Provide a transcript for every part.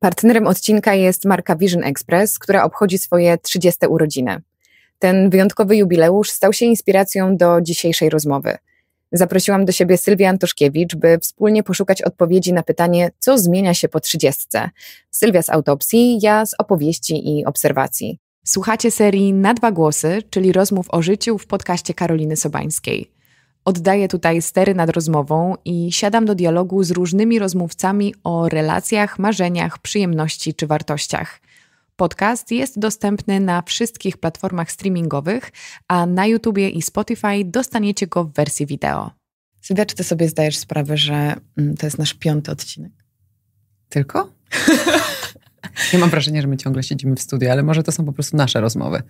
Partnerem odcinka jest marka Vision Express, która obchodzi swoje 30. urodziny. Ten wyjątkowy jubileusz stał się inspiracją do dzisiejszej rozmowy. Zaprosiłam do siebie Sylwię Antoszkiewicz, by wspólnie poszukać odpowiedzi na pytanie, co zmienia się po 30. Sylwia z autopsji, ja z opowieści i obserwacji. Słuchacie serii Na dwa głosy, czyli rozmów o życiu w podcaście Karoliny Sobańskiej. Oddaję tutaj stery nad rozmową i siadam do dialogu z różnymi rozmówcami o relacjach, marzeniach, przyjemności czy wartościach. Podcast jest dostępny na wszystkich platformach streamingowych, a na YouTubie i Spotify dostaniecie go w wersji wideo. Sylwia, czy ty sobie zdajesz sprawę, że mm, to jest nasz piąty odcinek? Tylko? ja mam wrażenia, że my ciągle siedzimy w studiu, ale może to są po prostu nasze rozmowy.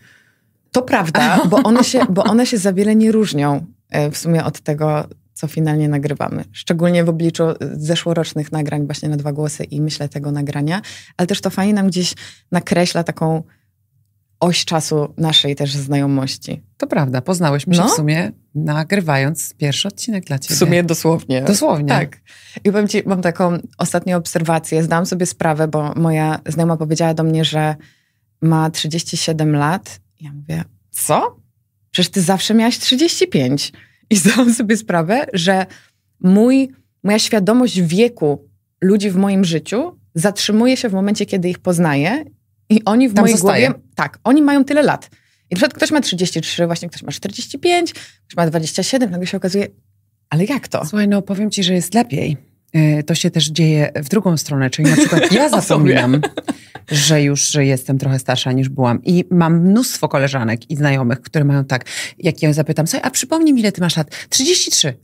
To prawda, bo one się, bo one się za wiele nie różnią. E, w sumie od tego, co finalnie nagrywamy. Szczególnie w obliczu e, zeszłorocznych nagrań właśnie na dwa głosy i myślę tego nagrania, ale też to fajnie nam gdzieś nakreśla taką oś czasu naszej też znajomości. To prawda, poznałeś no? w sumie nagrywając pierwszy odcinek dla ciebie. W sumie dosłownie. Dosłownie. Tak. I powiem ci, mam taką ostatnią obserwację. Zdałam sobie sprawę, bo moja znajoma powiedziała do mnie, że ma 37 lat. Ja mówię, co? Przecież ty zawsze miałaś 35 i zdałam sobie sprawę, że mój, moja świadomość wieku ludzi w moim życiu zatrzymuje się w momencie, kiedy ich poznaję i oni w Tam mojej zostaje. głowie... Tak, oni mają tyle lat. I na przykład ktoś ma 33, właśnie ktoś ma 45, ktoś ma 27, nagle się okazuje, ale jak to? Słuchaj, no powiem ci, że jest lepiej. E, to się też dzieje w drugą stronę, czyli na przykład ja zapominam, że już jestem trochę starsza niż byłam i mam mnóstwo koleżanek i znajomych, które mają tak, jak ja zapytam, sobie, a przypomnij mi, ile ty masz lat? 33.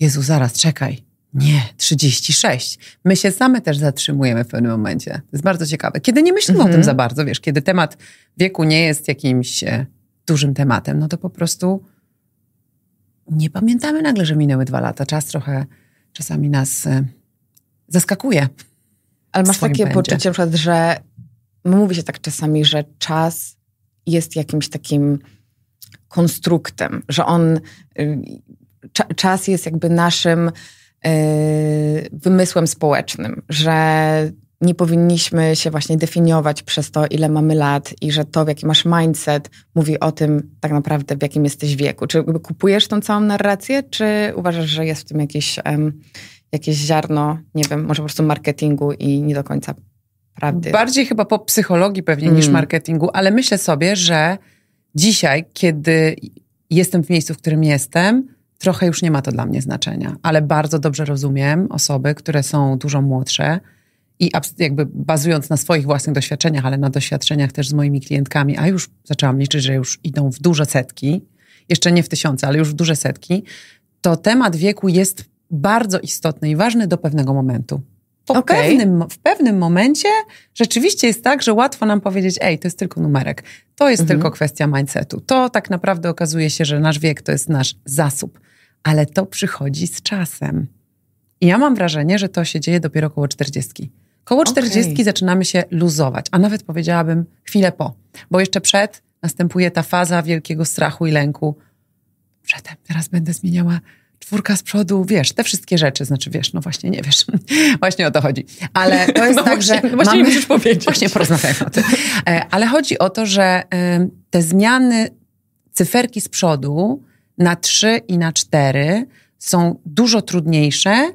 Jezu, zaraz, czekaj. Nie, 36. My się same też zatrzymujemy w pewnym momencie. To jest bardzo ciekawe. Kiedy nie myślimy mhm. o tym mhm. za bardzo, wiesz, kiedy temat wieku nie jest jakimś e, dużym tematem, no to po prostu nie pamiętamy nagle, że minęły dwa lata. Czas trochę czasami nas e, zaskakuje. Ale masz takie poczucie, na przykład, że mówi się tak czasami, że czas jest jakimś takim konstruktem, że on, y, czas jest jakby naszym y, wymysłem społecznym, że nie powinniśmy się właśnie definiować przez to, ile mamy lat i że to, w jaki masz mindset, mówi o tym tak naprawdę, w jakim jesteś wieku. Czy kupujesz tą całą narrację, czy uważasz, że jest w tym jakieś, um, jakieś ziarno, nie wiem, może po prostu marketingu i nie do końca prawdy? Bardziej chyba po psychologii pewnie mm. niż marketingu, ale myślę sobie, że dzisiaj, kiedy jestem w miejscu, w którym jestem, trochę już nie ma to dla mnie znaczenia, ale bardzo dobrze rozumiem osoby, które są dużo młodsze, i jakby bazując na swoich własnych doświadczeniach, ale na doświadczeniach też z moimi klientkami, a już zaczęłam liczyć, że już idą w duże setki, jeszcze nie w tysiące, ale już w duże setki, to temat wieku jest bardzo istotny i ważny do pewnego momentu. Po okay. pewnym, w pewnym momencie rzeczywiście jest tak, że łatwo nam powiedzieć, ej, to jest tylko numerek, to jest mhm. tylko kwestia mindsetu. To tak naprawdę okazuje się, że nasz wiek to jest nasz zasób, ale to przychodzi z czasem. I ja mam wrażenie, że to się dzieje dopiero około 40. Koło czterdziestki okay. zaczynamy się luzować, a nawet powiedziałabym chwilę po, bo jeszcze przed następuje ta faza wielkiego strachu i lęku. Przedtem, teraz będę zmieniała czwórka z przodu, wiesz, te wszystkie rzeczy, znaczy wiesz, no właśnie, nie wiesz, właśnie o to chodzi. Ale to jest no tak, właśnie, że właśnie mamy... musisz powiedzieć. Właśnie porozmawiajmy o tym. E, ale chodzi o to, że te zmiany cyferki z przodu na trzy i na cztery są dużo trudniejsze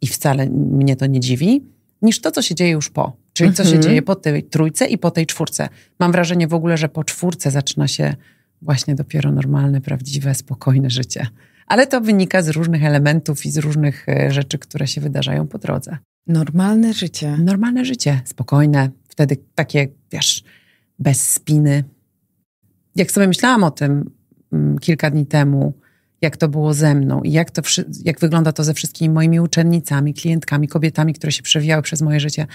i wcale mnie to nie dziwi, niż to, co się dzieje już po. Czyli co mhm. się dzieje po tej trójce i po tej czwórce. Mam wrażenie w ogóle, że po czwórce zaczyna się właśnie dopiero normalne, prawdziwe, spokojne życie. Ale to wynika z różnych elementów i z różnych e, rzeczy, które się wydarzają po drodze. Normalne życie. Normalne życie, spokojne, wtedy takie, wiesz, bez spiny. Jak sobie myślałam o tym mm, kilka dni temu, jak to było ze mną i jak, to, jak wygląda to ze wszystkimi moimi uczennicami, klientkami, kobietami, które się przewijały przez moje życie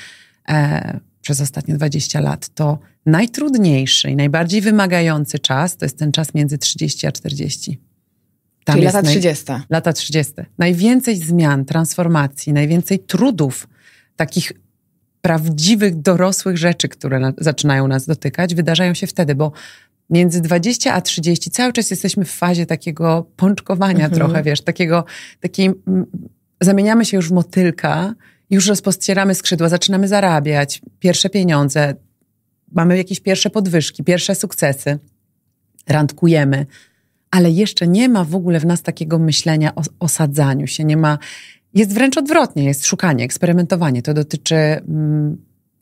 e, przez ostatnie 20 lat, to najtrudniejszy i najbardziej wymagający czas to jest ten czas między 30 a 40. Tam Czyli lata 30. Naj, lata 30. Najwięcej zmian, transformacji, najwięcej trudów, takich prawdziwych, dorosłych rzeczy, które na, zaczynają nas dotykać, wydarzają się wtedy, bo między 20 a 30 cały czas jesteśmy w fazie takiego pączkowania mhm. trochę, wiesz, takiego, takiej, mm, zamieniamy się już w motylka, już rozpostieramy skrzydła, zaczynamy zarabiać pierwsze pieniądze, mamy jakieś pierwsze podwyżki, pierwsze sukcesy, randkujemy, ale jeszcze nie ma w ogóle w nas takiego myślenia o osadzaniu się, nie ma, jest wręcz odwrotnie, jest szukanie, eksperymentowanie. To dotyczy mm,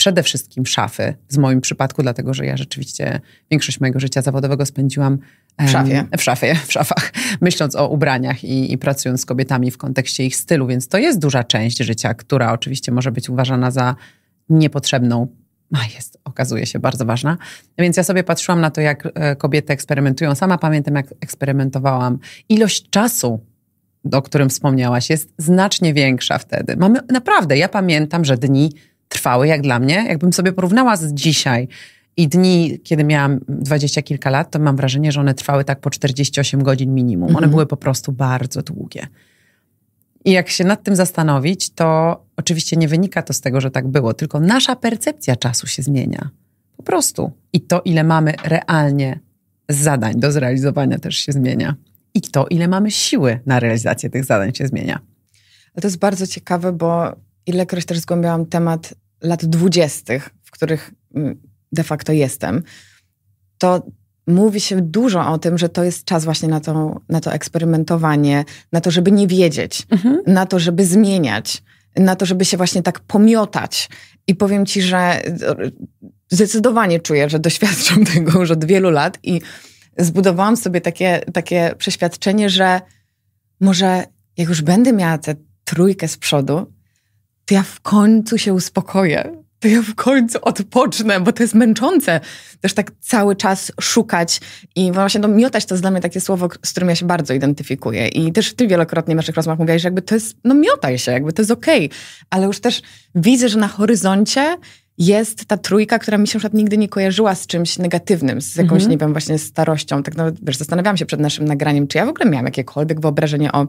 przede wszystkim szafy, w moim przypadku, dlatego że ja rzeczywiście większość mojego życia zawodowego spędziłam w szafie. W szafie, w szafach, myśląc o ubraniach i, i, pracując z kobietami w kontekście ich stylu, więc to jest duża część życia, która oczywiście może być uważana za niepotrzebną, a jest, okazuje się, bardzo ważna. Więc ja sobie patrzyłam na to, jak e, kobiety eksperymentują. Sama pamiętam, jak eksperymentowałam. Ilość czasu, o którym wspomniałaś, jest znacznie większa wtedy. Mamy naprawdę, ja pamiętam, że dni trwały, jak dla mnie. Jakbym sobie porównała z dzisiaj i dni, kiedy miałam dwadzieścia kilka lat, to mam wrażenie, że one trwały tak po 48 godzin minimum. One mhm. były po prostu bardzo długie. I jak się nad tym zastanowić, to oczywiście nie wynika to z tego, że tak było, tylko nasza percepcja czasu się zmienia. Po prostu. I to, ile mamy realnie zadań do zrealizowania, też się zmienia. I to, ile mamy siły na realizację tych zadań, się zmienia. To jest bardzo ciekawe, bo ilekroć też zgłębiałam temat lat dwudziestych, w których mm, de facto jestem, to mówi się dużo o tym, że to jest czas właśnie na to, na to eksperymentowanie, na to, żeby nie wiedzieć, mhm. na to, żeby zmieniać, na to, żeby się właśnie tak pomiotać. I powiem ci, że e, zdecydowanie czuję, że doświadczam tego już od wielu lat i zbudowałam sobie takie, takie przeświadczenie, że może jak już będę miała tę trójkę z przodu, to ja w końcu się uspokoję, to ja w końcu odpocznę, bo to jest męczące też tak cały czas szukać i właśnie no, miotać to jest dla mnie takie słowo, z którym ja się bardzo identyfikuję i też ty wielokrotnie w naszych rozmowach mówiłaś, że jakby to jest, no miotaj się, jakby to jest okej, okay. ale już też widzę, że na horyzoncie jest ta trójka, która mi się na nigdy nie kojarzyła z czymś negatywnym, z jakąś, mhm. nie wiem, właśnie starością. Tak nawet, no, wiesz, zastanawiałam się przed naszym nagraniem, czy ja w ogóle miałam jakiekolwiek wyobrażenie o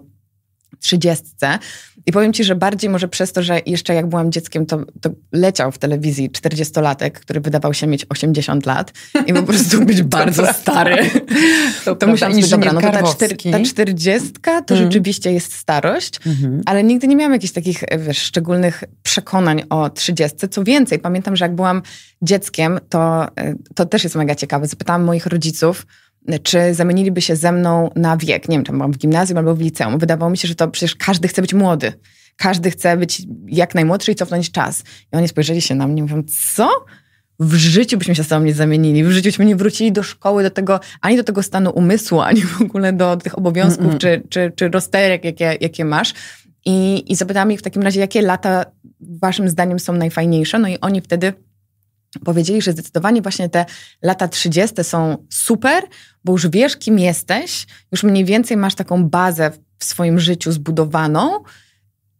trzydziestce. I powiem ci, że bardziej może przez to, że jeszcze jak byłam dzieckiem, to, to leciał w telewizji czterdziestolatek, który wydawał się mieć 80 lat i po prostu być bardzo stary. To, to musiałam być dobra, no ta, czter, ta czterdziestka to mm. rzeczywiście jest starość, mm-hmm. ale nigdy nie miałam jakichś takich wiesz, szczególnych przekonań o trzydziestce. Co więcej, pamiętam, że jak byłam dzieckiem, to, y, to też jest mega ciekawe. Zapytałam moich rodziców, czy zamieniliby się ze mną na wiek. Nie wiem, czy byłam w gimnazjum albo w liceum. Wydawało mi się, że to przecież każdy chce być młody. Każdy chce być jak najmłodszy i cofnąć czas. I oni spojrzeli się na mnie i mówią, co? W życiu byśmy się z tobą nie zamienili, w życiu byśmy nie wrócili do szkoły, do tego, ani do tego stanu umysłu, ani w ogóle do, do tych obowiązków czy, czy, czy rozterek, jakie, jakie masz. I, I zapytałam ich w takim razie, jakie lata waszym zdaniem są najfajniejsze. No i oni wtedy powiedzieli, że zdecydowanie właśnie te lata 30 są super, bo już wiesz, kim jesteś, już mniej więcej masz taką bazę w swoim życiu zbudowaną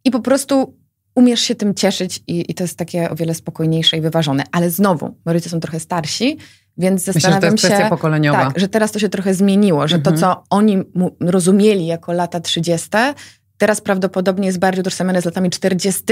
i po prostu umiesz się tym cieszyć i, i to jest takie o wiele spokojniejsze i wyważone. Ale znowu, moi rodzice są trochę starsi, więc zastanawiam Myślę, że to jest się, pokoleniowa. Tak, że teraz to się trochę zmieniło, że mhm. to, co oni rozumieli jako lata 30, teraz prawdopodobnie jest bardziej utożsamiane z latami 40.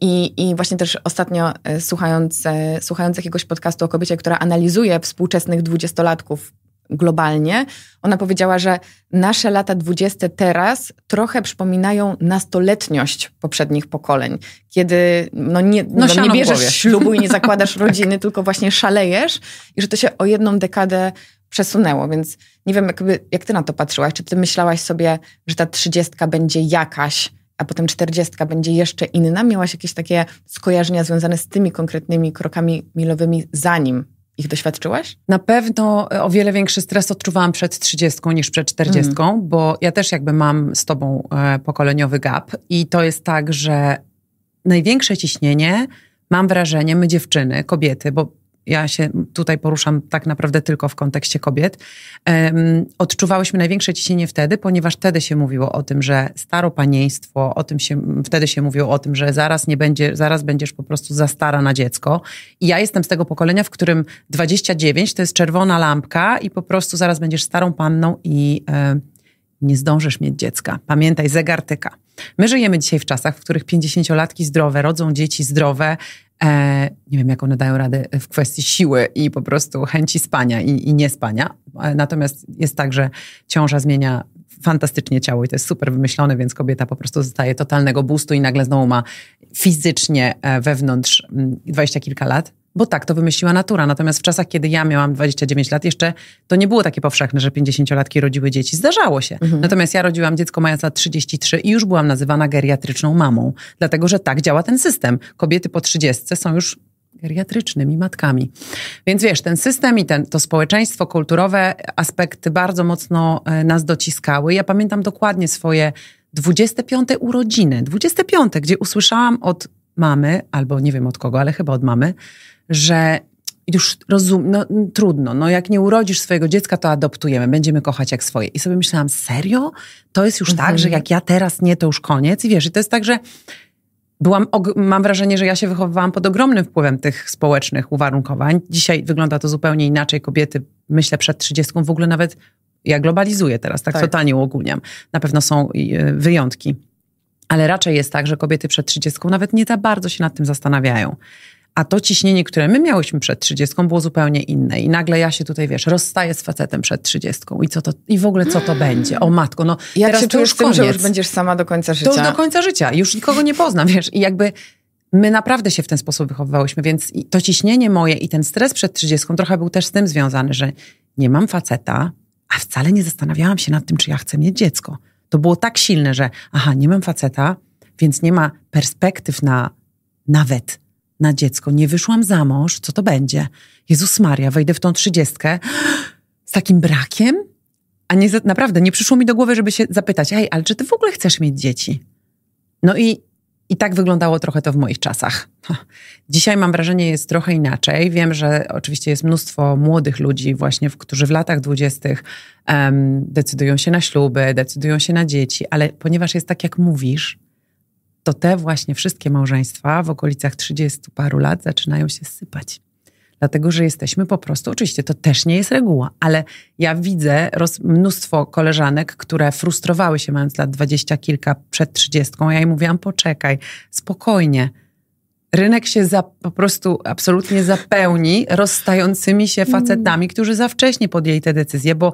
I, I właśnie też ostatnio e, słuchając, e, słuchając jakiegoś podcastu o kobiecie, która analizuje współczesnych dwudziestolatków globalnie, ona powiedziała, że nasze lata dwudzieste teraz trochę przypominają nastoletniość poprzednich pokoleń, kiedy no nie, no, no nie bierzesz ślubu i nie zakładasz tak. rodziny, tylko właśnie szalejesz i że to się o jedną dekadę przesunęło, więc nie wiem, jakby, jak ty na to patrzyłaś. Czy ty myślałaś sobie, że ta trzydziestka będzie jakaś, a potem czterdziestka będzie jeszcze inna? Miałaś jakieś takie skojarzenia związane z tymi konkretnymi krokami milowymi, zanim ich doświadczyłaś? Na pewno e, o wiele większy stres odczuwałam przed trzydziestką niż przed czterdziestką, mm. bo ja też jakby mam z tobą e, pokoleniowy gap i to jest tak, że największe ciśnienie mam wrażenie, my dziewczyny, kobiety, bo ja się tutaj poruszam tak naprawdę tylko w kontekście kobiet, odczuwałyśmy największe ciśnienie wtedy, ponieważ wtedy się mówiło o tym, że staropanieństwo, o tym się, wtedy się mówiło o tym, że zaraz nie będzie, zaraz będziesz po prostu za stara na dziecko. I ja jestem z tego pokolenia, w którym 29 to jest czerwona lampka i po prostu zaraz będziesz starą panną i nie zdążysz mieć dziecka. Pamiętaj zegartyka. My żyjemy dzisiaj w czasach, w których 50-latki zdrowe rodzą dzieci zdrowe. E, nie wiem, jak one dają radę e, w kwestii siły i po prostu chęci spania i, i nie spania. E, natomiast jest tak, że ciąża zmienia fantastycznie ciało i to jest super wymyślone, więc kobieta po prostu zostaje totalnego bustu i nagle znowu ma fizycznie e, wewnątrz mm, dwadzieścia kilka lat bo tak to wymyśliła natura. Natomiast w czasach, kiedy ja miałam 29 lat, jeszcze to nie było takie powszechne, że 50-latki rodziły dzieci. Zdarzało się. Mhm. Natomiast ja rodziłam dziecko mając lat 33 i już byłam nazywana geriatryczną mamą, dlatego że tak działa ten system. Kobiety po 30 są już geriatrycznymi matkami. Więc wiesz, ten system i ten, to społeczeństwo kulturowe aspekty bardzo mocno e, nas dociskały. Ja pamiętam dokładnie swoje 25 urodziny, 25, gdzie usłyszałam od mamy, albo nie wiem od kogo, ale chyba od mamy, że już rozumiem, no trudno, no jak nie urodzisz swojego dziecka, to adoptujemy, będziemy kochać jak swoje. I sobie myślałam, serio? To jest już mhm. tak, że mhm. jak ja teraz nie, to już koniec? I wiesz, i to jest tak, że byłam, mam wrażenie, że ja się wychowywałam pod ogromnym wpływem tych społecznych uwarunkowań. Dzisiaj wygląda to zupełnie inaczej. Kobiety, myślę, przed 30 w ogóle nawet, ja globalizuję teraz, tak, tak. totalnie uogólniam. Na pewno są y, wyjątki. Ale raczej jest tak, że kobiety przed 30 nawet nie za bardzo się nad tym zastanawiają. A to ciśnienie, które my miałyśmy przed trzydziestką, było zupełnie inne. I nagle ja się tutaj, wiesz, rozstaję z facetem przed trzydziestką. I co to, i w ogóle co to będzie? O matko, no ja teraz się to już tym, koniec. że już będziesz sama do końca życia. To do końca życia. Już nikogo nie poznam, wiesz. I jakby my naprawdę się w ten sposób wychowywałyśmy, więc to ciśnienie moje i ten stres przed trzydziestką trochę był też z tym związany, że nie mam faceta, a wcale nie zastanawiałam się nad tym, czy ja chcę mieć dziecko. To było tak silne, że aha, nie mam faceta, więc nie ma perspektyw na nawet na dziecko. Nie wyszłam za mąż, co to będzie? Jezus Maria, wejdę w tą trzydziestkę z takim brakiem? A nie, naprawdę, nie przyszło mi do głowy, żeby się zapytać, hej, ale czy ty w ogóle chcesz mieć dzieci? No i, i tak wyglądało trochę to w moich czasach. Dzisiaj mam wrażenie, jest trochę inaczej. Wiem, że oczywiście jest mnóstwo młodych ludzi właśnie, którzy w latach dwudziestych um, decydują się na śluby, decydują się na dzieci, ale ponieważ jest tak, jak mówisz, to te właśnie wszystkie małżeństwa w okolicach 30 paru lat zaczynają się sypać. Dlatego, że jesteśmy po prostu, oczywiście to też nie jest reguła, ale ja widzę roz, mnóstwo koleżanek, które frustrowały się mając lat dwadzieścia kilka przed trzydziestką. Ja im mówiłam, poczekaj, spokojnie. Rynek się za, po prostu absolutnie zapełni rozstającymi się mm. facetami, którzy za wcześnie podjęli te decyzje, bo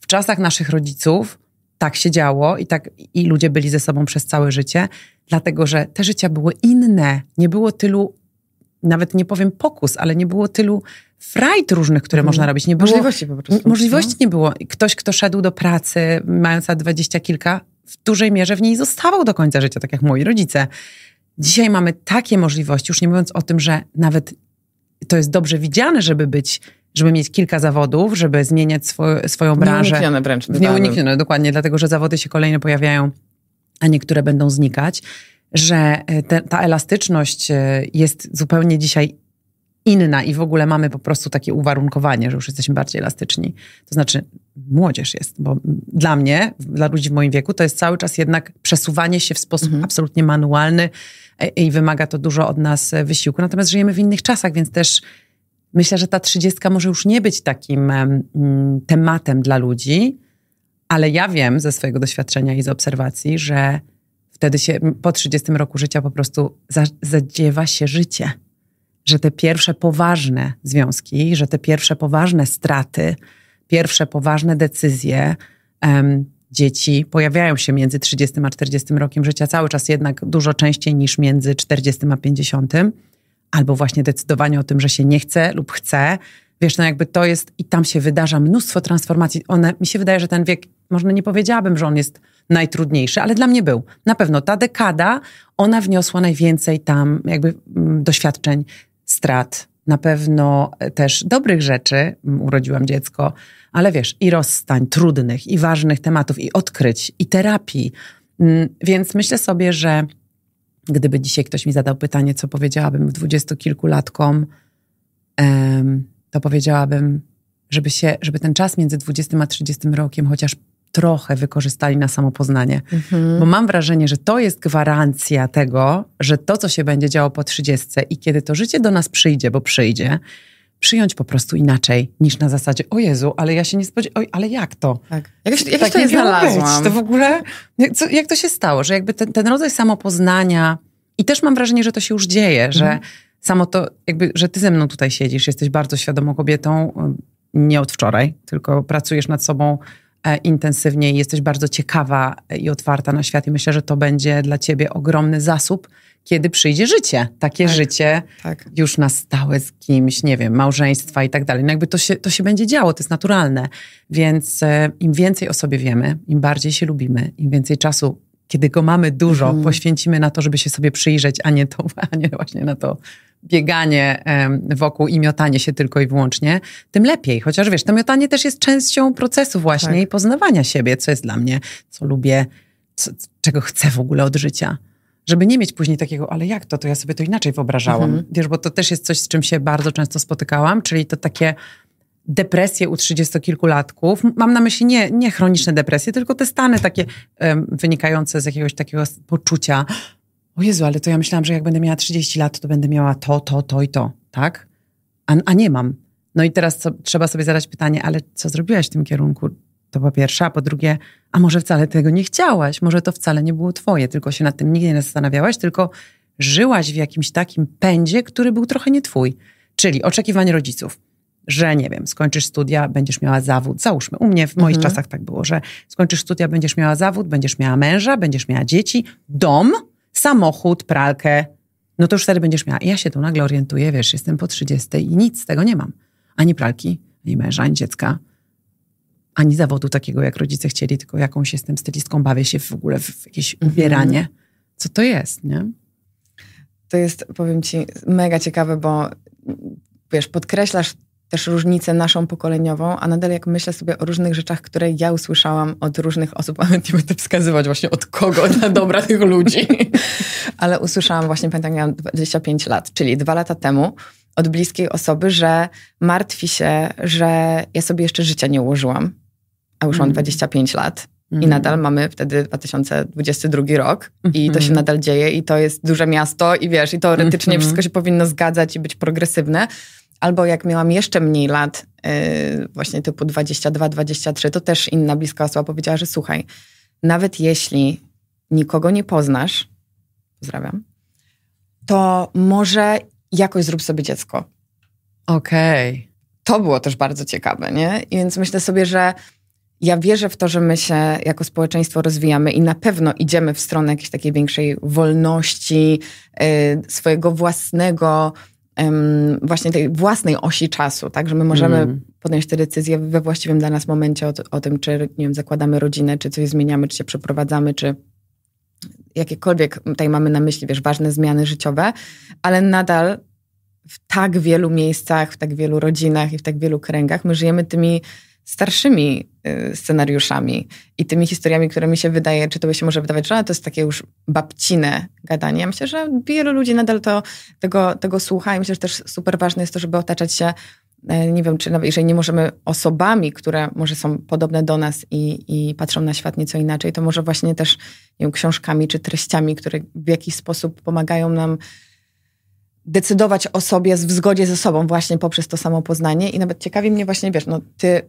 w czasach naszych rodziców tak się działo i, tak, i ludzie byli ze sobą przez całe życie, dlatego że te życia były inne. Nie było tylu, nawet nie powiem pokus, ale nie było tylu frajt różnych, które mhm. można robić. Nie było, możliwości po prostu. Możliwości no. nie było. Ktoś, kto szedł do pracy mając lat dwadzieścia kilka, w dużej mierze w niej zostawał do końca życia, tak jak moi rodzice. Dzisiaj mamy takie możliwości, już nie mówiąc o tym, że nawet to jest dobrze widziane, żeby być żeby mieć kilka zawodów, żeby zmieniać swoją branżę. Nieuniknione wręcz. Nieuniknione, dokładnie, dlatego że zawody się kolejne pojawiają, a niektóre będą znikać, że e, te, ta elastyczność e, jest zupełnie dzisiaj inna i w ogóle mamy po prostu takie uwarunkowanie, że już jesteśmy bardziej elastyczni. To znaczy, młodzież jest, bo dla mnie, dla ludzi w moim wieku, to jest cały czas jednak przesuwanie się w sposób mhm. absolutnie manualny e, i wymaga to dużo od nas wysiłku. Natomiast żyjemy w innych czasach, więc też Myślę, że ta trzydziestka może już nie być takim mm, tematem dla ludzi, ale ja wiem ze swojego doświadczenia i z obserwacji, że wtedy się po 30 roku życia po prostu zadziewa się życie. Że te pierwsze poważne związki, że te pierwsze poważne straty, pierwsze poważne decyzje um, dzieci pojawiają się między 30 a 40 rokiem życia, cały czas jednak dużo częściej niż między 40 a 50 albo właśnie decydowanie o tym, że się nie chce lub chce. Wiesz, no jakby to jest i tam się wydarza mnóstwo transformacji. One, mi się wydaje, że ten wiek, można nie powiedziałabym, że on jest najtrudniejszy, ale dla mnie był. Na pewno ta dekada, ona wniosła najwięcej tam jakby mm, doświadczeń, strat, na pewno e, też dobrych rzeczy, urodziłam dziecko, ale wiesz, i rozstań trudnych, i ważnych tematów, i odkryć, i terapii. Mm, więc myślę sobie, że Gdyby dzisiaj ktoś mi zadał pytanie, co powiedziałabym dwudziestokilkulatkom, to powiedziałabym, żeby, się, żeby ten czas między 20 a 30 rokiem chociaż trochę wykorzystali na samopoznanie. Mhm. Bo mam wrażenie, że to jest gwarancja tego, że to, co się będzie działo po 30 i kiedy to życie do nas przyjdzie, bo przyjdzie, przyjąć po prostu inaczej niż na zasadzie, o Jezu, ale ja się nie spodziewałam, ale jak to? Tak. tak to nie znalazłam. Być. To w ogóle, jak, co, jak to się stało, że jakby ten, ten rodzaj samopoznania i też mam wrażenie, że to się już dzieje, mhm. że samo to, jakby, że ty ze mną tutaj siedzisz, jesteś bardzo świadomą kobietą, y, nie od wczoraj, tylko pracujesz nad sobą e, intensywnie i jesteś bardzo ciekawa i otwarta na świat i myślę, że to będzie dla ciebie ogromny zasób, kiedy przyjdzie życie. Takie tak, życie tak. już na stałe z kimś, nie wiem, małżeństwa i tak dalej. No jakby to się, to się będzie działo, to jest naturalne. Więc e, im więcej o sobie wiemy, im bardziej się lubimy, im więcej czasu, kiedy go mamy dużo, mhm. poświęcimy na to, żeby się sobie przyjrzeć, a nie, to, a nie właśnie na to bieganie wokół i miotanie się tylko i wyłącznie, tym lepiej. Chociaż wiesz, to miotanie też jest częścią procesu właśnie tak. i poznawania siebie, co jest dla mnie, co lubię, co, czego chcę w ogóle od życia żeby nie mieć później takiego, ale jak to, to ja sobie to inaczej wyobrażałam. Mhm. Wiesz, bo to też jest coś, z czym się bardzo często spotykałam, czyli to takie depresje u trzydziestokilkulatków. Mam na myśli nie, nie chroniczne depresje, tylko te stany takie um, wynikające z jakiegoś takiego poczucia, o Jezu, ale to ja myślałam, że jak będę miała 30 lat, to będę miała to, to, to i to, tak? A, a nie mam. No i teraz co, trzeba sobie zadać pytanie, ale co zrobiłaś w tym kierunku? To po pierwsze, a po drugie, a może wcale tego nie chciałaś, może to wcale nie było twoje, tylko się nad tym nigdy nie zastanawiałaś, tylko żyłaś w jakimś takim pędzie, który był trochę nie twój. Czyli oczekiwań rodziców, że nie wiem, skończysz studia, będziesz miała zawód. Załóżmy, u mnie w moich mhm. czasach tak było, że skończysz studia, będziesz miała zawód, będziesz miała męża, będziesz miała dzieci, dom, samochód, pralkę. No to już wtedy będziesz miała. I ja się tu nagle orientuję, wiesz, jestem po 30 i nic z tego nie mam. Ani pralki, ani męża, ani dziecka ani zawodu takiego, jak rodzice chcieli, tylko jakąś jestem stylistką, bawię się w ogóle w jakieś mhm. ubieranie. Co to jest, nie? To jest, powiem ci, mega ciekawe, bo wiesz, podkreślasz też różnicę naszą pokoleniową, a nadal jak myślę sobie o różnych rzeczach, które ja usłyszałam od różnych osób, a nie będę wskazywać właśnie od kogo na dobra tych ludzi, ale usłyszałam właśnie, pamiętam, miałam 25 lat, czyli dwa lata temu, od bliskiej osoby, że martwi się, że ja sobie jeszcze życia nie ułożyłam, a już mam mm. 25 lat. Mm. I mhm. nadal mamy wtedy 2022 rok i to mhm. się nadal dzieje i to jest duże miasto i wiesz, i teoretycznie mhm. wszystko się powinno zgadzać i być progresywne. Albo jak miałam jeszcze mniej lat, yy, właśnie typu 22-23, to też inna bliska osoba powiedziała, że słuchaj, nawet jeśli nikogo nie poznasz, pozdrawiam, to może jakoś zrób sobie dziecko. Okej. Okay. To było też bardzo ciekawe, nie? I więc myślę sobie, że ja wierzę w to, że my się jako społeczeństwo rozwijamy i na pewno idziemy w stronę jakiejś takiej większej wolności, y, swojego własnego, właśnie tej własnej osi czasu, tak, że my możemy mm. podjąć te decyzje we właściwym dla nas momencie o, o tym, czy nie wiem, zakładamy rodzinę, czy coś zmieniamy, czy się przeprowadzamy, czy jakiekolwiek tutaj mamy na myśli, wiesz, ważne zmiany życiowe, ale nadal w tak wielu miejscach, w tak wielu rodzinach i w tak wielu kręgach my żyjemy tymi starszymi y, scenariuszami i tymi historiami, które mi się wydaje, czy to by się może wydawać, że to jest takie już babcine gadanie. Ja myślę, że wielu ludzi nadal to, tego, tego słucha i myślę, że też super ważne jest to, żeby otaczać się e, nie wiem, czy nawet jeżeli nie możemy osobami, które może są podobne do nas i, i patrzą na świat nieco inaczej, to może właśnie też nie wiem, książkami czy treściami, które w jakiś sposób pomagają nam decydować o sobie w zgodzie ze sobą właśnie poprzez to samo poznanie. I nawet ciekawi mnie właśnie, wiesz, no ty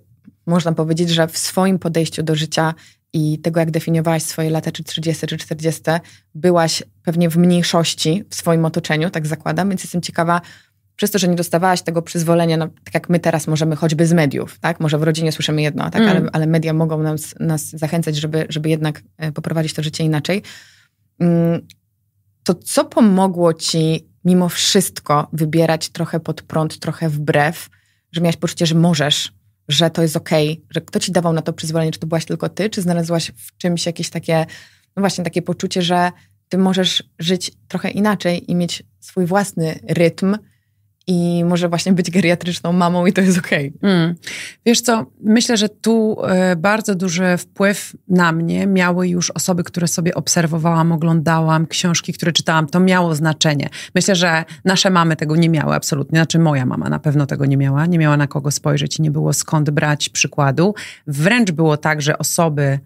można powiedzieć, że w swoim podejściu do życia i tego, jak definiowałaś swoje lata, czy 30, czy 40, byłaś pewnie w mniejszości w swoim otoczeniu, tak zakładam, więc jestem ciekawa, przez to, że nie dostawałaś tego przyzwolenia, no, tak jak my teraz możemy choćby z mediów, tak? Może w rodzinie słyszymy jedno, tak? Mm. Ale, ale, media mogą nas, nas zachęcać, żeby, żeby jednak e, poprowadzić to życie inaczej. Mm, to co pomogło ci mimo wszystko wybierać trochę pod prąd, trochę wbrew, że miałaś poczucie, że możesz że to jest okej, okay, że kto ci dawał na to przyzwolenie, czy to byłaś tylko ty, czy znalazłaś w czymś jakieś takie, no właśnie takie poczucie, że ty możesz żyć trochę inaczej i mieć swój własny rytm, i może właśnie być geriatryczną mamą i to jest okej. Okay. Mm. Wiesz co, myślę, że tu y, bardzo duży wpływ na mnie miały już osoby, które sobie obserwowałam, oglądałam, książki, które czytałam, to miało znaczenie. Myślę, że nasze mamy tego nie miały absolutnie, znaczy moja mama na pewno tego nie miała, nie miała na kogo spojrzeć i nie było skąd brać przykładu. Wręcz było tak, że osoby...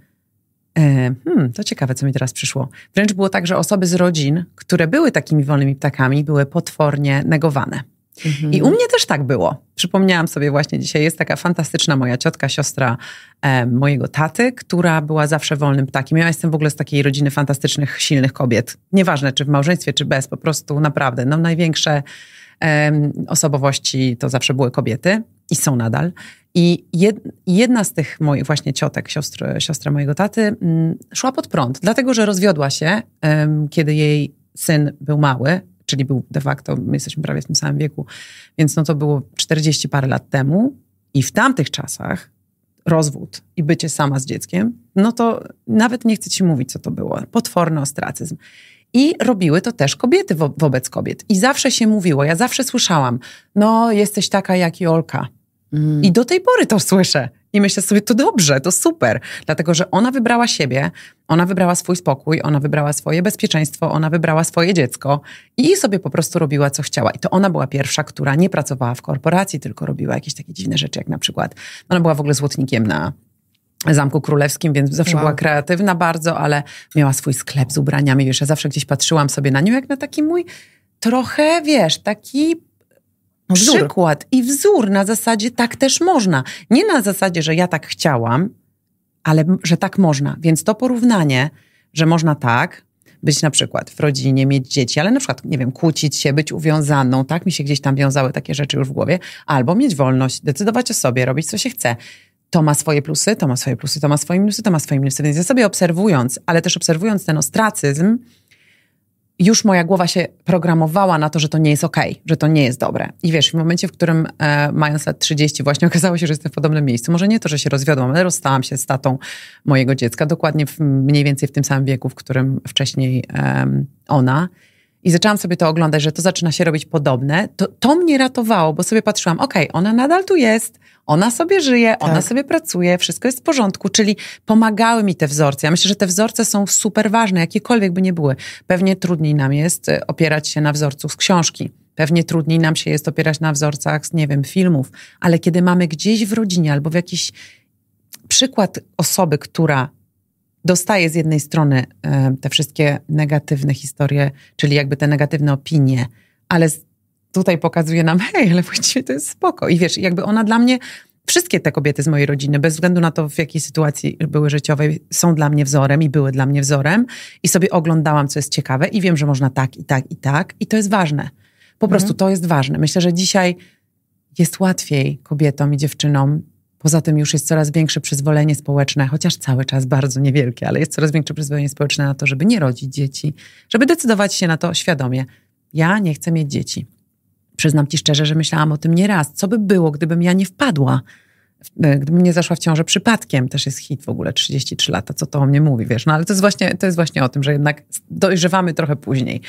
E, hmm, to ciekawe, co mi teraz przyszło. Wręcz było tak, że osoby z rodzin, które były takimi wolnymi ptakami, były potwornie negowane. Mhm. I u mnie też tak było. Przypomniałam sobie właśnie dzisiaj, jest taka fantastyczna moja ciotka, siostra e, mojego taty, która była zawsze wolnym ptakiem. Ja jestem w ogóle z takiej rodziny fantastycznych, silnych kobiet. Nieważne, czy w małżeństwie, czy bez, po prostu naprawdę. No, największe e, osobowości to zawsze były kobiety i są nadal. I jedna z tych moich właśnie ciotek, siostr, siostra mojego taty, mm, szła pod prąd, dlatego że rozwiodła się, kiedy jej syn był mały, czyli był de facto, my jesteśmy prawie w tym samym wieku, więc no to było 40 parę lat temu i w tamtych czasach rozwód i bycie sama z dzieckiem, no to nawet nie chcę ci mówić, co to było. Potworny ostracyzm. I robiły to też kobiety wo wobec kobiet. I zawsze się mówiło, ja zawsze słyszałam, no jesteś taka jak Jolka. Mm. I do tej pory to słyszę. I myślę sobie, to dobrze, to super, dlatego że ona wybrała siebie, ona wybrała swój spokój, ona wybrała swoje bezpieczeństwo, ona wybrała swoje dziecko i sobie po prostu robiła, co chciała. I to ona była pierwsza, która nie pracowała w korporacji, tylko robiła jakieś takie dziwne rzeczy, jak na przykład ona była w ogóle złotnikiem na Zamku Królewskim, więc zawsze wow. była kreatywna bardzo, ale miała swój sklep z ubraniami. Wiesz, ja zawsze gdzieś patrzyłam sobie na nią jak na taki mój trochę, wiesz, taki no przykład i wzór na zasadzie tak też można. Nie na zasadzie, że ja tak chciałam, ale że tak można. Więc to porównanie, że można tak, być na przykład w rodzinie, mieć dzieci, ale na przykład, nie wiem, kłócić się, być uwiązaną, tak? Mi się gdzieś tam wiązały takie rzeczy już w głowie. Albo mieć wolność, decydować o sobie, robić co się chce. To ma swoje plusy, to ma swoje plusy, to ma swoje minusy, to ma swoje minusy. Więc ja sobie obserwując, ale też obserwując ten ostracyzm, już moja głowa się programowała na to, że to nie jest okej, okay, że to nie jest dobre. I wiesz, w momencie, w którym e, mając lat 30 właśnie okazało się, że jestem w podobnym miejscu, może nie to, że się rozwiodłam, ale rozstałam się z tatą mojego dziecka, dokładnie w, mniej więcej w tym samym wieku, w którym wcześniej e, ona i zaczęłam sobie to oglądać, że to zaczyna się robić podobne, to, to mnie ratowało, bo sobie patrzyłam, okej, okay, ona nadal tu jest, ona sobie żyje, tak. ona sobie pracuje, wszystko jest w porządku, czyli pomagały mi te wzorce. Ja myślę, że te wzorce są super ważne, jakiekolwiek by nie były. Pewnie trudniej nam jest e, opierać się na wzorcu z książki. Pewnie trudniej nam się jest opierać na wzorcach, z nie wiem, filmów, ale kiedy mamy gdzieś w rodzinie albo w jakiś przykład osoby, która dostaje z jednej strony e, te wszystkie negatywne historie, czyli jakby te negatywne opinie, ale tutaj pokazuje nam, hej, ale właściwie to jest spoko. I wiesz, jakby ona dla mnie, wszystkie te kobiety z mojej rodziny, bez względu na to, w jakiej sytuacji były życiowej, są dla mnie wzorem i były dla mnie wzorem. I sobie oglądałam, co jest ciekawe i wiem, że można tak i tak i tak. I to jest ważne. Po mhm. prostu to jest ważne. Myślę, że dzisiaj jest łatwiej kobietom i dziewczynom Poza tym już jest coraz większe przyzwolenie społeczne, chociaż cały czas bardzo niewielkie, ale jest coraz większe przyzwolenie społeczne na to, żeby nie rodzić dzieci, żeby decydować się na to świadomie. Ja nie chcę mieć dzieci. Przyznam ci szczerze, że myślałam o tym nieraz. Co by było, gdybym ja nie wpadła e, gdybym nie zaszła w ciążę przypadkiem, też jest hit w ogóle 33 lata, co to o mnie mówi, wiesz, no ale to jest właśnie, to jest właśnie o tym, że jednak dojrzewamy trochę później.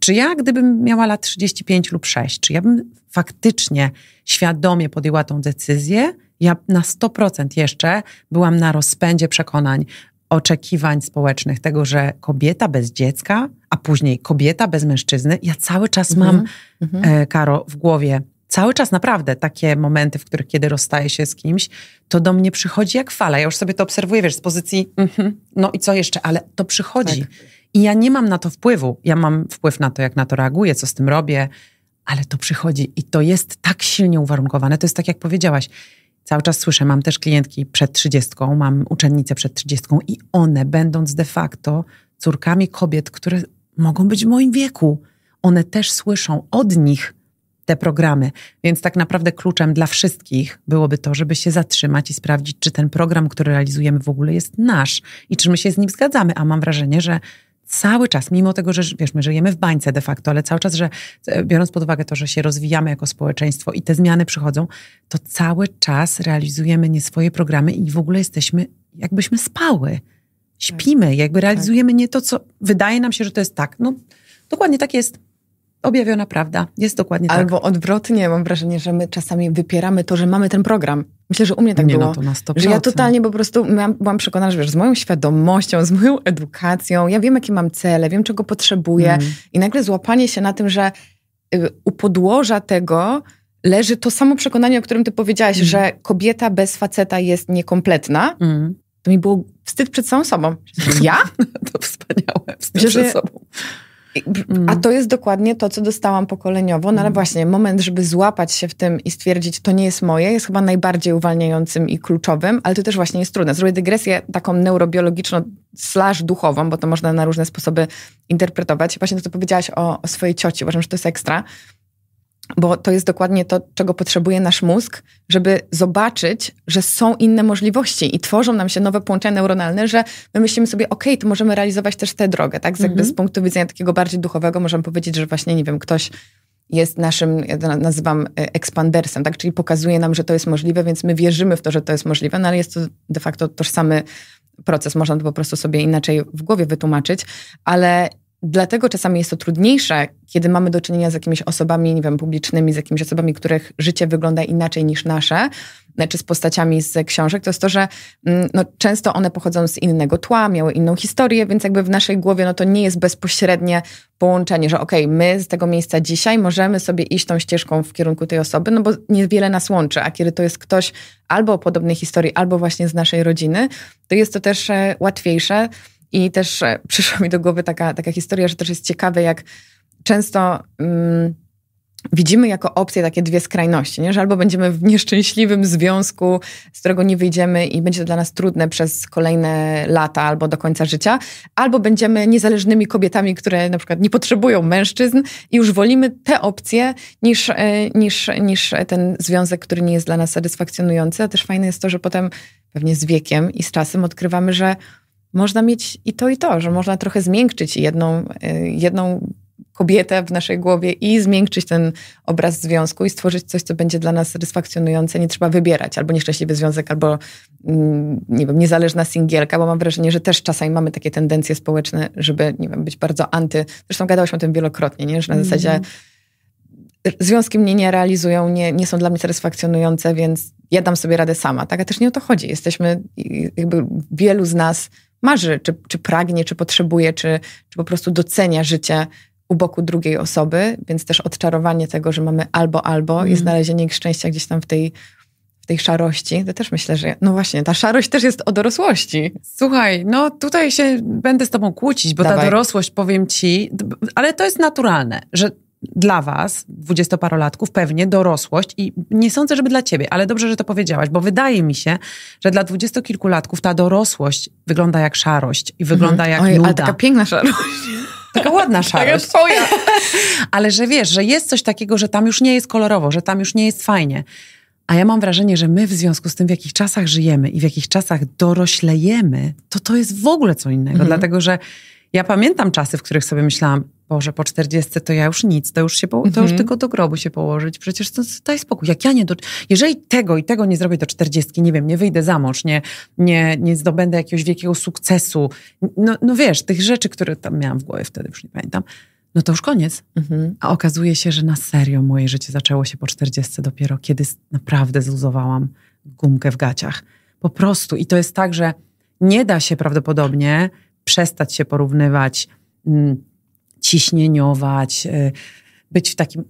Czy ja, gdybym miała lat 35 lub 6, czy ja bym faktycznie świadomie podjęła tą decyzję. Ja na 100% jeszcze byłam na rozpędzie przekonań, oczekiwań społecznych, tego, że kobieta bez dziecka, a później kobieta bez mężczyzny. Ja cały czas mhm. mam, mhm. E, Karo, w głowie cały czas naprawdę takie momenty, w których kiedy rozstaję się z kimś, to do mnie przychodzi jak fala. Ja już sobie to obserwuję, wiesz, z pozycji, mhm, no i co jeszcze, ale to przychodzi. Tak. I ja nie mam na to wpływu. Ja mam wpływ na to, jak na to reaguję, co z tym robię, ale to przychodzi i to jest tak silnie uwarunkowane. To jest tak, jak powiedziałaś. Cały czas słyszę, mam też klientki przed trzydziestką, mam uczennice przed trzydziestką i one, będąc de facto córkami kobiet, które mogą być w moim wieku, one też słyszą od nich te programy. Więc tak naprawdę kluczem dla wszystkich byłoby to, żeby się zatrzymać i sprawdzić, czy ten program, który realizujemy w ogóle jest nasz i czy my się z nim zgadzamy. A mam wrażenie, że cały czas, mimo tego, że wiesz, my żyjemy w bańce de facto, ale cały czas, że e, biorąc pod uwagę to, że się rozwijamy jako społeczeństwo i te zmiany przychodzą, to cały czas realizujemy nie swoje programy i w ogóle jesteśmy, jakbyśmy spały. Śpimy, tak. jakby tak. realizujemy tak. nie to, co wydaje nam się, że to jest tak. No, dokładnie tak jest objawiona prawda. Jest dokładnie Albo tak. Albo odwrotnie, mam wrażenie, że my czasami wypieramy to, że mamy ten program. Myślę, że u mnie tak nie, no było. No to na 100%. Że ja totalnie po prostu miałam, byłam przekonana, że wiesz, z moją świadomością, z moją edukacją, ja wiem, jakie mam cele, wiem, czego potrzebuję. Mm. I nagle złapanie się na tym, że y, u podłoża tego leży to samo przekonanie, o którym ty powiedziałaś, mm. że kobieta bez faceta jest niekompletna. Mm. To mi było wstyd przed samą sobą. Ja? to wspaniałe, wstyd Myślę, przed sobą. A to jest dokładnie to, co dostałam pokoleniowo. No ale mm. właśnie, moment, żeby złapać się w tym i stwierdzić, to nie jest moje, jest chyba najbardziej uwalniającym i kluczowym, ale to też właśnie jest trudne. Zrobię dygresję taką neurobiologiczną slash duchową, bo to można na różne sposoby interpretować. Właśnie to, co powiedziałaś o, o swojej cioci, uważam, że to jest ekstra, bo to jest dokładnie to, czego potrzebuje nasz mózg, żeby zobaczyć, że są inne możliwości i tworzą nam się nowe połączenia neuronalne, że my myślimy sobie, okej, to możemy realizować też tę drogę, tak? Z, jakby mm -hmm. z mhm. punktu widzenia takiego bardziej duchowego możemy powiedzieć, że właśnie, nie wiem, ktoś jest naszym, ja nazywam e, ekspandersem, tak? Czyli pokazuje nam, że to jest możliwe, więc my wierzymy w to, że to jest możliwe, no ale jest to de facto tożsamy proces, można to po prostu sobie inaczej w głowie wytłumaczyć, ale Dlatego czasami jest to trudniejsze, kiedy mamy do czynienia z jakimiś osobami, nie wiem, publicznymi, z jakimiś osobami, których życie wygląda inaczej niż nasze, czy znaczy z postaciami z książek, to jest to, że mm, no, często one pochodzą z innego tła, miały inną historię, więc jakby w naszej głowie no, to nie jest bezpośrednie połączenie, że okej, okay, my z tego miejsca dzisiaj możemy sobie iść tą ścieżką w kierunku tej osoby, no bo niewiele nas łączy, a kiedy to jest ktoś albo o podobnej historii, albo właśnie z naszej rodziny, to jest to też e, łatwiejsze, i też e, przyszła mi do głowy taka, taka historia, że też jest ciekawe, jak często mm, widzimy jako opcje takie dwie skrajności, nie? że albo będziemy w nieszczęśliwym związku, z którego nie wyjdziemy i będzie to dla nas trudne przez kolejne lata albo do końca życia, albo będziemy niezależnymi kobietami, które na przykład nie potrzebują mężczyzn i już wolimy te opcje niż, e, niż, niż ten związek, który nie jest dla nas satysfakcjonujący. A też fajne jest to, że potem pewnie z wiekiem i z czasem odkrywamy, że można mieć i to, i to, że można trochę zmiękczyć jedną, y, jedną kobietę w naszej głowie i zmiękczyć ten obraz związku i stworzyć coś, co będzie dla nas satysfakcjonujące. Nie trzeba wybierać albo nieszczęśliwy związek, albo mm, nie wiem, niezależna singielka, bo mam wrażenie, że też czasami mamy takie tendencje społeczne, żeby nie wiem, być bardzo anty. Zresztą gadałaś o tym wielokrotnie, nie? że na mhm. zasadzie mm związki mnie nie realizują, nie, nie są dla mnie satysfakcjonujące, więc ja dam sobie radę sama. Tak? A też nie o to chodzi. Jesteśmy, jakby wielu z nas marzy, czy, czy pragnie, czy potrzebuje, czy, czy po prostu docenia życie u boku drugiej osoby, więc też odczarowanie tego, że mamy albo, albo mm. i mhm. znalezienie ich szczęścia gdzieś tam w tej, w tej szarości, to też myślę, że no właśnie, ta szarość też jest o dorosłości. Słuchaj, no tutaj się będę z tobą kłócić, bo Dawaj. ta dorosłość, powiem ci, ale to jest naturalne, że dla was, dwudziestoparolatków, pewnie dorosłość i nie sądzę, żeby dla ciebie, ale dobrze, że to powiedziałaś, bo wydaje mi się, że dla dwudziestokilkulatków ta dorosłość wygląda jak szarość i wygląda mhm. jak Oj, nuda. Ale taka piękna szarość. Taka ładna szarość. Taka twoja. ale że wiesz, że jest coś takiego, że tam już nie jest kolorowo, że tam już nie jest fajnie. A ja mam wrażenie, że my w związku z tym, w jakich czasach żyjemy i w jakich czasach doroślejemy, to to jest w ogóle co innego, mhm. dlatego że ja pamiętam czasy, w których sobie myślałam, Boże, po 40 to ja już nic, to już, się po, to już mhm. tylko do grobu się położyć. Przecież to, daj spokój. Jak ja nie do, jeżeli tego i tego nie zrobię do 40, nie wiem, nie wyjdę za mąż, nie, nie, nie zdobędę jakiegoś wielkiego sukcesu, no, no wiesz, tych rzeczy, które tam miałam w głowie wtedy, już nie pamiętam, no to już koniec. Mhm. A okazuje się, że na serio moje życie zaczęło się po 40 dopiero, kiedy naprawdę zluzowałam gumkę w gaciach. Po prostu. I to jest tak, że nie da się prawdopodobnie przestać się porównywać, mm, ciśnieniować, y, być w takim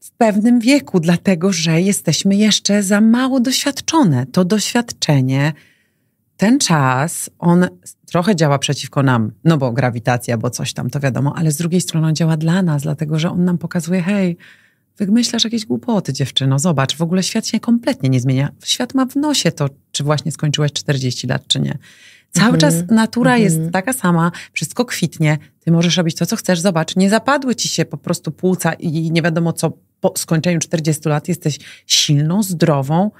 w pewnym wieku, dlatego że jesteśmy jeszcze za mało doświadczone. To doświadczenie, ten czas, on trochę działa przeciwko nam, no bo grawitacja, bo coś tam, to wiadomo, ale z drugiej strony działa dla nas, dlatego że on nam pokazuje, hej, wymyślasz jakieś głupoty, dziewczyno, zobacz, w ogóle świat się kompletnie nie zmienia. Świat ma w nosie to, czy właśnie skończyłaś 40 lat, czy nie. Cały mhm. czas natura mhm. jest taka sama, wszystko kwitnie, ty możesz robić to, co chcesz. Zobacz, nie zapadły ci się po prostu płuca i nie wiadomo co, po skończeniu 40 lat jesteś silną, zdrową,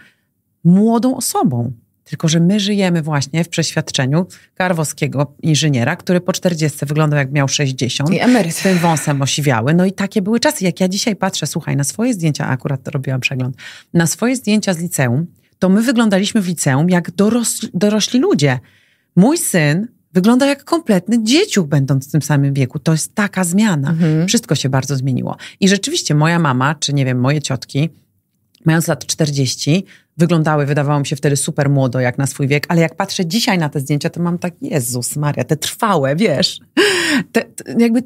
młodą osobą. Tylko, że my żyjemy właśnie w przeświadczeniu karwowskiego inżyniera, który po 40 wyglądał jak miał 60. I emeryt. Z tym wąsem osiwiały. No i takie były czasy. Jak ja dzisiaj patrzę, słuchaj, na swoje zdjęcia, akurat to robiłam przegląd, na swoje zdjęcia z liceum, to my wyglądaliśmy w liceum jak dorosli dorośli ludzie. Mój syn wygląda jak kompletny dzieciuch, będąc w tym samym wieku. To jest taka zmiana. Mhm. Wszystko się bardzo zmieniło. I rzeczywiście moja mama, czy nie wiem, moje ciotki, mając lat 40, wyglądały, wydawało mi się wtedy super młodo, jak na swój wiek, ale jak patrzę dzisiaj na te zdjęcia, to mam tak, Jezus Maria, te trwałe, wiesz. Te, te, jakby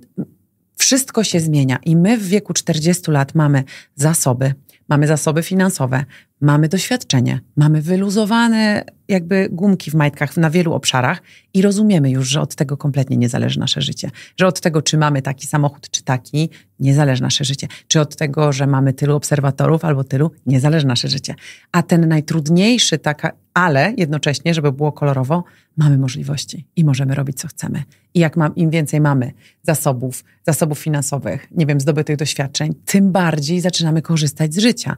wszystko się zmienia i my w wieku 40 lat mamy zasoby, mamy zasoby finansowe, mamy doświadczenie, mamy wyluzowane jakby gumki w majtkach na wielu obszarach i rozumiemy już, że od tego kompletnie nie zależy nasze życie. Że od tego, czy mamy taki samochód, czy taki, nie zależy nasze życie. Czy od tego, że mamy tylu obserwatorów albo tylu, nie zależy nasze życie. A ten najtrudniejszy, taka, ale jednocześnie, żeby było kolorowo, mamy możliwości i możemy robić, co chcemy. I jak mam, im więcej mamy zasobów, zasobów finansowych, nie wiem, zdobytych doświadczeń, tym bardziej zaczynamy korzystać z życia.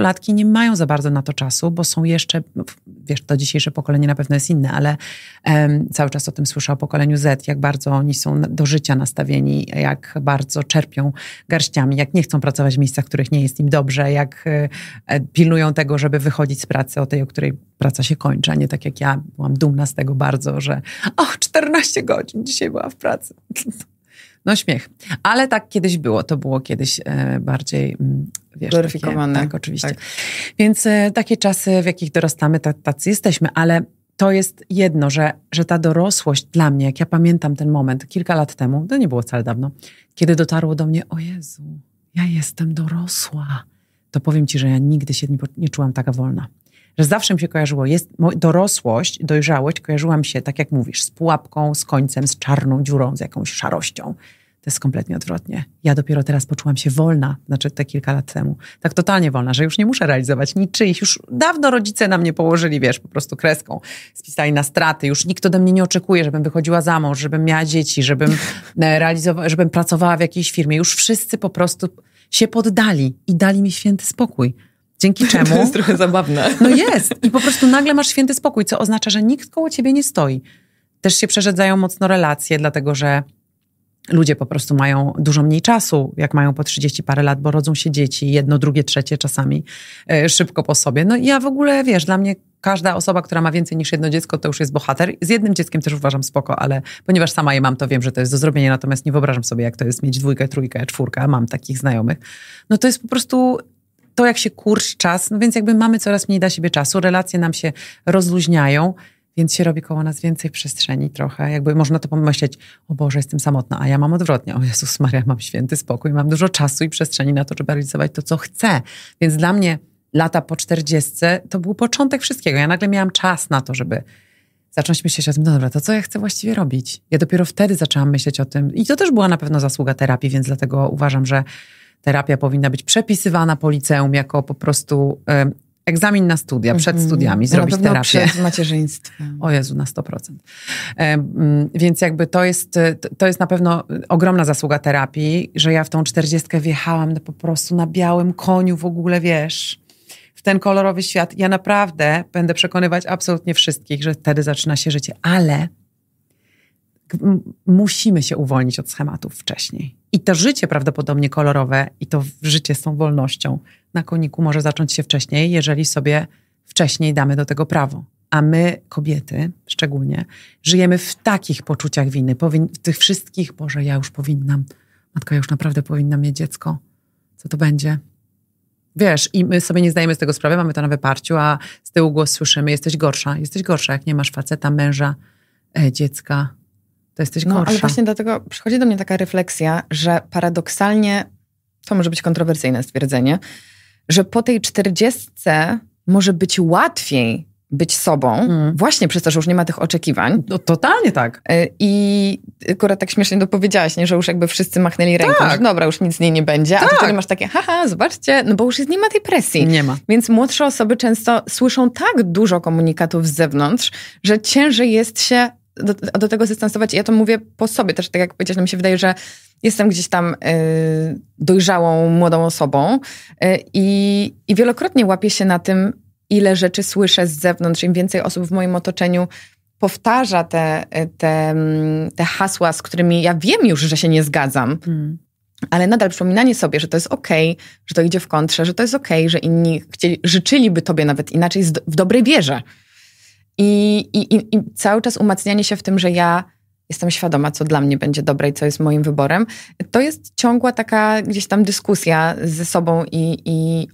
latki nie mają mają za bardzo na to czasu, bo są jeszcze, no, wiesz, to dzisiejsze pokolenie na pewno jest inne, ale um, cały czas o tym słyszę o pokoleniu Z, jak bardzo oni są do życia nastawieni, jak bardzo czerpią garściami, jak nie chcą pracować w miejscach, w których nie jest im dobrze, jak e, e, pilnują tego, żeby wychodzić z pracy o tej, o której praca się kończy, a nie tak jak ja byłam dumna z tego bardzo, że o, 14 godzin dzisiaj była w pracy. No śmiech. Ale tak kiedyś było. To było kiedyś e, bardziej, m, mm, wiesz... Takie, tak, oczywiście. Tak. Więc e, takie czasy, w jakich dorastamy, tacy jesteśmy. Ale to jest jedno, że, że ta dorosłość dla mnie, jak ja pamiętam ten moment kilka lat temu, to nie było wcale dawno, kiedy dotarło do mnie, o Jezu, ja jestem dorosła. To powiem ci, że ja nigdy się nie, nie czułam taka wolna że zawsze mi się kojarzyło, jest dorosłość, dojrzałość kojarzyłam się, tak jak mówisz, z pułapką, z końcem, z czarną dziurą, z jakąś szarością. To jest kompletnie odwrotnie. Ja dopiero teraz poczułam się wolna, znaczy te kilka lat temu. Tak totalnie wolna, że już nie muszę realizować niczyich. Już dawno rodzice na mnie położyli, wiesz, po prostu kreską. Spisali na straty. Już nikt ode mnie nie oczekuje, żebym wychodziła za mąż, żebym miała dzieci, żebym, e, realizowa żebym pracowała w jakiejś firmie. Już wszyscy po prostu się poddali i dali mi święty spokój. Dzięki czemu. To jest trochę zabawne. No jest. I po prostu nagle masz święty spokój, co oznacza, że nikt koło ciebie nie stoi. Też się przerzedzają mocno relacje, dlatego że ludzie po prostu mają dużo mniej czasu, jak mają po 30 parę lat, bo rodzą się dzieci, jedno, drugie, trzecie czasami yy, szybko po sobie. No i ja w ogóle, wiesz, dla mnie każda osoba, która ma więcej niż jedno dziecko, to już jest bohater. Z jednym dzieckiem też uważam spoko, ale ponieważ sama je mam, to wiem, że to jest do zrobienia, natomiast nie wyobrażam sobie, jak to jest mieć dwójkę, trójkę, czwórkę, mam takich znajomych. No to jest po prostu to, jak się kurcz czas, no więc jakby mamy coraz mniej dla siebie czasu, relacje nam się rozluźniają, więc się robi koło nas więcej przestrzeni trochę. Jakby można to pomyśleć, o Boże, jestem samotna, a ja mam odwrotnie. O Jezus Maria, mam święty spokój, mam dużo czasu i przestrzeni na to, żeby realizować to, co chcę. Więc dla mnie lata po czterdziestce to był początek wszystkiego. Ja nagle miałam czas na to, żeby zacząć myśleć o tym, no dobra, to co ja chcę właściwie robić? Ja dopiero wtedy zaczęłam myśleć o tym i to też była na pewno zasługa terapii, więc dlatego uważam, że terapia powinna być przepisywana po liceum jako po prostu egzamin na studia, przed mm -hmm. studiami no, zrobić na terapię. Przed macierzyństwem. O Jezu, na 100%. Mm, więc jakby to jest, e, to jest na pewno ogromna zasługa terapii, że ja w tą czterdziestkę wjechałam po prostu na białym koniu w ogóle, wiesz, w ten kolorowy świat. Ja naprawdę będę przekonywać absolutnie wszystkich, że wtedy zaczyna się życie, ale musimy się uwolnić od schematów wcześniej. I to życie prawdopodobnie kolorowe i to życie z tą wolnością na koniku może zacząć się wcześniej, jeżeli sobie wcześniej damy do tego prawo. A my, kobiety szczególnie, żyjemy w takich poczuciach winy, w tych wszystkich, Boże, ja już powinnam, matko, ja już naprawdę powinnam mieć dziecko. Co to będzie? Wiesz, i my sobie nie zdajemy z tego sprawy, mamy to na wyparciu, a z tyłu głos słyszymy, jesteś gorsza, jesteś gorsza, jak nie masz faceta, męża, e, dziecka, to jesteś gorsza. No, ale właśnie dlatego przychodzi do mnie taka refleksja, że paradoksalnie, to może być kontrowersyjne stwierdzenie, że po tej czterdziestce może być łatwiej być sobą, mm. właśnie przez to, że już nie ma tych oczekiwań. No, totalnie tak. Y, I akurat tak śmiesznie dopowiedziałaś, nie, że już jakby wszyscy machnęli ręką, tak. że dobra, już nic z niej nie będzie, tak. a ty tak. wtedy masz takie, haha, zobaczcie, no bo już jest, nie ma tej presji. Nie ma. Więc młodsze osoby często słyszą tak dużo komunikatów z zewnątrz, że ciężej jest się do, do, tego zdystansować. I ja to mówię po sobie też, tak jak powiedziałeś, no mi się wydaje, że jestem gdzieś tam y, dojrzałą, młodą osobą y, i, wielokrotnie łapię się na tym, ile rzeczy słyszę z zewnątrz. Im więcej osób w moim otoczeniu powtarza te, te, te hasła, z którymi ja wiem już, że się nie zgadzam, hmm. ale nadal przypominanie sobie, że to jest okej, okay, że to idzie w kontrze, że to jest okej, okay, że inni chcieli, życzyliby tobie nawet inaczej w dobrej wierze, i, i, i, I cały czas umacnianie się w tym, że ja jestem świadoma, co dla mnie będzie dobre i co jest moim wyborem. To jest ciągła taka gdzieś tam dyskusja ze sobą i, i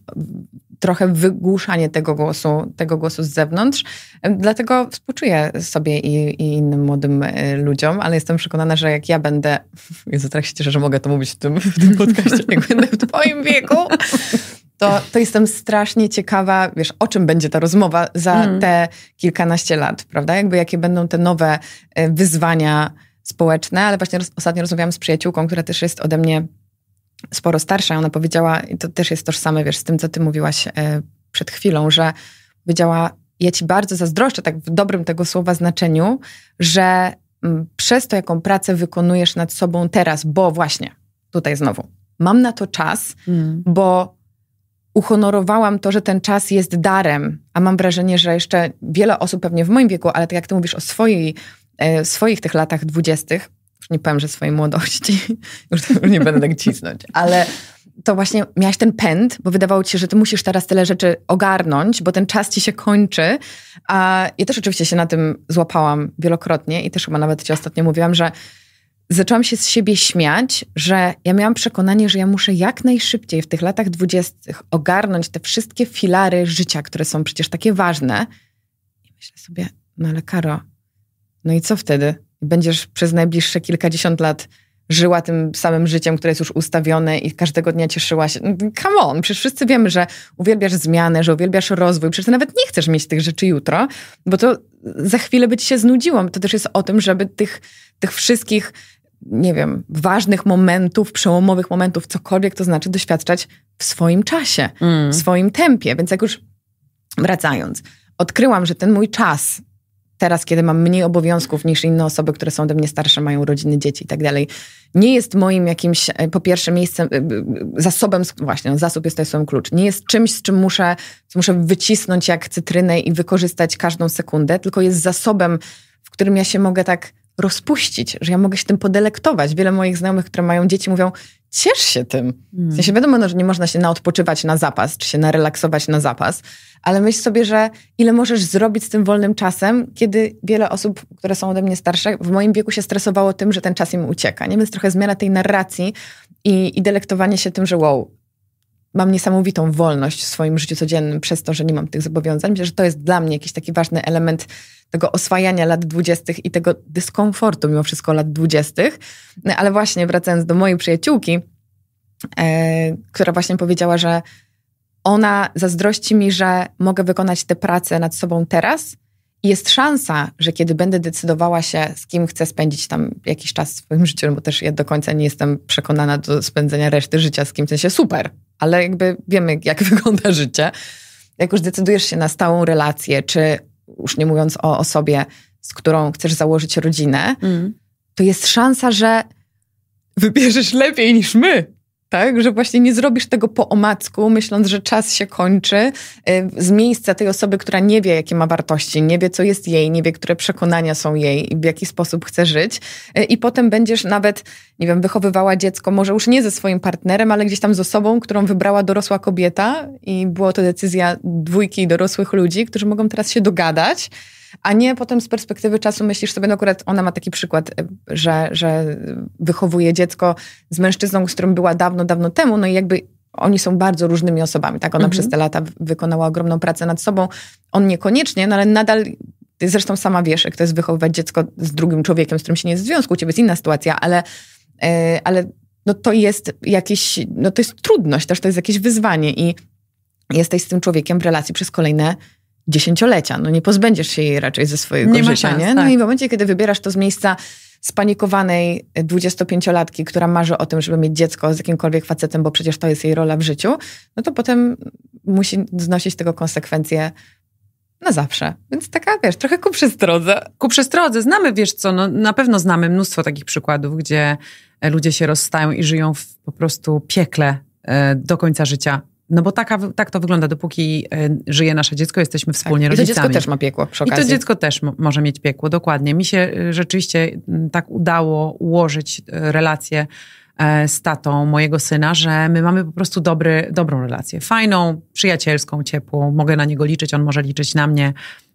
trochę wygłuszanie tego głosu, tego głosu z zewnątrz. Dlatego współczuję sobie i, i innym młodym e, ludziom, ale jestem przekonana, że jak ja będę... Jezu, tak się cieszę, że mogę to mówić w tym, w tym podcaście, jak będę w twoim wieku, to, to jestem strasznie ciekawa, wiesz, o czym będzie ta rozmowa za mm. te kilkanaście lat, prawda? Jakby jakie będą te nowe e, wyzwania społeczne, ale właśnie roz, ostatnio rozmawiałam z przyjaciółką, która też jest ode mnie sporo starsza. Ona powiedziała, i to też jest tożsame, wiesz, z tym, co ty mówiłaś e, przed chwilą, że powiedziała, ja ci bardzo zazdroszczę, tak w dobrym tego słowa znaczeniu, że przez to, jaką pracę wykonujesz nad sobą teraz, bo właśnie, tutaj znowu, mam na to czas, mm. bo uhonorowałam to, że ten czas jest darem, a mam wrażenie, że jeszcze wiele osób pewnie w moim wieku, ale tak jak ty mówisz o swojej, e, swoich tych latach dwudziestych, już nie powiem, że swojej młodości, już, już nie będę tak cisnąć, ale to właśnie miałaś ten pęd, bo wydawało ci się, że ty musisz teraz tyle rzeczy ogarnąć, bo ten czas ci się kończy. A ja też oczywiście się na tym złapałam wielokrotnie i też chyba nawet ci ostatnio mówiłam, że zaczęłam się z siebie śmiać, że ja miałam przekonanie, że ja muszę jak najszybciej w tych latach dwudziestych ogarnąć te wszystkie filary życia, które są przecież takie ważne. I myślę sobie, no ale Karo, no i co wtedy? Będziesz przez najbliższe kilkadziesiąt lat żyła tym samym życiem, które jest już ustawione i każdego dnia cieszyła się. No, come on, przecież wszyscy wiemy, że uwielbiasz zmianę, że uwielbiasz rozwój, przecież nawet nie chcesz mieć tych rzeczy jutro, bo to za chwilę by ci się znudziło. To też jest o tym, żeby tych, tych wszystkich nie wiem, ważnych momentów, przełomowych momentów, cokolwiek to znaczy doświadczać w swoim czasie, mm. w swoim tempie. Więc jak już wracając, odkryłam, że ten mój czas, teraz kiedy mam mniej obowiązków niż inne osoby, które są ode mnie starsze, mają rodziny, dzieci i tak dalej, nie jest moim jakimś, e, po pierwsze, miejscem, e, e, zasobem, właśnie, no, zasób jest tutaj słowem klucz, nie jest czymś, z czym muszę, co muszę wycisnąć jak cytrynę i wykorzystać każdą sekundę, tylko jest zasobem, w którym ja się mogę tak rozpuścić, że ja mogę się tym podelektować. Wiele moich znajomych, które mają dzieci, mówią, ciesz się tym. W sensie mm. wiadomo, no, że nie można się naodpoczywać na zapas, czy się narelaksować na zapas, ale myśl sobie, że ile możesz zrobić z tym wolnym czasem, kiedy wiele osób, które są ode mnie starsze, w moim wieku się stresowało tym, że ten czas im ucieka. Nie? Więc trochę zmiana tej narracji i, i delektowanie się tym, że wow, mam niesamowitą wolność w swoim życiu codziennym przez to, że nie mam tych zobowiązań. Myślę, że to jest dla mnie jakiś taki ważny element tego oswajania lat dwudziestych i tego dyskomfortu mimo wszystko lat dwudziestych. No, ale właśnie wracając do mojej przyjaciółki, e, która właśnie powiedziała, że ona zazdrości mi, że mogę wykonać tę pracę nad sobą teraz. I jest szansa, że kiedy będę decydowała się, z kim chcę spędzić tam jakiś czas w swoim życiu, no bo też ja do końca nie jestem przekonana do spędzenia reszty życia z kim, w sensie super, ale jakby wiemy, jak wygląda życie. Jak już decydujesz się na stałą relację, czy już nie mówiąc o osobie, z którą chcesz założyć rodzinę, mm. to jest szansa, że wybierzesz lepiej niż my tak? Że właśnie nie zrobisz tego po omacku, myśląc, że czas się kończy, y, z miejsca tej osoby, która nie wie, jakie ma wartości, nie wie, co jest jej, nie wie, które przekonania są jej i w jaki sposób chce żyć. Y, I potem będziesz nawet, nie wiem, wychowywała dziecko, może już nie ze swoim partnerem, ale gdzieś tam z osobą, którą wybrała dorosła kobieta i była to decyzja dwójki dorosłych ludzi, którzy mogą teraz się dogadać a nie potem z perspektywy czasu myślisz sobie, no akurat ona ma taki przykład, e, że, że wychowuje dziecko z mężczyzną, z którym była dawno, dawno temu, no i jakby oni są bardzo różnymi osobami, tak? Ona mhm. przez te lata wykonała ogromną pracę nad sobą, on niekoniecznie, no ale nadal ty zresztą sama wiesz, jak to jest wychowywać dziecko z drugim człowiekiem, z którym się nie jest w związku, u ciebie jest inna sytuacja, ale, yy, ale no to jest jakieś, no to jest trudność, też to jest jakieś wyzwanie i jesteś z tym człowiekiem w relacji przez kolejne dziesięciolecia. No nie pozbędziesz się jej raczej ze swojego nie życia, szans, nie? No tak. i w momencie, kiedy wybierasz to z miejsca spanikowanej 25-latki, która marzy o tym, żeby mieć dziecko z jakimkolwiek facetem, bo przecież to jest jej rola w życiu, no to potem musi znosić tego konsekwencje na zawsze. Więc taka, wiesz, trochę ku przestrodze. Ku przestrodze. Znamy, wiesz co, no, na pewno znamy mnóstwo takich przykładów, gdzie ludzie się rozstają i żyją w po prostu piekle e, do końca życia no bo taka, tak to wygląda, dopóki y, żyje nasze dziecko, jesteśmy tak. wspólnie tak. rodzicami. I to dziecko też ma piekło przy okazji. I to dziecko też może mieć piekło, dokładnie. Mi się y, rzeczywiście mm, tak udało ułożyć y, relację e, z tatą mojego syna, że my mamy po prostu dobry, dobrą relację. Fajną, przyjacielską, ciepłą. Mogę na niego liczyć, on może liczyć na mnie.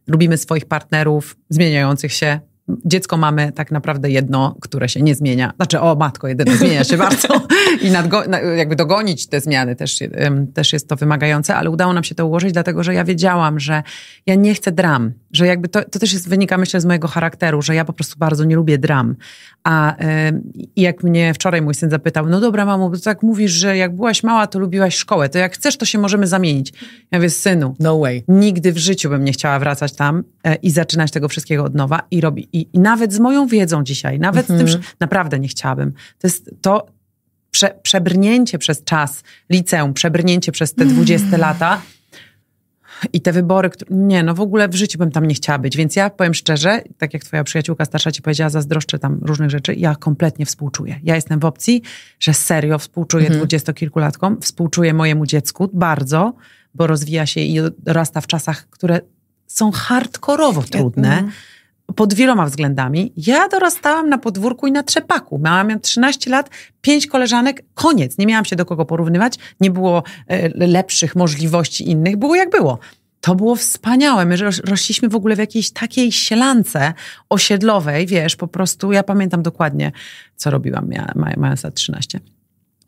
Lubimy swoich partnerów zmieniających się, dziecko mamy tak naprawdę jedno, które się nie zmienia. Znaczy, o matko, jedyne zmienia się bardzo i nadgo- jakby dogonić te zmiany też, też jest to wymagające, ale udało nam się to ułożyć, dlatego że ja wiedziałam, że ja nie chcę dram że jakby to, to też jest, wynika myślę z mojego charakteru, że ja po prostu bardzo nie lubię dram. A y, jak mnie wczoraj mój syn zapytał, no dobra mamo, bo tak mówisz, że jak byłaś mała, to lubiłaś szkołę, to jak chcesz, to się możemy zamienić. Ja mówię, synu, no way. nigdy w życiu bym nie chciała wracać tam e, i zaczynać tego wszystkiego od nowa i robi. I, i nawet z moją wiedzą dzisiaj, nawet mhm. z tym, mhm. że naprawdę nie chciałabym. To jest to, prze, przebrnięcie przez czas liceum, przebrnięcie przez te 20 lata i te wybory, które... nie, no w ogóle w życiu bym tam nie chciała być, więc ja powiem szczerze, tak jak twoja przyjaciółka starsza ci powiedziała, zazdroszczę tam różnych rzeczy, ja kompletnie współczuję. Ja jestem w opcji, że serio współczuję mhm. dwudziestokilkulatkom, współczuję mojemu dziecku bardzo, bo rozwija się i dorasta w czasach, które są hardkorowo trudne. Mhm pod wieloma względami. Ja dorastałam na podwórku i na trzepaku. Miałam 13 lat, pięć koleżanek, koniec. Nie miałam się do kogo porównywać, nie było e, lepszych możliwości innych, było jak było. To było wspaniałe. My rośliśmy w ogóle w jakiejś takiej sielance osiedlowej, wiesz, po prostu ja pamiętam dokładnie, co robiłam, ja, mając lat 13.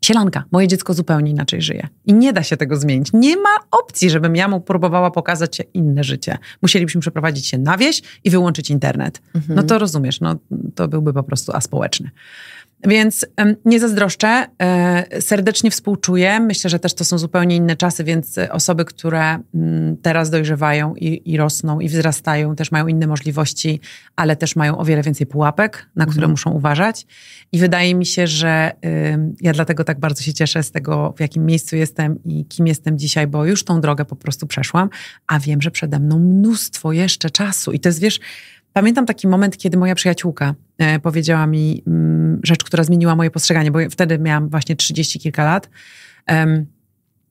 Sielanka, moje dziecko zupełnie inaczej żyje. I nie da się tego zmienić. Nie ma opcji, żebym ja mu próbowała pokazać inne życie. Musielibyśmy przeprowadzić się na wieś i wyłączyć internet. No mhm. No to rozumiesz, no to byłby po prostu aspołeczny. Więc nie zazdroszczę, e, serdecznie współczuję. Myślę, że też to są zupełnie inne czasy, więc e, osoby, które mm, teraz dojrzewają i, i rosną i wzrastają, też mają inne możliwości, ale też mają o wiele więcej pułapek, na które mhm. muszą uważać. I wydaje mi się, że ja dlatego tak bardzo się cieszę z tego, w jakim miejscu jestem i kim jestem dzisiaj, bo już tą drogę po prostu przeszłam, a wiem, że przede mną mnóstwo jeszcze czasu. I to jest, wiesz, Pamiętam taki moment, kiedy moja przyjaciółka e, powiedziała mi mm, rzecz, która zmieniła moje postrzeganie, bo wtedy miałam właśnie 30 kilka lat.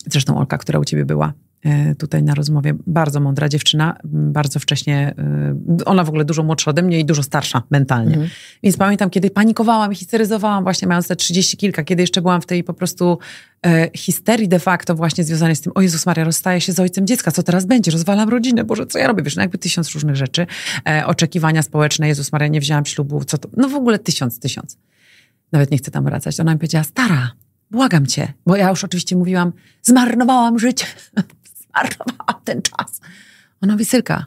Zresztą Olka, która u ciebie była, E, tutaj na rozmowie. Bardzo mądra dziewczyna, bardzo wcześnie, e, ona w ogóle dużo młodsza ode mnie i dużo starsza mentalnie. Mhm. Więc pamiętam, kiedy panikowałam i histeryzowałam właśnie mając te 30 kilka, kiedy jeszcze byłam w tej po prostu e, histerii de facto właśnie związanej z tym, o Jezus Maria, rozstaję się z ojcem dziecka, co teraz będzie? Rozwalam rodzinę, Boże, co ja robię? Wiesz, no jakby tysiąc różnych rzeczy. oczekiwania społeczne, Jezus Maria, nie wzięłam ślubu, co to? No w ogóle tysiąc, tysiąc. Nawet nie chcę tam wracać. Ona mi powiedziała, stara, błagam cię, bo ja już oczywiście mówiłam, zmarnowałam życie marnowałam ten czas. Ona mówi, Sylka,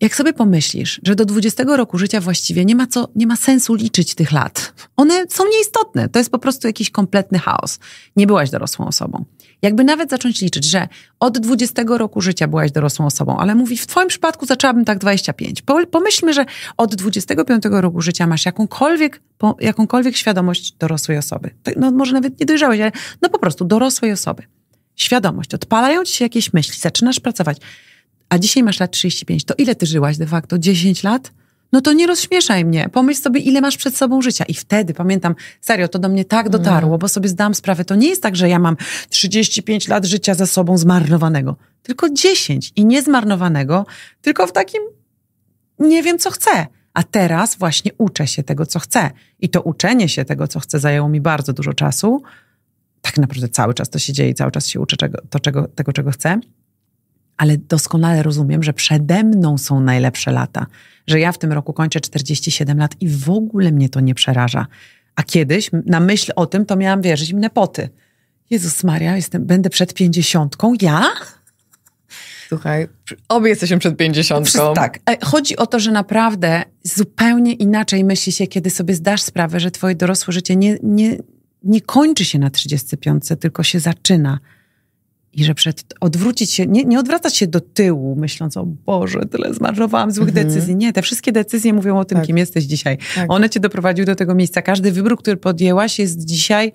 jak sobie pomyślisz, że do 20 roku życia właściwie nie ma, co, nie ma sensu liczyć tych lat. One są nieistotne. To jest po prostu jakiś kompletny chaos. Nie byłaś dorosłą osobą. Jakby nawet zacząć liczyć, że od 20 roku życia byłaś dorosłą osobą, ale mówi, w twoim przypadku zaczęłabym tak 25. Pomyślmy, że od 25 roku życia masz jakąkolwiek, jakąkolwiek świadomość dorosłej osoby. Tak, no może nawet nie dojrzałeś, ale no po prostu dorosłej osoby świadomość, odpalają ci się jakieś myśli, zaczynasz pracować, a dzisiaj masz lat 35, to ile ty żyłaś de facto? 10 lat? No to nie rozśmieszaj mnie. Pomyśl sobie, ile masz przed sobą życia. I wtedy, pamiętam, serio, to do mnie tak dotarło, mm. bo sobie zdam sprawę, to nie jest tak, że ja mam 35 lat życia za sobą zmarnowanego. Tylko 10 i nie zmarnowanego, tylko w takim nie wiem, co chcę. A teraz właśnie uczę się tego, co chcę. I to uczenie się tego, co chcę, zajęło mi bardzo dużo czasu, tak naprawdę cały czas to się dzieje i cały czas się uczę czego, to, czego, tego, czego chcę. Ale doskonale rozumiem, że przede mną są najlepsze lata, że ja w tym roku kończę 47 lat i w ogóle mnie to nie przeraża. A kiedyś na myśl o tym to miałam, wiesz, mnie poty. Jezus Maria, jestem, będę przed pięćdziesiątką? Ja? Słuchaj, obie jesteśmy przed pięćdziesiątką. Tak. E, chodzi o to, że naprawdę zupełnie inaczej myśli się, kiedy sobie zdasz sprawę, że twoje dorosłe życie nie, nie, nie kończy się na 35, tylko się zaczyna. I że przed odwrócić się, nie, nie odwracać się do tyłu, myśląc, o Boże, tyle zmarnowałam złych mhm. decyzji. Nie, te wszystkie decyzje mówią o tym, tak. kim jesteś dzisiaj. Tak. One cię doprowadziły do tego miejsca. Każdy wybór, który podjęłaś, jest dzisiaj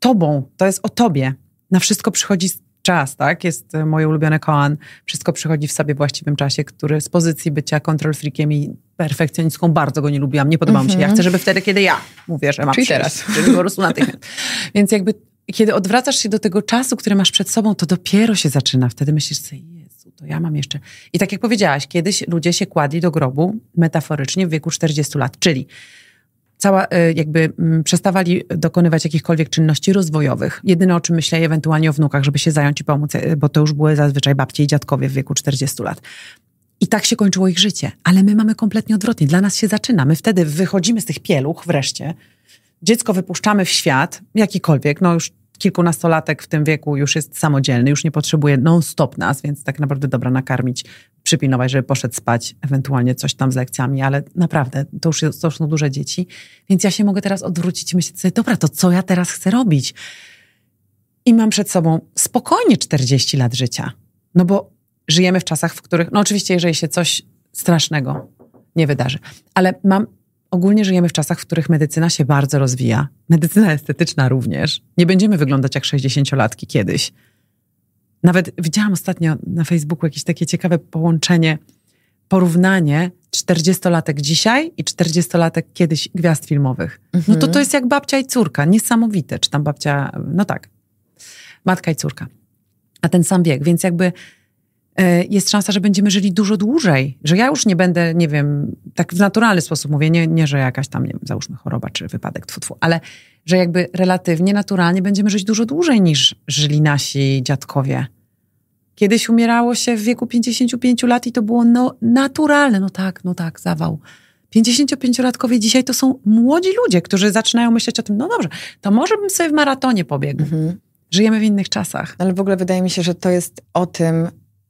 tobą. To jest o tobie. Na wszystko przychodzi czas, tak? Jest e, moje ulubione koan. Wszystko przychodzi w sobie właściwym czasie, który z pozycji bycia kontrol freakiem i perfekcjonistką, bardzo go nie lubiłam, nie podobało mi się. Ja mhm. chcę, żeby wtedy, kiedy ja mówię, że mam Czyli teraz. Żeby po prostu natychmiast. Więc jakby, kiedy odwracasz się do tego czasu, który masz przed sobą, to dopiero się zaczyna. Wtedy myślisz sobie, Jezu, to ja mam jeszcze... I tak jak powiedziałaś, kiedyś ludzie się kładli do grobu, metaforycznie, w wieku 40 lat, czyli cała, e, jakby m, mm, przestawali dokonywać jakichkolwiek czynności rozwojowych. Jedyne o czym myśleli ewentualnie o wnukach, żeby się zająć i pomóc, e, bo to już były zazwyczaj babcie i dziadkowie w wieku 40 lat. I tak się kończyło ich życie. Ale my mamy kompletnie odwrotnie. Dla nas się zaczyna. My wtedy wychodzimy z tych pieluch wreszcie. Dziecko wypuszczamy w świat, jakikolwiek, no już kilkunastolatek w tym wieku już jest samodzielny, już nie potrzebuje non-stop nas, więc tak naprawdę dobra nakarmić, przypilnować, żeby poszedł spać, ewentualnie coś tam z lekcjami, ale naprawdę, to już, jest, to już są duże dzieci. Więc ja się mogę teraz odwrócić i myśleć sobie, dobra, to co ja teraz chcę robić? I mam przed sobą spokojnie 40 lat życia. No bo żyjemy w czasach, w których, no oczywiście, jeżeli się coś strasznego nie wydarzy, ale mam ogólnie żyjemy w czasach, w których medycyna się bardzo rozwija. Medycyna estetyczna również. Nie będziemy wyglądać jak 60-latki kiedyś. Nawet widziałam ostatnio na Facebooku jakieś takie ciekawe połączenie, porównanie 40-latek dzisiaj i 40-latek kiedyś gwiazd filmowych. Mhm. No to mhm. to jest jak babcia i córka. Niesamowite. Czy tam babcia, no tak, matka i córka. A ten sam wiek, więc jakby E, jest szansa, że będziemy żyli dużo dłużej. Że ja już nie będę, nie wiem, tak w naturalny sposób mówię, nie, nie że jakaś tam, nie wiem, załóżmy choroba czy wypadek, tfu, tfu, ale że jakby relatywnie, naturalnie będziemy żyć dużo dłużej niż żyli nasi dziadkowie. Kiedyś umierało się w wieku 55 lat i to było no, naturalne. No tak, no tak, zawał. 55-latkowie dzisiaj to są młodzi ludzie, którzy zaczynają myśleć o tym, no dobrze, to może bym sobie w maratonie pobiegł. Mhm. Żyjemy w innych czasach. Ale w ogóle wydaje mi się, że to jest o tym,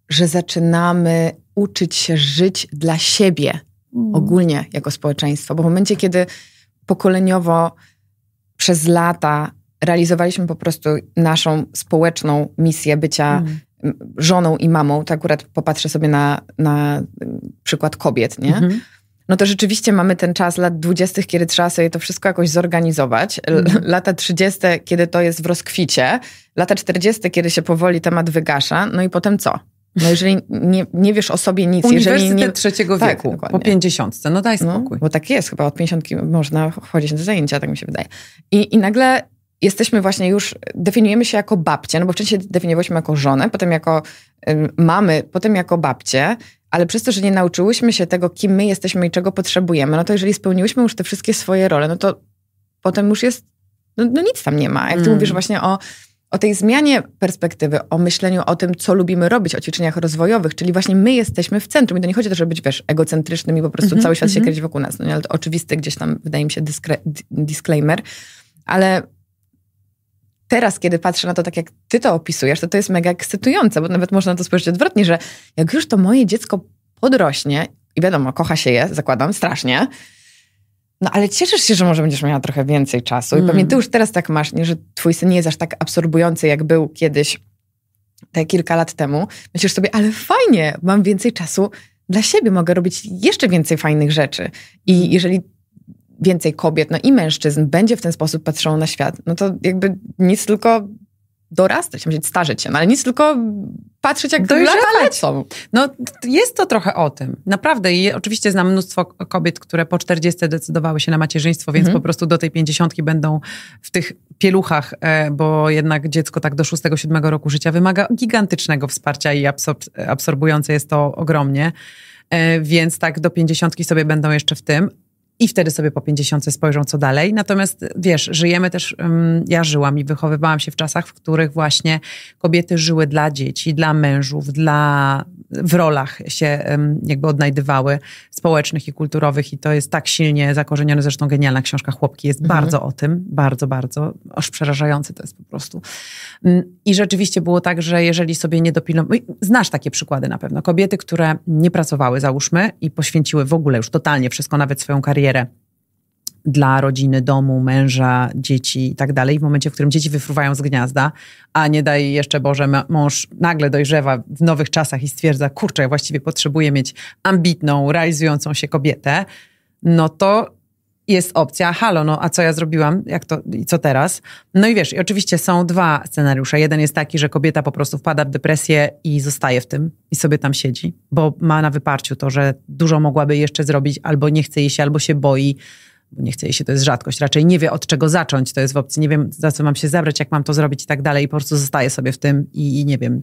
że zaczynamy uczyć się żyć dla siebie mm. ogólnie jako społeczeństwo, bo w momencie, kiedy pokoleniowo przez lata realizowaliśmy po prostu naszą społeczną misję bycia mm. żoną i mamą, to akurat popatrzę sobie na, na y, przykład kobiet, nie? Mm -hmm no to rzeczywiście mamy ten czas lat dwudziestych, kiedy trzeba sobie to wszystko jakoś zorganizować, mhm. lata trzydzieste, kiedy to jest w rozkwicie, lata czterdzieste, kiedy się powoli temat wygasza, no i potem co? No jeżeli nie, nie wiesz o sobie nic, Uniwersytet jeżeli nie... trzeciego tak, wieku, dokładnie. po pięćdziesiątce, no daj no, spokój. No, bo tak jest, chyba od pięćdziesiątki można chodzić na zajęcia, tak mi się wydaje. I, i nagle jesteśmy właśnie już, definiujemy się jako babcie, no bo wcześniej definiowaliśmy jako żonę, potem jako mamy, potem jako babcie, ale przez to, że nie nauczyłyśmy się tego, kim my jesteśmy i czego potrzebujemy, no to jeżeli spełniłyśmy już te wszystkie swoje role, no to potem już jest, no, no nic tam nie ma. Jak ty mm. mówisz właśnie o o tej zmianie perspektywy, o myśleniu o tym, co lubimy robić, o ćwiczeniach rozwojowych, czyli właśnie my jesteśmy w centrum. I to nie chodzi o to, żeby być, wiesz, egocentrycznym i po prostu mm -hmm, cały świat mm -hmm. się mhm. kręci wokół nas. No nie, ale to oczywisty gdzieś tam, wydaje mi się, disclaimer. Ale teraz, kiedy patrzę na to tak, jak ty to opisujesz, to to jest mega ekscytujące, bo nawet można to spojrzeć odwrotnie, że jak już to moje dziecko podrośnie i wiadomo, kocha się je, zakładam, strasznie, no ale cieszysz się, że może będziesz miała trochę więcej czasu. I mm. pewnie ty już teraz tak masz, nie, że twój syn nie jest aż tak absorbujący, jak był kiedyś, te kilka lat temu. Myślisz sobie, ale fajnie, mam więcej czasu dla siebie, mogę robić jeszcze więcej fajnych rzeczy. I mm. jeżeli więcej kobiet, no i mężczyzn będzie w ten sposób patrzyło na świat, no to jakby nic, tylko dorastać, musieć starzeć się, no ale nic, tylko patrzeć jak Dojrzewać. lata lecą. No jest to trochę o tym, naprawdę. I oczywiście znam mnóstwo kobiet, które po 40 decydowały się na macierzyństwo, więc mhm. po prostu do tej 50 będą w tych pieluchach, e, bo jednak dziecko tak do 6-7 roku życia wymaga gigantycznego wsparcia i absorbujące jest to ogromnie. E, więc tak do 50 sobie będą jeszcze w tym, i wtedy sobie po 50 spojrzą, co dalej. Natomiast wiesz, żyjemy też, ja żyłam i wychowywałam się w czasach, w których właśnie kobiety żyły dla dzieci, dla mężów, dla, w rolach się jakby odnajdywały społecznych i kulturowych i to jest tak silnie zakorzenione. Zresztą genialna książka Chłopki jest mhm. bardzo o tym, bardzo, bardzo, aż przerażający to jest po prostu. I rzeczywiście było tak, że jeżeli sobie nie dopilnowały, no znasz takie przykłady na pewno, kobiety, które nie pracowały, załóżmy, i poświęciły w ogóle już totalnie wszystko, nawet swoją karierę, dla rodziny, domu, męża, dzieci i tak dalej. W momencie, w którym dzieci wyfruwają z gniazda, a nie daj jeszcze Boże, mąż nagle dojrzewa w nowych czasach i stwierdza, kurczę, ja właściwie potrzebuję mieć ambitną, realizującą się kobietę, no to jest opcja, halo, no a co ja zrobiłam, jak to i co teraz? No i wiesz, i oczywiście są dwa scenariusze. Jeden jest taki, że kobieta po prostu wpada w depresję i zostaje w tym i sobie tam siedzi, bo ma na wyparciu to, że dużo mogłaby jeszcze zrobić, albo nie chce jej się, albo się boi. Nie chce jej się, to jest rzadkość. Raczej nie wie od czego zacząć, to jest w opcji, nie wiem za co mam się zabrać, jak mam to zrobić i tak dalej. I po prostu zostaje sobie w tym i, i nie wiem,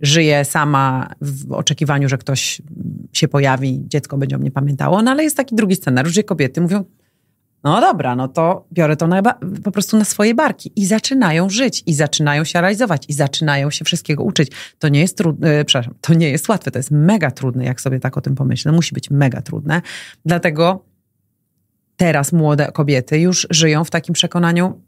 żyje sama w oczekiwaniu, że ktoś się pojawi, dziecko będzie o mnie pamiętało. No ale jest taki drugi scenariusz, gdzie kobiety mówią, no dobra, no to biorę to na, po prostu na swoje barki i zaczynają żyć, i zaczynają się realizować, i zaczynają się wszystkiego uczyć. To nie jest trudne, e, przepraszam, to nie jest łatwe, to jest mega trudne, jak sobie tak o tym pomyślę. Musi być mega trudne. Dlatego teraz młode kobiety już żyją w takim przekonaniu,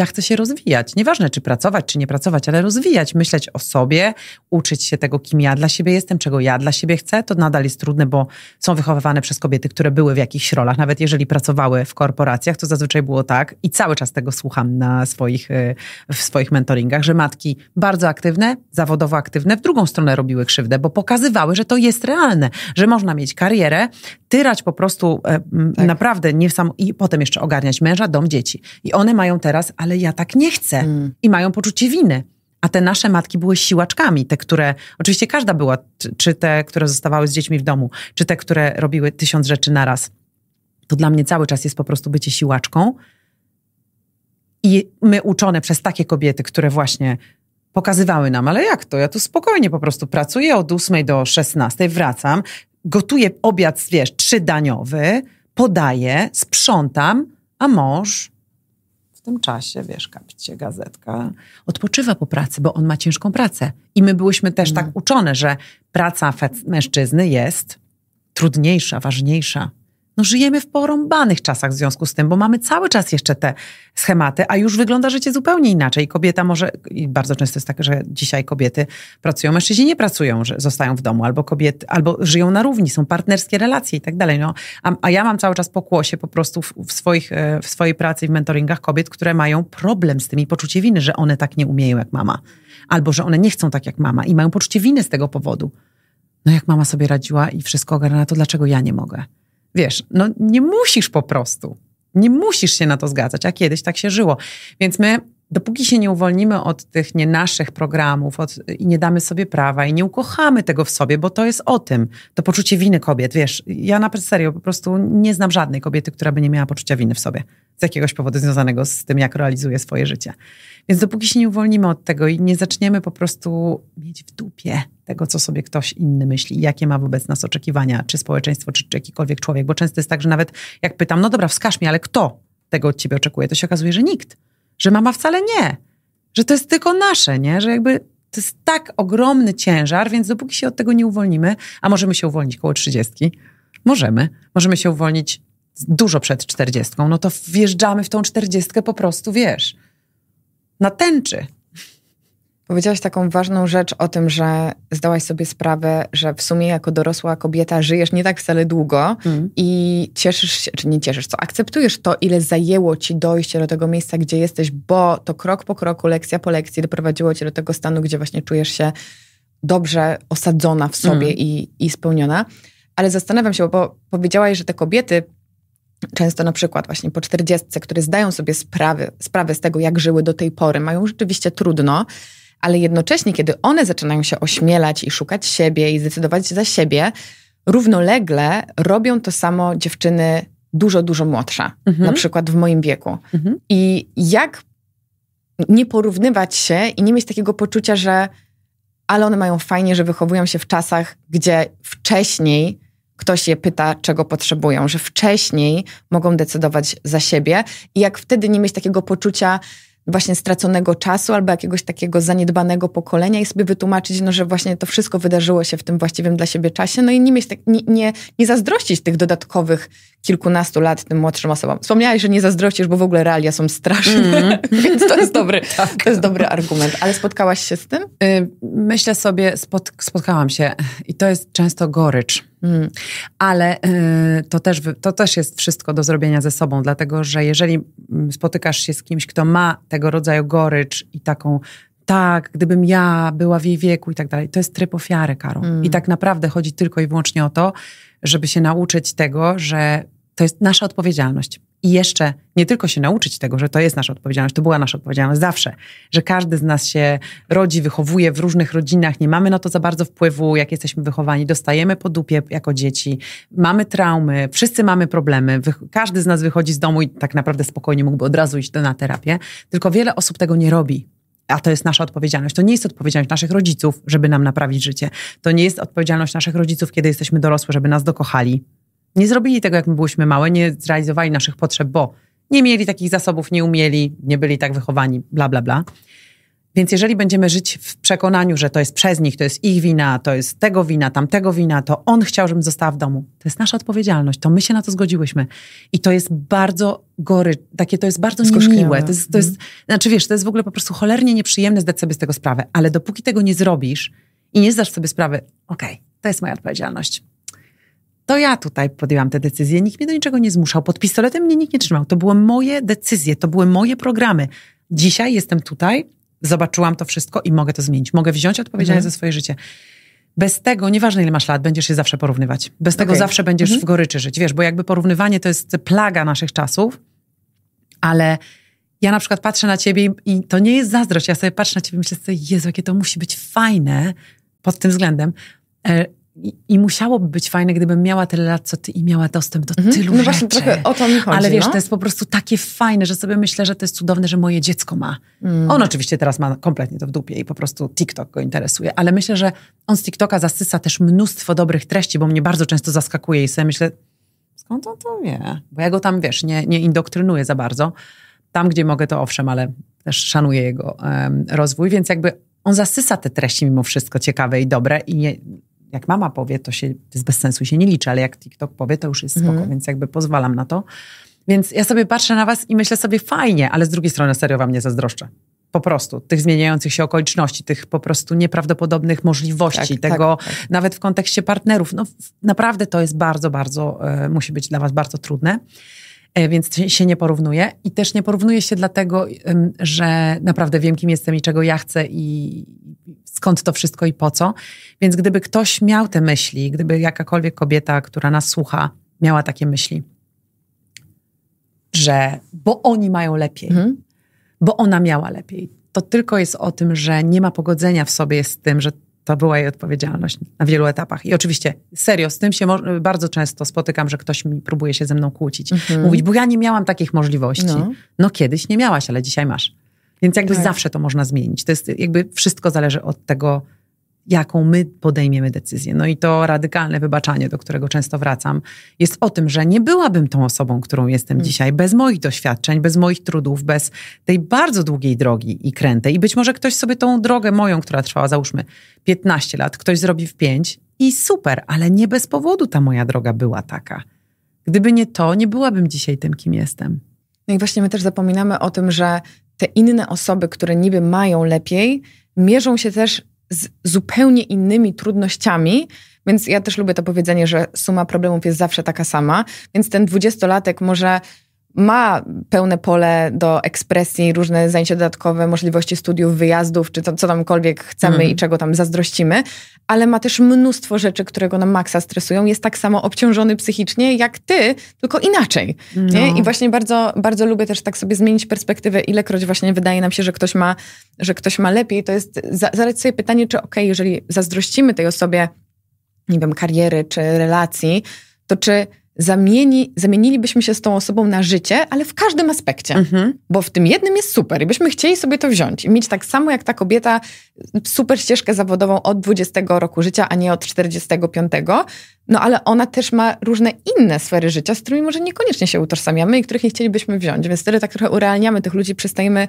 ja chcę się rozwijać. Nieważne, czy pracować, czy nie pracować, ale rozwijać, myśleć o sobie, uczyć się tego, kim ja dla siebie jestem, czego ja dla siebie chcę. To nadal jest trudne, bo są wychowywane przez kobiety, które były w jakichś rolach, nawet jeżeli pracowały w korporacjach, to zazwyczaj było tak i cały czas tego słucham na swoich, y, w swoich mentoringach, że matki bardzo aktywne, zawodowo aktywne, w drugą stronę robiły krzywdę, bo pokazywały, że to jest realne, że można mieć karierę, tyrać po prostu e, tak. naprawdę nie w sam... I potem jeszcze ogarniać męża, dom, dzieci. I one mają teraz, ale ja tak nie chcę. Mm. I mają poczucie winy. A te nasze matki były siłaczkami, te, które, oczywiście każda była, czy, czy te, które zostawały z dziećmi w domu, czy te, które robiły tysiąc rzeczy naraz. To dla mnie cały czas jest po prostu bycie siłaczką. I my uczone przez takie kobiety, które właśnie pokazywały nam, ale jak to? Ja tu spokojnie po prostu pracuję od 8 do 16, wracam, gotuję obiad, wiesz, trzydaniowy, podaję, sprzątam, a mąż w tym czasie, wiesz, kapcie gazetka, odpoczywa po pracy, bo on ma ciężką pracę. I my byłyśmy też tak mm. tak uczone, że praca mężczyzny jest trudniejsza, ważniejsza. No żyjemy w porąbanych czasach w związku z tym, bo mamy cały czas jeszcze te schematy, a już wygląda życie zupełnie inaczej. Kobieta może, i bardzo często jest tak, że dzisiaj kobiety pracują, mężczyźni nie pracują, że zostają w domu, albo kobiety, albo żyją na równi, są partnerskie relacje i tak dalej. No, a, a ja mam cały czas pokłosie po prostu w, w, swoich, e, w swojej pracy w mentoringach kobiet, które mają problem z tym i poczucie winy, że one tak nie umieją jak mama. Albo, że one nie chcą tak jak mama i mają poczucie winy z tego powodu. No jak mama sobie radziła i wszystko ogarnęła, to dlaczego ja nie mogę? Wiesz, no nie musisz po prostu. Nie musisz się na to zgadzać, a kiedyś tak się żyło. Więc my dopóki się nie uwolnimy od tych nie naszych programów od, i nie damy sobie prawa i nie ukochamy tego w sobie, bo to jest o tym, to poczucie winy kobiet, wiesz, ja na serio po prostu nie znam żadnej kobiety, która by nie miała poczucia winy w sobie, z jakiegoś powodu związanego z tym, jak realizuje swoje życie. Więc dopóki się nie uwolnimy od tego i nie zaczniemy po prostu mieć w dupie tego, co sobie ktoś inny myśli i jakie ma wobec nas oczekiwania, czy społeczeństwo, czy, czy jakikolwiek człowiek, bo często jest tak, że nawet jak pytam, no dobra, wskaż mi, ale kto tego od ciebie oczekuje, to się okazuje, że nikt że mama wcale nie, że to jest tylko nasze, nie? Że jakby to jest tak ogromny ciężar, więc dopóki się od tego nie uwolnimy, a możemy się uwolnić koło trzydziestki, możemy, możemy się uwolnić dużo przed czterdziestką, no to wjeżdżamy w tą czterdziestkę po prostu, wiesz, na tęczy. Powiedziałaś taką ważną rzecz o tym, że zdałaś sobie sprawę, że w sumie jako dorosła kobieta żyjesz nie tak wcale długo mm. i cieszysz się, czy nie cieszysz, co akceptujesz to, ile zajęło ci dojście do tego miejsca, gdzie jesteś, bo to krok po kroku, lekcja po lekcji doprowadziło cię do tego stanu, gdzie właśnie czujesz się dobrze osadzona w sobie mm. i, i spełniona. Ale zastanawiam się, bo powiedziałaś, że te kobiety często na przykład właśnie po czterdziestce, które zdają sobie sprawę sprawę z tego, jak żyły do tej pory, mają rzeczywiście trudno ale jednocześnie, kiedy one zaczynają się ośmielać i szukać siebie i zdecydować za siebie, równolegle robią to samo dziewczyny dużo, dużo młodsze, mhm. na przykład w moim wieku. Mhm. I jak nie porównywać się i nie mieć takiego poczucia, że ale one mają fajnie, że wychowują się w czasach, gdzie wcześniej ktoś je pyta, czego potrzebują, że wcześniej mogą decydować za siebie i jak wtedy nie mieć takiego poczucia, właśnie straconego czasu albo jakiegoś takiego zaniedbanego pokolenia i sobie wytłumaczyć, no, że właśnie to wszystko wydarzyło się w tym właściwym dla siebie czasie, no i nie, mieć tak, nie, nie, nie zazdrościć tych dodatkowych kilkunastu lat tym młodszym osobom. Wspomniałeś, że nie zazdrościsz, bo w ogóle realia są straszne, mm. więc to jest, dobry, tak. to jest dobry argument. Ale spotkałaś się z tym? Y, myślę sobie, spot, spotkałam się i to jest często gorycz. Mm. Ale y, to, też, to też jest wszystko do zrobienia ze sobą, dlatego że jeżeli mm, spotykasz się z kimś, kto ma tego rodzaju gorycz i taką tak, gdybym ja była w jej wieku i tak dalej. To jest tryb ofiary, Karol. Mm. I hmm. tak naprawdę chodzi tylko i wyłącznie o to, żeby się nauczyć tego, że to jest nasza odpowiedzialność. I jeszcze nie tylko się nauczyć tego, że to jest nasza odpowiedzialność, to była nasza odpowiedzialność zawsze, że każdy z nas się rodzi, wychowuje w różnych rodzinach, nie mamy na to za bardzo wpływu, jak jesteśmy wychowani, dostajemy po dupie jako dzieci, mamy traumy, wszyscy mamy problemy, każdy z nas wychodzi z domu i tak naprawdę spokojnie mógłby od razu iść na terapię, tylko wiele osób tego nie robi a to jest nasza odpowiedzialność. To nie jest odpowiedzialność naszych rodziców, żeby nam naprawić życie. To nie jest odpowiedzialność naszych rodziców, kiedy jesteśmy dorosłe, żeby nas dokochali. Nie zrobili tego, jak my byliśmy małe, nie zrealizowali naszych potrzeb, bo nie mieli takich zasobów, nie umieli, nie byli tak wychowani, bla, bla, bla. Więc jeżeli będziemy żyć w przekonaniu, że to jest przez nich, to jest ich wina, to jest tego wina, tamtego wina, to on chciał, żebym została w domu. To jest nasza odpowiedzialność, to my się na to zgodziłyśmy. I to jest bardzo gory, takie to jest bardzo niemiłe. To jest, to jest, mm. Znaczy wiesz, to jest w ogóle po prostu cholernie nieprzyjemne zdać sobie z tego sprawę, ale dopóki tego nie zrobisz i nie zdasz sobie sprawy, okej, okay, to jest moja odpowiedzialność. To ja tutaj podjęłam te decyzje, nikt mnie do niczego nie zmuszał, pod pistoletem mnie nikt nie trzymał. To były moje decyzje, to były moje programy. Dzisiaj jestem tutaj, zobaczyłam to wszystko i mogę to zmienić. Mogę wziąć odpowiedzialność mhm. za swoje życie. Bez tego, nieważne ile masz lat, będziesz się zawsze porównywać. Bez tego okay. zawsze będziesz mhm. w goryczy żyć. Wiesz, bo jakby porównywanie to jest plaga naszych czasów, ale ja na przykład patrzę na ciebie i to nie jest zazdrość. Ja sobie patrzę na ciebie i myślę sobie, Jezu, jakie to musi być fajne pod tym względem, e, i, musiałoby być fajne, gdybym miała tyle lat, co ty i miała dostęp do mhm. tylu no właśnie, rzeczy. Trochę o to mi chodzi, Ale wiesz, no? to jest po prostu takie fajne, że sobie myślę, że to jest cudowne, że moje dziecko ma. Mm. On oczywiście teraz ma kompletnie to w dupie i po prostu TikTok go interesuje, ale myślę, że on z TikToka zasysa też mnóstwo dobrych treści, bo mnie bardzo często zaskakuje i sobie myślę, skąd on to wie? Bo ja go tam, wiesz, nie, nie indoktrynuję za bardzo. Tam, gdzie mogę, to owszem, ale też szanuję jego um, rozwój, więc jakby on zasysa te treści mimo wszystko ciekawe i dobre i nie, jak mama powie, to się to jest bez sensu się nie liczy, ale jak TikTok powie, to już jest mhm. spoko, więc jakby pozwalam na to. Więc ja sobie patrzę na was i myślę sobie fajnie, ale z drugiej strony serio wam nie zazdroszczę. Po prostu tych zmieniających się okoliczności, tych po prostu nieprawdopodobnych możliwości, tak, tego tak, tak. nawet w kontekście partnerów. No, naprawdę to jest bardzo, bardzo, e, musi być dla Was bardzo trudne e, więc się nie porównuję. I też nie porównuję się dlatego, że naprawdę wiem, kim jestem i czego ja chcę i skąd to wszystko i po co. Więc gdyby ktoś miał te myśli, gdyby jakakolwiek kobieta, która nas słucha, miała takie myśli, że bo oni mają lepiej, mhm. bo ona miała lepiej, to tylko jest o tym, że nie ma pogodzenia w sobie z tym, że to była jej odpowiedzialność na wielu etapach. I oczywiście, serio, z tym się bardzo często spotykam, że ktoś mi próbuje się ze mną kłócić. Mhm. Mówić, bo ja nie miałam takich możliwości. No. no. kiedyś nie miałaś, ale dzisiaj masz. Więc jakby tak. zawsze to można zmienić. To jest jakby wszystko zależy od tego, jaką my podejmiemy decyzję. No i to radykalne wybaczanie, do którego często wracam, jest o tym, że nie byłabym tą osobą, którą jestem hmm. dzisiaj, bez moich doświadczeń, bez moich trudów, bez tej bardzo długiej drogi i krętej. I być może ktoś sobie tą drogę moją, która trwała załóżmy 15 lat, ktoś zrobi w 5 i super, ale nie bez powodu ta moja droga była taka. Gdyby nie to, nie byłabym dzisiaj tym, kim jestem. No i właśnie my też zapominamy o tym, że te inne osoby, które niby mają lepiej, mierzą się też z zupełnie innymi trudnościami, więc ja też lubię to powiedzenie, że suma problemów jest zawsze taka sama, więc ten dwudziestolatek może ma pełne pole do ekspresji, różne zajęcia dodatkowe, możliwości studiów, wyjazdów, czy to, co tamkolwiek chcemy mm. i czego tam zazdrościmy, ale ma też mnóstwo rzeczy, które go na maksa stresują. Jest tak samo obciążony psychicznie jak ty, tylko inaczej. No. I właśnie bardzo, bardzo lubię też tak sobie zmienić perspektywę, ilekroć właśnie wydaje nam się, że ktoś ma, że ktoś ma lepiej. To jest za, zadać sobie pytanie, czy ok, jeżeli zazdrościmy tej osobie, nie wiem, kariery czy relacji, to czy zamieni, zamienilibyśmy się z tą osobą na życie, ale w każdym aspekcie. Mhm. Bo w tym jednym jest super i byśmy chcieli sobie to wziąć i mieć tak samo jak ta kobieta super ścieżkę zawodową od 20 roku życia, a nie od 45. No ale ona też ma różne inne sfery życia, z którymi może niekoniecznie się utożsamiamy i których nie chcielibyśmy wziąć. Więc wtedy tak trochę urealniamy tych ludzi, przestajemy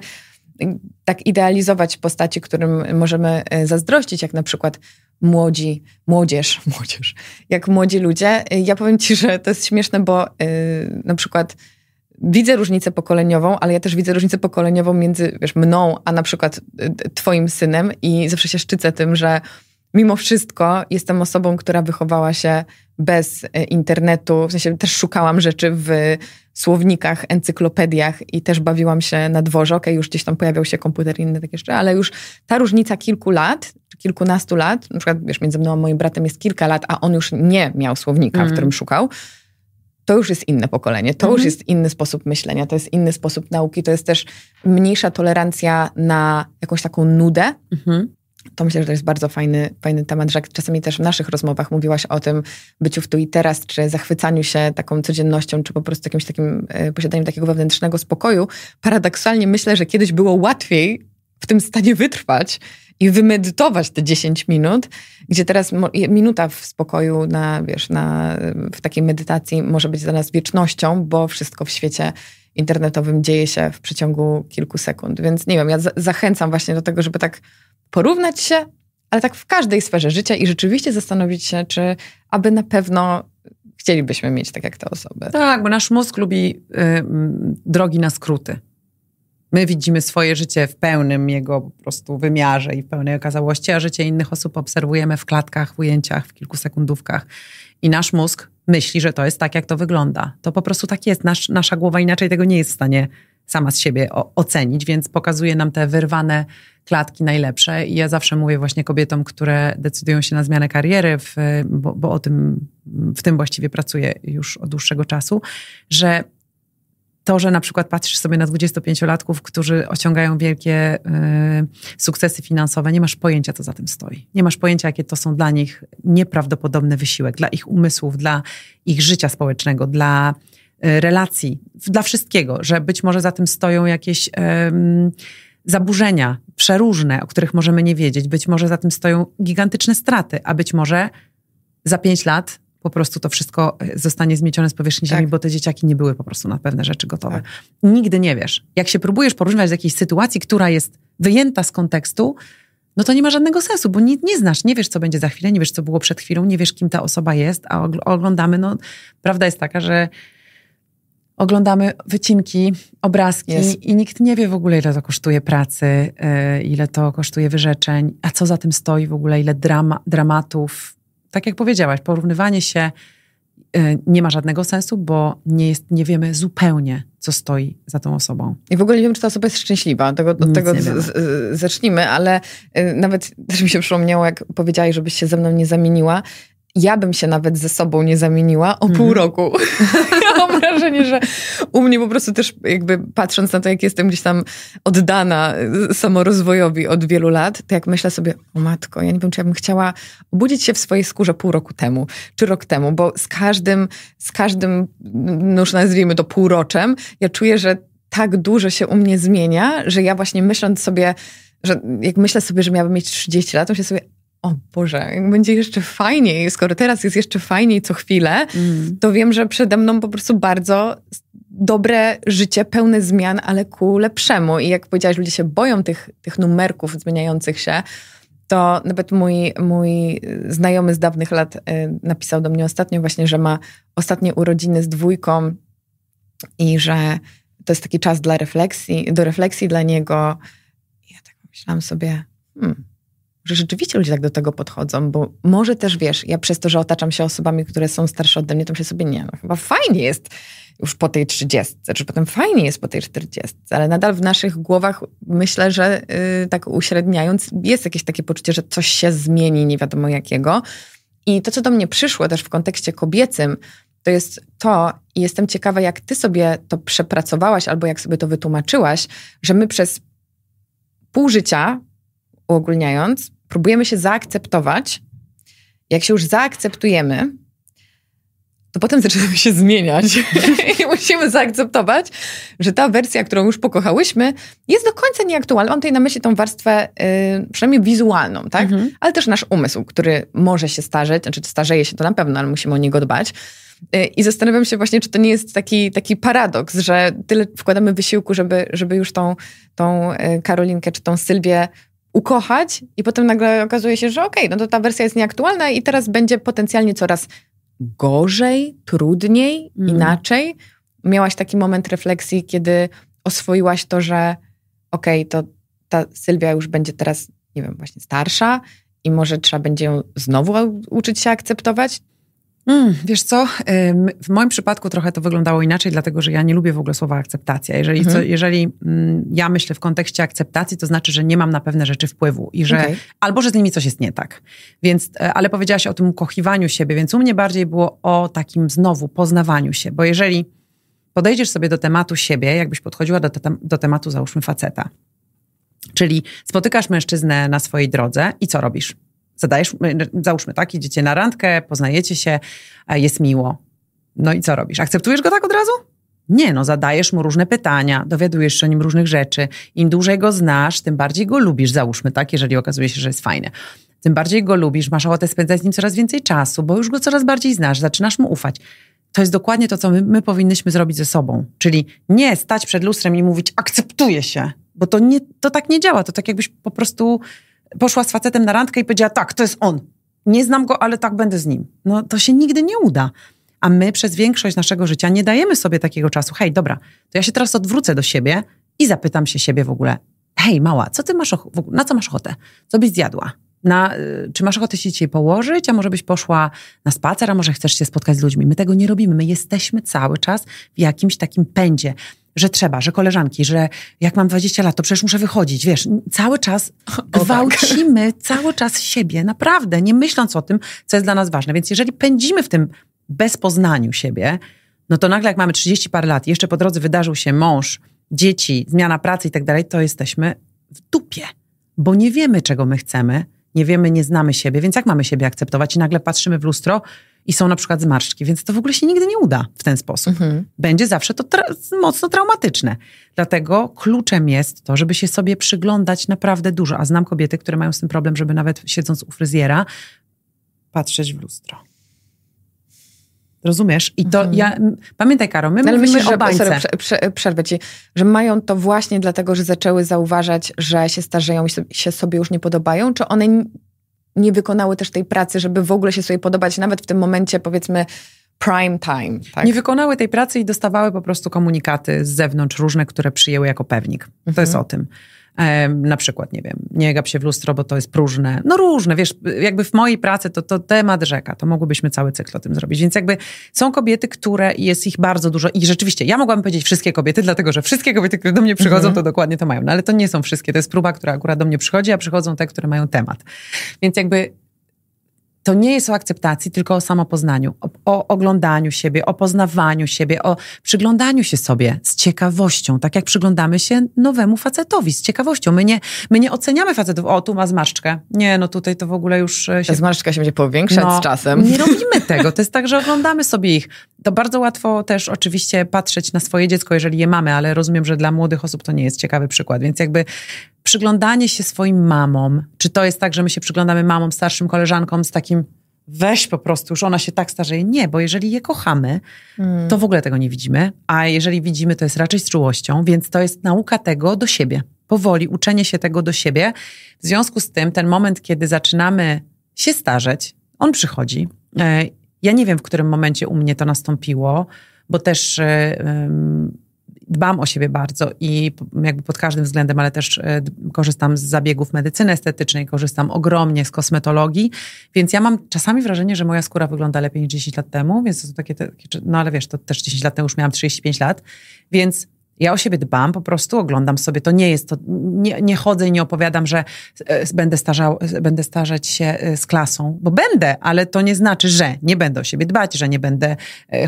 tak idealizować postaci, którym możemy e, zazdrościć, jak na przykład młodzi, młodzież, młodzież, jak młodzi ludzie. Ja powiem ci, że to jest śmieszne, bo yy, na przykład widzę różnicę pokoleniową, ale ja też widzę różnicę pokoleniową między wiesz, mną, a na przykład e, twoim synem i zawsze się szczycę tym, że mimo wszystko jestem osobą, która wychowała się bez e, internetu. W sensie też szukałam rzeczy w słownikach, encyklopediach i też bawiłam się na dworze. Okej, okay, już gdzieś tam pojawiał się komputer i inne tak jeszcze, ale już ta różnica kilku lat, czy kilkunastu lat, na przykład wiesz, między mną a moim bratem jest kilka lat, a on już nie miał słownika, mm. w którym szukał, to już jest inne pokolenie, to już mhm. jest inny sposób myślenia, to jest inny sposób nauki, to jest też mniejsza tolerancja na jakąś taką nudę. Mhm. To myślę, że to jest bardzo fajny, fajny temat, że czasami też w naszych rozmowach mówiłaś o tym byciu w tu i teraz, czy zachwycaniu się taką codziennością, czy po prostu jakimś takim e, posiadaniem takiego wewnętrznego spokoju. Paradoksalnie myślę, że kiedyś było łatwiej w tym stanie wytrwać i wymedytować te 10 minut, gdzie teraz minuta w spokoju na, wiesz, na, w takiej medytacji może być dla nas wiecznością, bo wszystko w świecie internetowym dzieje się w przeciągu kilku sekund. Więc nie wiem, ja zachęcam właśnie do tego, żeby tak porównać się, ale tak w każdej sferze życia i rzeczywiście zastanowić się, czy aby na pewno chcielibyśmy mieć tak jak te osoby. Tak, bo nasz mózg lubi y, mm, drogi na skróty. My widzimy swoje życie w pełnym jego po prostu wymiarze i w pełnej okazałości, a życie innych osób obserwujemy w klatkach, w ujęciach, w kilku sekundówkach. I nasz mózg myśli, że to jest tak, jak to wygląda. To po prostu tak jest. Nasz, nasza głowa inaczej tego nie jest w stanie sama z siebie ocenić, więc pokazuje nam te wyrwane klatki najlepsze. I ja zawsze mówię właśnie kobietom, które decydują się na zmianę kariery, w, bo, bo o tym, w tym właściwie pracuję już od dłuższego czasu, że to, że na przykład patrzysz sobie na 25-latków, którzy osiągają wielkie y, sukcesy finansowe, nie masz pojęcia, co za tym stoi. Nie masz pojęcia, jakie to są dla nich nieprawdopodobny wysiłek, dla ich umysłów, dla ich życia społecznego, dla E, relacji, dla wszystkiego, że być może za tym stoją jakieś zaburzenia przeróżne, o których możemy nie wiedzieć, być może za tym stoją gigantyczne straty, a być może za pięć lat po prostu to wszystko e, zostanie zmiecione z powierzchni tak. ziemi, bo te dzieciaki nie były po prostu na pewne rzeczy gotowe. Tak. Nigdy nie wiesz. Jak się próbujesz porównywać z jakiejś sytuacji, która jest wyjęta z kontekstu, no to nie ma żadnego sensu, bo nie, nie znasz, nie wiesz, co będzie za chwilę, nie wiesz, co było przed chwilą, nie wiesz, kim ta osoba jest, a oglądamy, no prawda jest taka, że oglądamy wycinki, obrazki yes. i nikt nie wie w ogóle, ile to kosztuje pracy, y, ile to kosztuje wyrzeczeń, a co za tym stoi w ogóle, ile drama, dramatów. Tak jak powiedziałaś, porównywanie się y, nie ma żadnego sensu, bo nie, jest, nie wiemy zupełnie, co stoi za tą osobą. I w ogóle nie wiem, czy ta osoba jest szczęśliwa. Tego, od tego z, z, zacznijmy, ale y, nawet też mi się przypomniało, jak powiedziałaś, żebyś się ze mną nie zamieniła ja bym się nawet ze sobą nie zamieniła o mm. pół mhm. roku. ja mam wrażenie, że u mnie po prostu też jakby patrząc na to, jak jestem gdzieś tam oddana y, samorozwojowi od wielu lat, to jak myślę sobie, o matko, ja nie wiem, czy ja bym chciała budzić się w swojej skórze pół roku temu, czy rok temu, bo z każdym, z każdym, no już nazwijmy to półroczem, ja czuję, że tak dużo się u mnie zmienia, że ja właśnie myśląc sobie, że jak myślę sobie, że miałabym mieć 30 lat, to się sobie, o Boże, jak będzie jeszcze fajniej, skoro teraz jest jeszcze fajniej co chwilę, mm. to wiem, że przede mną po prostu bardzo dobre życie, pełne zmian, ale ku lepszemu. I jak powiedziałaś, ludzie się boją tych, tych numerków zmieniających się, to nawet mój, mój y, znajomy z dawnych lat y, napisał do mnie ostatnio właśnie, że ma ostatnie urodziny z dwójką i że to jest taki czas dla refleksji, do refleksji dla niego. I ja tak myślałam sobie, hmm, że rzeczywiście ludzie tak do tego podchodzą, bo może też wiesz, ja przez to, że otaczam się osobami, które są starsze ode mnie, to myślę sobie, nie, no chyba fajnie jest już po tej trzydziestce, czy potem fajnie jest po tej czterdziestce, ale nadal w naszych głowach myślę, że yy, tak uśredniając, jest jakieś takie poczucie, że coś się zmieni, nie wiadomo jakiego. I to, co do mnie przyszło też w kontekście kobiecym, to jest to, i jestem ciekawa, jak ty sobie to przepracowałaś albo jak sobie to wytłumaczyłaś, że my przez pół życia uogólniając, próbujemy się zaakceptować. Jak się już zaakceptujemy, to potem zaczynamy się zmieniać i musimy zaakceptować, że ta wersja, którą już pokochałyśmy, jest do końca nieaktualna. Mam tutaj na myśli tą warstwę yy, przynajmniej wizualną, tak? Mhm. Ale też nasz umysł, który może się starzeć, znaczy starzeje się to na pewno, ale musimy o niego dbać. Y, I zastanawiam się właśnie, czy to nie jest taki, taki paradoks, że tyle wkładamy wysiłku, żeby, żeby już tą, tą y, Karolinkę czy tą Sylwię ukochać i potem nagle okazuje się, że okej, okay, no to ta wersja jest nieaktualna i teraz będzie potencjalnie coraz gorzej, trudniej, mm. inaczej. Miałaś taki moment refleksji, kiedy oswoiłaś to, że okej, okay, to ta Sylwia już będzie teraz, nie wiem, właśnie starsza i może trzeba będzie ją znowu uczyć się akceptować? Mm, wiesz co, w moim przypadku trochę to wyglądało inaczej, dlatego że ja nie lubię w ogóle słowa akceptacja. Jeżeli, mhm. co, jeżeli mm, ja myślę w kontekście akceptacji, to znaczy, że nie mam na pewne rzeczy wpływu i że okay. albo że z nimi coś jest nie tak. Więc, e, ale powiedziałaś o tym ukochiwaniu siebie, więc u mnie bardziej było o takim znowu poznawaniu się, bo jeżeli podejdziesz sobie do tematu siebie, jakbyś podchodziła do, te, do tematu załóżmy faceta, czyli spotykasz mężczyznę na swojej drodze i co robisz? zadajesz, załóżmy tak, idziecie na randkę, poznajecie się, e, jest miło. No i co robisz? Akceptujesz go tak od razu? Nie, no zadajesz mu różne pytania, dowiadujesz się o nim różnych rzeczy. Im dłużej go znasz, tym bardziej go lubisz, załóżmy tak, jeżeli okazuje się, że jest fajny. Tym bardziej go lubisz, masz ochotę spędzać z nim coraz więcej czasu, bo już go coraz bardziej znasz, zaczynasz mu ufać. To jest dokładnie to, co my, my powinnyśmy zrobić ze sobą. Czyli nie stać przed lustrem i mówić akceptuję się, bo to, nie, to tak nie działa. To tak jakbyś po prostu poszła z facetem na randkę i powiedziała, tak, to jest on. Nie znam go, ale tak będę z nim. No to się nigdy nie uda. A my przez większość naszego życia nie dajemy sobie takiego czasu. Hej, dobra, to ja się teraz odwrócę do siebie i zapytam się siebie w ogóle. Hej, mała, co ty masz na co masz ochotę? Co byś zjadła? Na, y, czy masz ochotę się dzisiaj położyć, a może byś poszła na spacer, a może chcesz się spotkać z ludźmi. My tego nie robimy. My jesteśmy cały czas w jakimś takim pędzie że trzeba, że koleżanki, że jak mam 20 lat, to przecież muszę wychodzić, wiesz, cały czas tak. gwałcimy tak. cały czas siebie, naprawdę, nie myśląc o tym, co jest dla nas ważne. Więc jeżeli pędzimy w tym bezpoznaniu siebie, no to nagle jak mamy 30 par lat, jeszcze po drodze wydarzył się mąż, dzieci, zmiana pracy i tak dalej, to jesteśmy w dupie, bo nie wiemy, czego my chcemy, nie wiemy, nie znamy siebie, więc jak mamy siebie akceptować i nagle patrzymy w lustro, i są na przykład zmarszczki, więc to w ogóle się nigdy nie uda w ten sposób. Mhm. Będzie zawsze to tra mocno traumatyczne. Dlatego kluczem jest to, żeby się sobie przyglądać naprawdę dużo, a znam kobiety, które mają z tym problem, żeby nawet siedząc u fryzjera patrzeć w lustro. Rozumiesz? I to mhm. ja... Pamiętaj, Karo, my Ale mówimy myślisz, o bańce. Sorry, przerwę ci. Że mają to właśnie dlatego, że zaczęły zauważać, że się starzeją i się sobie już nie podobają? Czy one nie wykonały też tej pracy, żeby w ogóle się sobie podobać, nawet w tym momencie powiedzmy prime time. Tak? Nie wykonały tej pracy i dostawały po prostu komunikaty z zewnątrz różne, które przyjęły jako pewnik. Mhm. To jest mhm. o tym na przykład, nie wiem, nie gap się w lustro, bo to jest próżne. No różne, wiesz, jakby w mojej pracy to, to temat rzeka, to mogłybyśmy cały cykl o tym zrobić. Więc jakby są kobiety, które, jest ich bardzo dużo i rzeczywiście, ja mogłabym powiedzieć wszystkie kobiety, dlatego, że wszystkie kobiety, które do mnie przychodzą, mhm. to dokładnie to mają. No ale to nie są wszystkie, to jest próba, która akurat do mnie przychodzi, a przychodzą te, które mają temat. Więc jakby to nie jest o akceptacji, tylko o samopoznaniu, o, o oglądaniu siebie, o poznawaniu siebie, o przyglądaniu się sobie z ciekawością, tak jak przyglądamy się nowemu facetowi, z ciekawością. My nie, my nie oceniamy facetów, o tu ma zmarszczkę, nie, no tutaj to w ogóle już e, się... Ta zmarszczka się będzie powiększać no, z czasem. Nie robimy tego, to jest tak, że oglądamy sobie ich. To bardzo łatwo też oczywiście patrzeć na swoje dziecko, jeżeli je mamy, ale rozumiem, że dla młodych osób to nie jest ciekawy przykład, więc jakby przyglądanie się swoim mamom, czy to jest tak, że my się przyglądamy mamom, starszym koleżankom z takim weź po prostu, już ona się tak starzeje. Nie, bo jeżeli je kochamy, mm. to w ogóle tego nie widzimy, a jeżeli widzimy, to jest raczej z czułością, więc to jest nauka tego do siebie. Powoli uczenie się tego do siebie. W związku z tym ten moment, kiedy zaczynamy się starzeć, on przychodzi. E, ja nie wiem, w którym momencie u mnie to nastąpiło, bo też e, dbam o siebie bardzo i jakby pod każdym względem, ale też e, korzystam z zabiegów medycyny estetycznej, korzystam ogromnie z kosmetologii, więc ja mam czasami wrażenie, że moja skóra wygląda lepiej niż 10 lat temu, więc to są takie, no ale wiesz, to też 10 lat temu już miałam 35 lat, więc ja o siebie dbam, po prostu oglądam sobie. To nie jest to. Nie, nie chodzę i nie opowiadam, że e, będę, starzał, e, będę starzeć się e, z klasą, bo będę, ale to nie znaczy, że nie będę o siebie dbać, że nie będę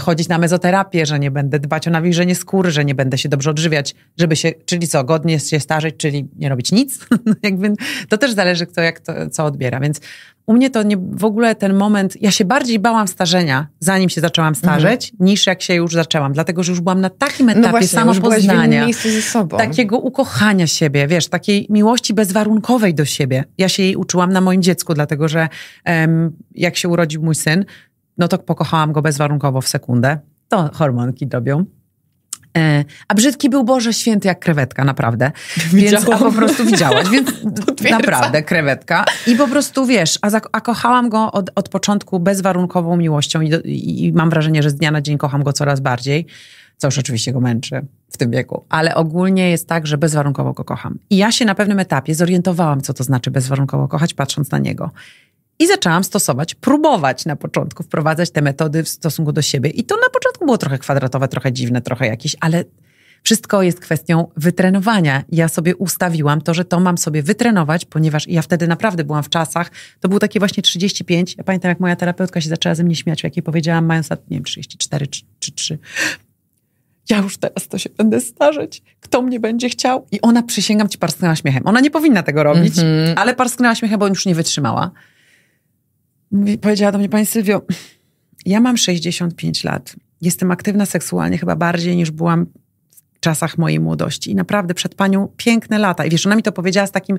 chodzić na mezoterapię, że nie będę dbać o nawilżenie skóry, że nie będę się dobrze odżywiać, żeby się, czyli co, godnie się starzeć, czyli nie robić nic. Jakby to też zależy, kto jak to, co odbiera. Więc u mnie to nie, w ogóle ten moment, ja się bardziej bałam starzenia, zanim się zaczęłam mhm. starzeć, mhm. niż jak się już zaczęłam, dlatego że już byłam na takim no etapie no właśnie, samopoznania, takiego ukochania siebie, wiesz, takiej miłości bezwarunkowej do siebie. Ja się jej uczyłam na moim dziecku, dlatego że jak się urodził mój syn, no to pokochałam go bezwarunkowo w sekundę. To hormonki robią. E, a brzydki był Boże Święty jak krewetka, naprawdę. Więc, a po prostu widziałaś, więc naprawdę krewetka. I po prostu wiesz, a, a kochałam go od, od początku bezwarunkową miłością i, do, i mam wrażenie, że z dnia na dzień kocham go coraz bardziej co już oczywiście go męczy w tym wieku, ale ogólnie jest tak, że bezwarunkowo go kocham. I ja się na pewnym etapie zorientowałam, co to znaczy bezwarunkowo kochać, patrząc na niego. I zaczęłam stosować, próbować na początku wprowadzać te metody w stosunku do siebie. I to na początku było trochę kwadratowe, trochę dziwne, trochę jakieś, ale wszystko jest kwestią wytrenowania. Ja sobie ustawiłam to, że to mam sobie wytrenować, ponieważ ja wtedy naprawdę byłam w czasach. To było takie właśnie 35. Ja pamiętam, jak moja terapeutka się zaczęła ze mnie śmiać, jak jej powiedziałam, mając lat, nie wiem, 34 czy 3, Ja już teraz to się będę starzeć. Kto mnie będzie chciał? I ona, przysięgam ci, parsknęła śmiechem. Ona nie powinna tego robić, mm -hmm. ale parsknęła śmiechem, bo już nie wytrzymała mówi, powiedziała do mnie pani Sylwio, ja mam 65 lat, jestem aktywna seksualnie chyba bardziej niż byłam w czasach mojej młodości i naprawdę przed panią piękne lata. I wiesz, ona mi to powiedziała z takim,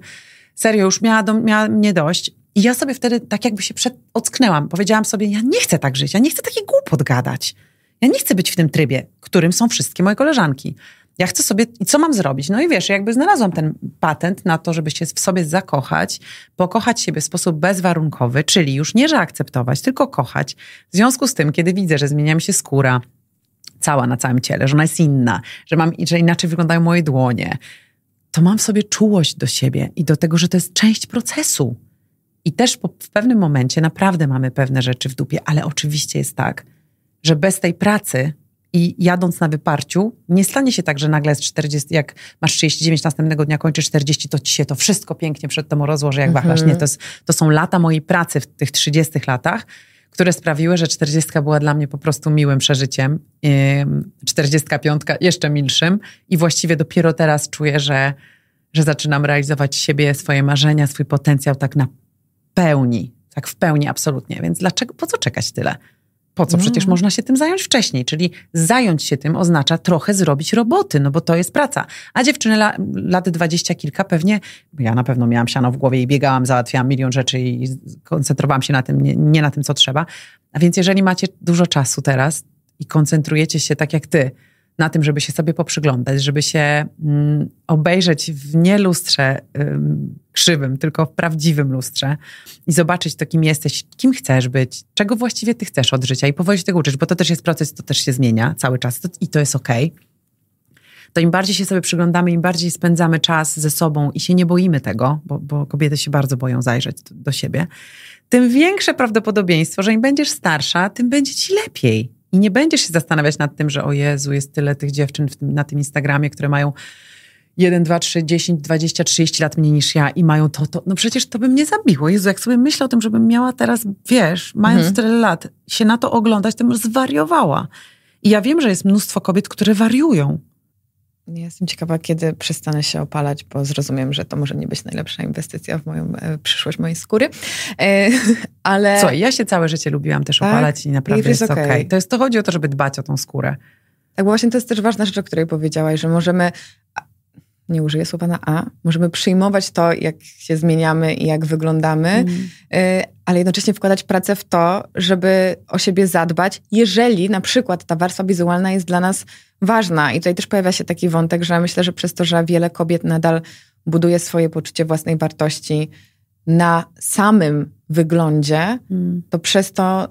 serio, już miała, do, miała mnie dość. I ja sobie wtedy tak jakby się przed, ocknęłam. Powiedziałam sobie, ja nie chcę tak żyć, ja nie chcę takich głupot gadać. Ja nie chcę być w tym trybie, którym są wszystkie moje koleżanki ja chcę sobie, i co mam zrobić? No i wiesz, jakby znalazłam ten patent na to, żeby się w sobie zakochać, pokochać siebie w sposób bezwarunkowy, czyli już nie, że akceptować, tylko kochać. W związku z tym, kiedy widzę, że zmienia mi się skóra cała na całym ciele, że ona jest inna, że, mam, że inaczej wyglądają moje dłonie, to mam w sobie czułość do siebie i do tego, że to jest część procesu. I też po, w pewnym momencie naprawdę mamy pewne rzeczy w dupie, ale oczywiście jest tak, że bez tej pracy i jadąc na wyparciu, nie stanie się tak, że nagle z 40, jak masz 39, następnego dnia kończy 40, to ci się to wszystko pięknie przed tobą rozłoży, jak wachlarz. Mhm. Nie, to, jest, to są lata mojej pracy w tych 30 latach, które sprawiły, że 40 była dla mnie po prostu miłym przeżyciem, 45 jeszcze milszym i właściwie dopiero teraz czuję, że, że zaczynam realizować siebie, swoje marzenia, swój potencjał tak na pełni, tak w pełni absolutnie. Więc dlaczego, po co czekać tyle? po co? Przecież mhm. można się tym zająć wcześniej, czyli zająć się tym oznacza trochę zrobić roboty, no bo to jest praca. A dziewczyny la, lat dwadzieścia kilka pewnie, ja na pewno miałam siano w głowie i biegałam, załatwiałam milion rzeczy i koncentrowałam się na tym, nie, nie na tym, co trzeba. A więc jeżeli macie dużo czasu teraz i koncentrujecie się tak jak ty, na tym, żeby się sobie poprzyglądać, żeby się mm, obejrzeć w nie lustrze ym, krzywym, tylko w prawdziwym lustrze i zobaczyć to, kim jesteś, kim chcesz być, czego właściwie ty chcesz od życia i powoli się tego uczyć, bo to też jest proces, to też się zmienia cały czas to, i to jest okej. To im bardziej się sobie przyglądamy, im bardziej spędzamy czas ze sobą i się nie boimy tego, bo, bo kobiety się bardzo boją zajrzeć do siebie, tym większe prawdopodobieństwo, że im będziesz starsza, tym będzie ci lepiej i nie będziesz się zastanawiać nad tym, że o Jezu, jest tyle tych dziewczyn tym, na tym Instagramie, które mają 1, 2, 3, 10, 20, 30 lat mniej niż ja i mają to, to. No przecież to by mnie zabiło. Jezu, jak sobie myślę o tym, żebym miała teraz, wiesz, mając mhm. tyle lat, się na to oglądać, to bym zwariowała. I ja wiem, że jest mnóstwo kobiet, które wariują jestem ciekawa, kiedy przestanę się opalać, bo zrozumiem, że to może nie być najlepsza inwestycja w moją e, przyszłość mojej skóry. E, ale... Co, ja się całe życie lubiłam też tak? opalać i naprawdę I jest, jest okay. okay. To, jest, to chodzi o to, żeby dbać o tą skórę. Tak, bo właśnie to jest też ważna rzecz, o której powiedziałaś, że możemy nie użyję słowa na A, możemy przyjmować to, jak się zmieniamy i jak wyglądamy, mm. Y, ale jednocześnie wkładać pracę w to, żeby o siebie zadbać, jeżeli na przykład ta warstwa wizualna jest dla nas ważna. I tutaj też pojawia się taki wątek, że myślę, że przez to, że wiele kobiet nadal buduje swoje poczucie własnej wartości na samym wyglądzie, mm. to przez to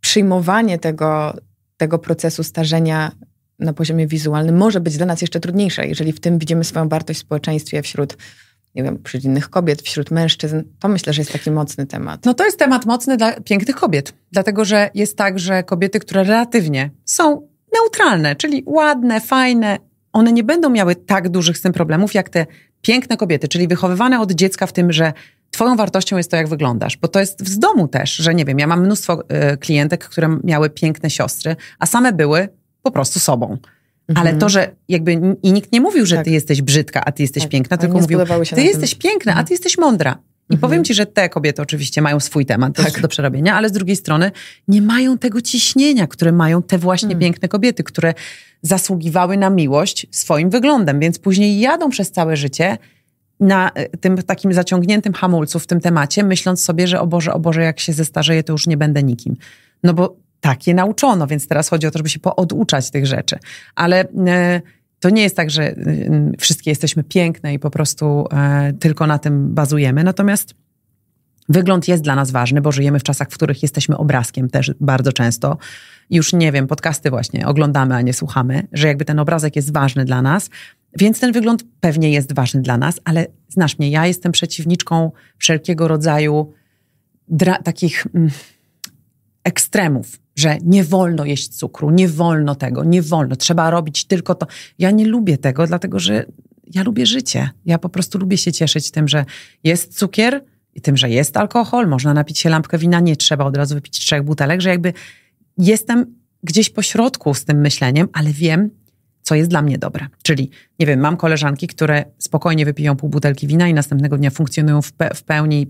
przyjmowanie tego, tego procesu starzenia na poziomie wizualnym może być dla nas jeszcze trudniejsze. Jeżeli w tym widzimy swoją wartość w społeczeństwie wśród nie wiem, wśród innych kobiet, wśród mężczyzn, to myślę, że jest taki mocny temat. No to jest temat mocny dla pięknych kobiet, dlatego że jest tak, że kobiety, które relatywnie są neutralne, czyli ładne, fajne, one nie będą miały tak dużych z tym problemów, jak te piękne kobiety, czyli wychowywane od dziecka w tym, że Twoją wartością jest to, jak wyglądasz, bo to jest z domu też, że nie wiem, ja mam mnóstwo y, klientek, które miały piękne siostry, a same były po prostu sobą. Mhm. Ale to, że jakby i nikt nie mówił, że tak. ty jesteś brzydka, a ty jesteś tak. piękna, tylko mówił, ty jesteś tym. piękna, a ty mhm. jesteś mądra. I mhm. powiem ci, że te kobiety oczywiście mają swój temat tak. do przerobienia, ale z drugiej strony nie mają tego ciśnienia, które mają te właśnie mhm. piękne kobiety, które zasługiwały na miłość swoim wyglądem, więc później jadą przez całe życie na e, tym takim zaciągniętym hamulcu w tym temacie, myśląc sobie, że o Boże, o Boże, jak się zestarzeję, to już nie będę nikim. No bo tak je nauczono, więc teraz chodzi o to, żeby się pooduczać tych rzeczy. Ale e, to nie jest tak, że y, wszystkie jesteśmy piękne i po prostu e, tylko na tym bazujemy. Natomiast Wygląd jest dla nas ważny, bo żyjemy w czasach, w których jesteśmy obrazkiem też bardzo często. Już nie wiem, podcasty właśnie oglądamy, a nie słuchamy, że jakby ten obrazek jest ważny dla nas, więc ten wygląd pewnie jest ważny dla nas, ale znasz mnie, ja jestem przeciwniczką wszelkiego rodzaju takich mm, ekstremów że nie wolno jeść cukru, nie wolno tego, nie wolno, trzeba robić tylko to. Ja nie lubię tego, dlatego że ja lubię życie. Ja po prostu lubię się cieszyć tym, że jest cukier i tym, że jest alkohol. Można napić się lampkę wina, nie trzeba od razu wypić trzech butelek, że jakby jestem gdzieś po środku z tym myśleniem, ale wiem, co jest dla mnie dobre. Czyli, nie wiem, mam koleżanki, które spokojnie wypiją pół butelki wina i następnego dnia funkcjonują w, pe w pełni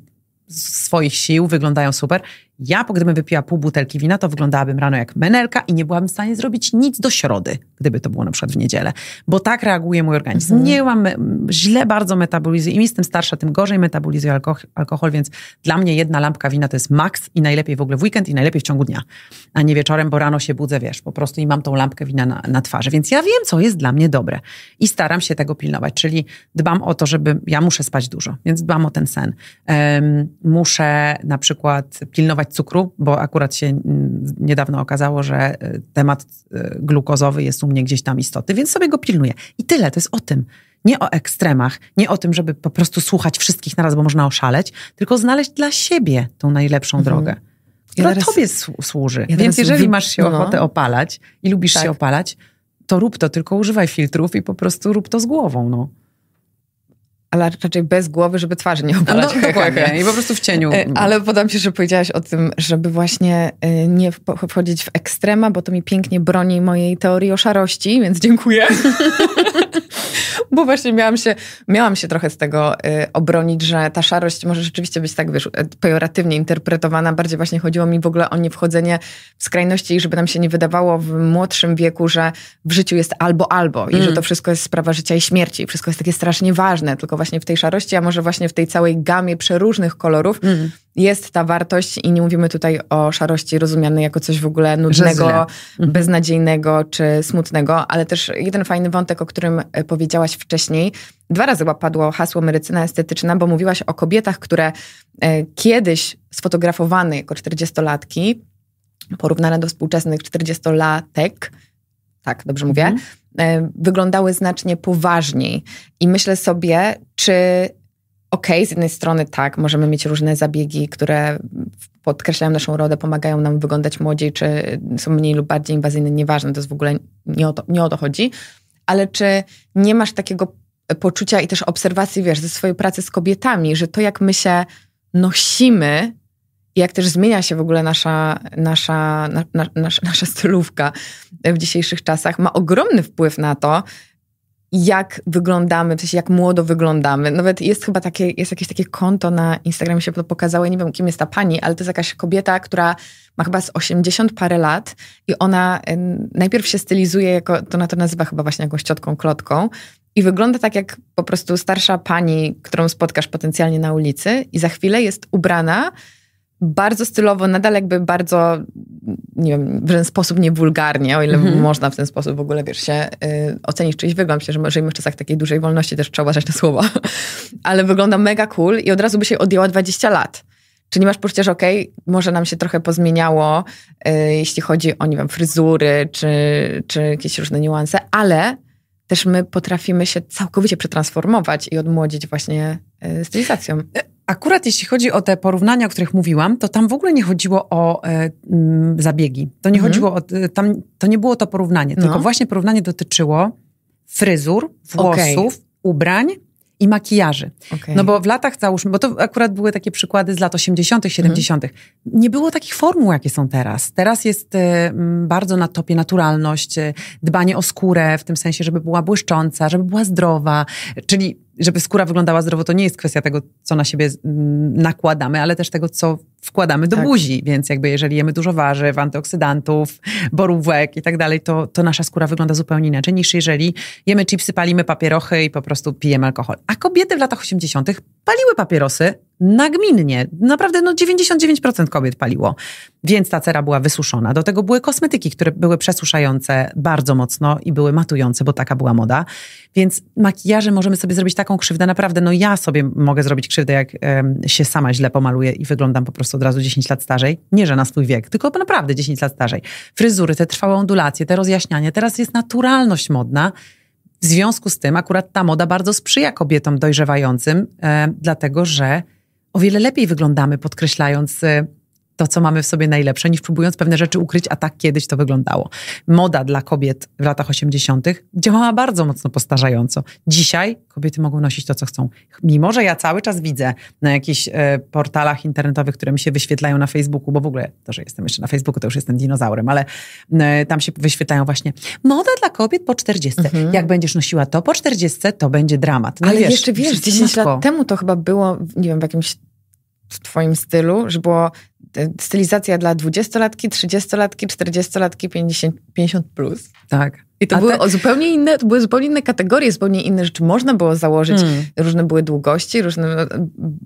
swoich sił, wyglądają super. Ja, gdybym wypiła pół butelki wina, to wyglądałabym rano jak menelka i nie byłabym w stanie zrobić nic do środy, gdyby to było na przykład w niedzielę. Bo tak reaguje mój organizm. Mhm. Nie mam, mm, źle bardzo metabolizuję. Im jestem starsza, tym gorzej metabolizuję alkohol, alkohol, więc dla mnie jedna lampka wina to jest maks i najlepiej w ogóle w weekend i najlepiej w ciągu dnia. A nie wieczorem, bo rano się budzę, wiesz, po prostu i mam tą lampkę wina na, na twarzy. Więc ja wiem, co jest dla mnie dobre i staram się tego pilnować. Czyli dbam o to, żeby ja muszę spać dużo, więc dbam o ten sen. Um, muszę na przykład pilnować cukru, bo akurat się mm, niedawno okazało, że e, temat e, glukozowy jest u mnie gdzieś tam istotny, więc sobie go pilnuję. I tyle, to jest o tym. Nie o ekstremach, nie o tym, żeby po prostu słuchać wszystkich naraz, bo można oszaleć, tylko znaleźć dla siebie tą najlepszą mhm. drogę, która ja teraz, tobie służy. Ja więc jeżeli masz się no. ochotę opalać i lubisz tak. się opalać, to rób to, tylko używaj filtrów i po prostu rób to z głową, no ale raczej bez głowy, żeby twarzy nie obalać. No, dokładnie. I po prostu w cieniu. E, ale podam się, że powiedziałaś o tym, żeby właśnie e, nie wchodzić w ekstrema, bo to mi pięknie broni mojej teorii o szarości, więc dziękuję. bo właśnie miałam się, miałam się trochę z tego y, obronić, że ta szarość może rzeczywiście być tak, wiesz, e, pejoratywnie interpretowana. Bardziej właśnie chodziło mi w ogóle o niewchodzenie w skrajności i żeby nam się nie wydawało w młodszym wieku, że w życiu jest albo albo mm. i że mm. to wszystko jest sprawa życia i śmierci. I wszystko jest takie strasznie ważne, tylko właśnie w tej szarości, a może właśnie w tej całej gamie przeróżnych kolorów mm jest ta wartość i nie mówimy tutaj o szarości rozumianej jako coś w ogóle nudnego, mhm. beznadziejnego czy smutnego, ale też jeden fajny wątek, o którym e, powiedziałaś wcześniej. Dwa razy padło hasło medycyna estetyczna, bo mówiłaś o kobietach, które e, kiedyś sfotografowane jako 40-latki, porównane do współczesnych 40-latek, tak, dobrze mówię, mhm. e, wyglądały znacznie poważniej. I myślę sobie, czy okej, okay, z jednej strony tak, możemy mieć różne zabiegi, które podkreślają naszą rodę, pomagają nam wyglądać młodziej, czy są mniej lub bardziej inwazyjne, nieważne, to jest w ogóle nie o to, nie o to chodzi. Ale czy nie masz takiego poczucia i też obserwacji, wiesz, ze swojej pracy z kobietami, że to jak my się nosimy, jak też zmienia się w ogóle nasza, nasza, na, na, nasza, nasza stylówka w dzisiejszych czasach, ma ogromny wpływ na to, jak wyglądamy, w sensie jak młodo wyglądamy. Nawet jest chyba takie, jest jakieś takie konto na Instagramie się pokazało, ja nie wiem kim jest ta pani, ale to jest jakaś kobieta, która ma chyba z 80 parę lat i ona najpierw się stylizuje jako, to na to nazywa chyba właśnie jakąś ciotką klotką i wygląda tak jak po prostu starsza pani, którą spotkasz potencjalnie na ulicy i za chwilę jest ubrana bardzo stylowo, nadal jakby bardzo, nie wiem, w ten sposób niewulgarnie, o ile mm -hmm. można w ten sposób w ogóle, wiesz, się y, ocenić czyjś wygląd. Myślę, że żyjemy w czasach takiej dużej wolności, też trzeba uważać na słowa. Ale wygląda mega cool i od razu by się odjęła 20 lat. Czy nie masz poczucia, że okej, okay, może nam się trochę pozmieniało, y, jeśli chodzi o, nie wiem, fryzury, czy, czy jakieś różne niuanse, ale też my potrafimy się całkowicie przetransformować i odmłodzić właśnie y, stylizacją. Y, Akurat jeśli chodzi o te porównania, o których mówiłam, to tam w ogóle nie chodziło o e, m, mm, zabiegi. To nie mhm. chodziło o, e, tam, to nie było to porównanie, no. tylko właśnie porównanie dotyczyło fryzur, włosów, okay. ubrań i makijaży. Okay. No bo w latach, załóżmy, bo to akurat były takie przykłady z lat 80., 70., mhm. nie było takich formuł, jakie są teraz. Teraz jest e, bardzo na topie naturalność, e, dbanie o skórę, w tym sensie, żeby była błyszcząca, żeby była zdrowa, czyli żeby skóra wyglądała zdrowo, to nie jest kwestia tego, co na siebie nakładamy, ale też tego, co wkładamy do tak. buzi. Więc jakby jeżeli jemy dużo warzyw, antyoksydantów, borówek i tak dalej, to, to nasza skóra wygląda zupełnie inaczej niż jeżeli jemy chipsy, palimy papierochy i po prostu pijemy alkohol. A kobiety w latach 80. paliły papierosy, nagminnie. Naprawdę no 99% kobiet paliło. Więc ta cera była wysuszona. Do tego były kosmetyki, które były przesuszające bardzo mocno i były matujące, bo taka była moda. Więc makijaże możemy sobie zrobić taką krzywdę. Naprawdę, no ja sobie mogę zrobić krzywdę, jak um, się sama źle pomaluję i wyglądam po prostu od razu 10 lat starzej. Nie, że na swój wiek, tylko naprawdę 10 lat starzej. Fryzury, te trwałe ondulacje, te rozjaśnianie. Teraz jest naturalność modna. W związku z tym akurat ta moda bardzo sprzyja kobietom dojrzewającym, e, dlatego że o wiele lepiej wyglądamy, podkreślając y, to, co mamy w sobie najlepsze, niż próbując pewne rzeczy ukryć, a tak kiedyś to wyglądało. Moda dla kobiet w latach 80. działała bardzo mocno postarzająco. Dzisiaj kobiety mogą nosić to, co chcą. Mimo, że ja cały czas widzę na jakichś e, portalach internetowych, które mi się wyświetlają na Facebooku, bo w ogóle to, że jestem jeszcze na Facebooku, to już jestem dinozaurem, ale e, tam się wyświetlają właśnie moda dla kobiet po 40. Mhm. Jak będziesz nosiła to po 40, to będzie dramat. No ale wiesz, jeszcze wiesz, 10 lat temu to chyba było, nie wiem, w jakimś w twoim stylu, że było e, stylizacja dla dwudziestolatki, trzydziestolatki, czterdziestolatki, pięćdziesiąt plus. Tak. I to były te... zupełnie inne, były zupełnie inne kategorie, zupełnie inne rzeczy można było założyć. Hmm. Różne były długości, różne, e,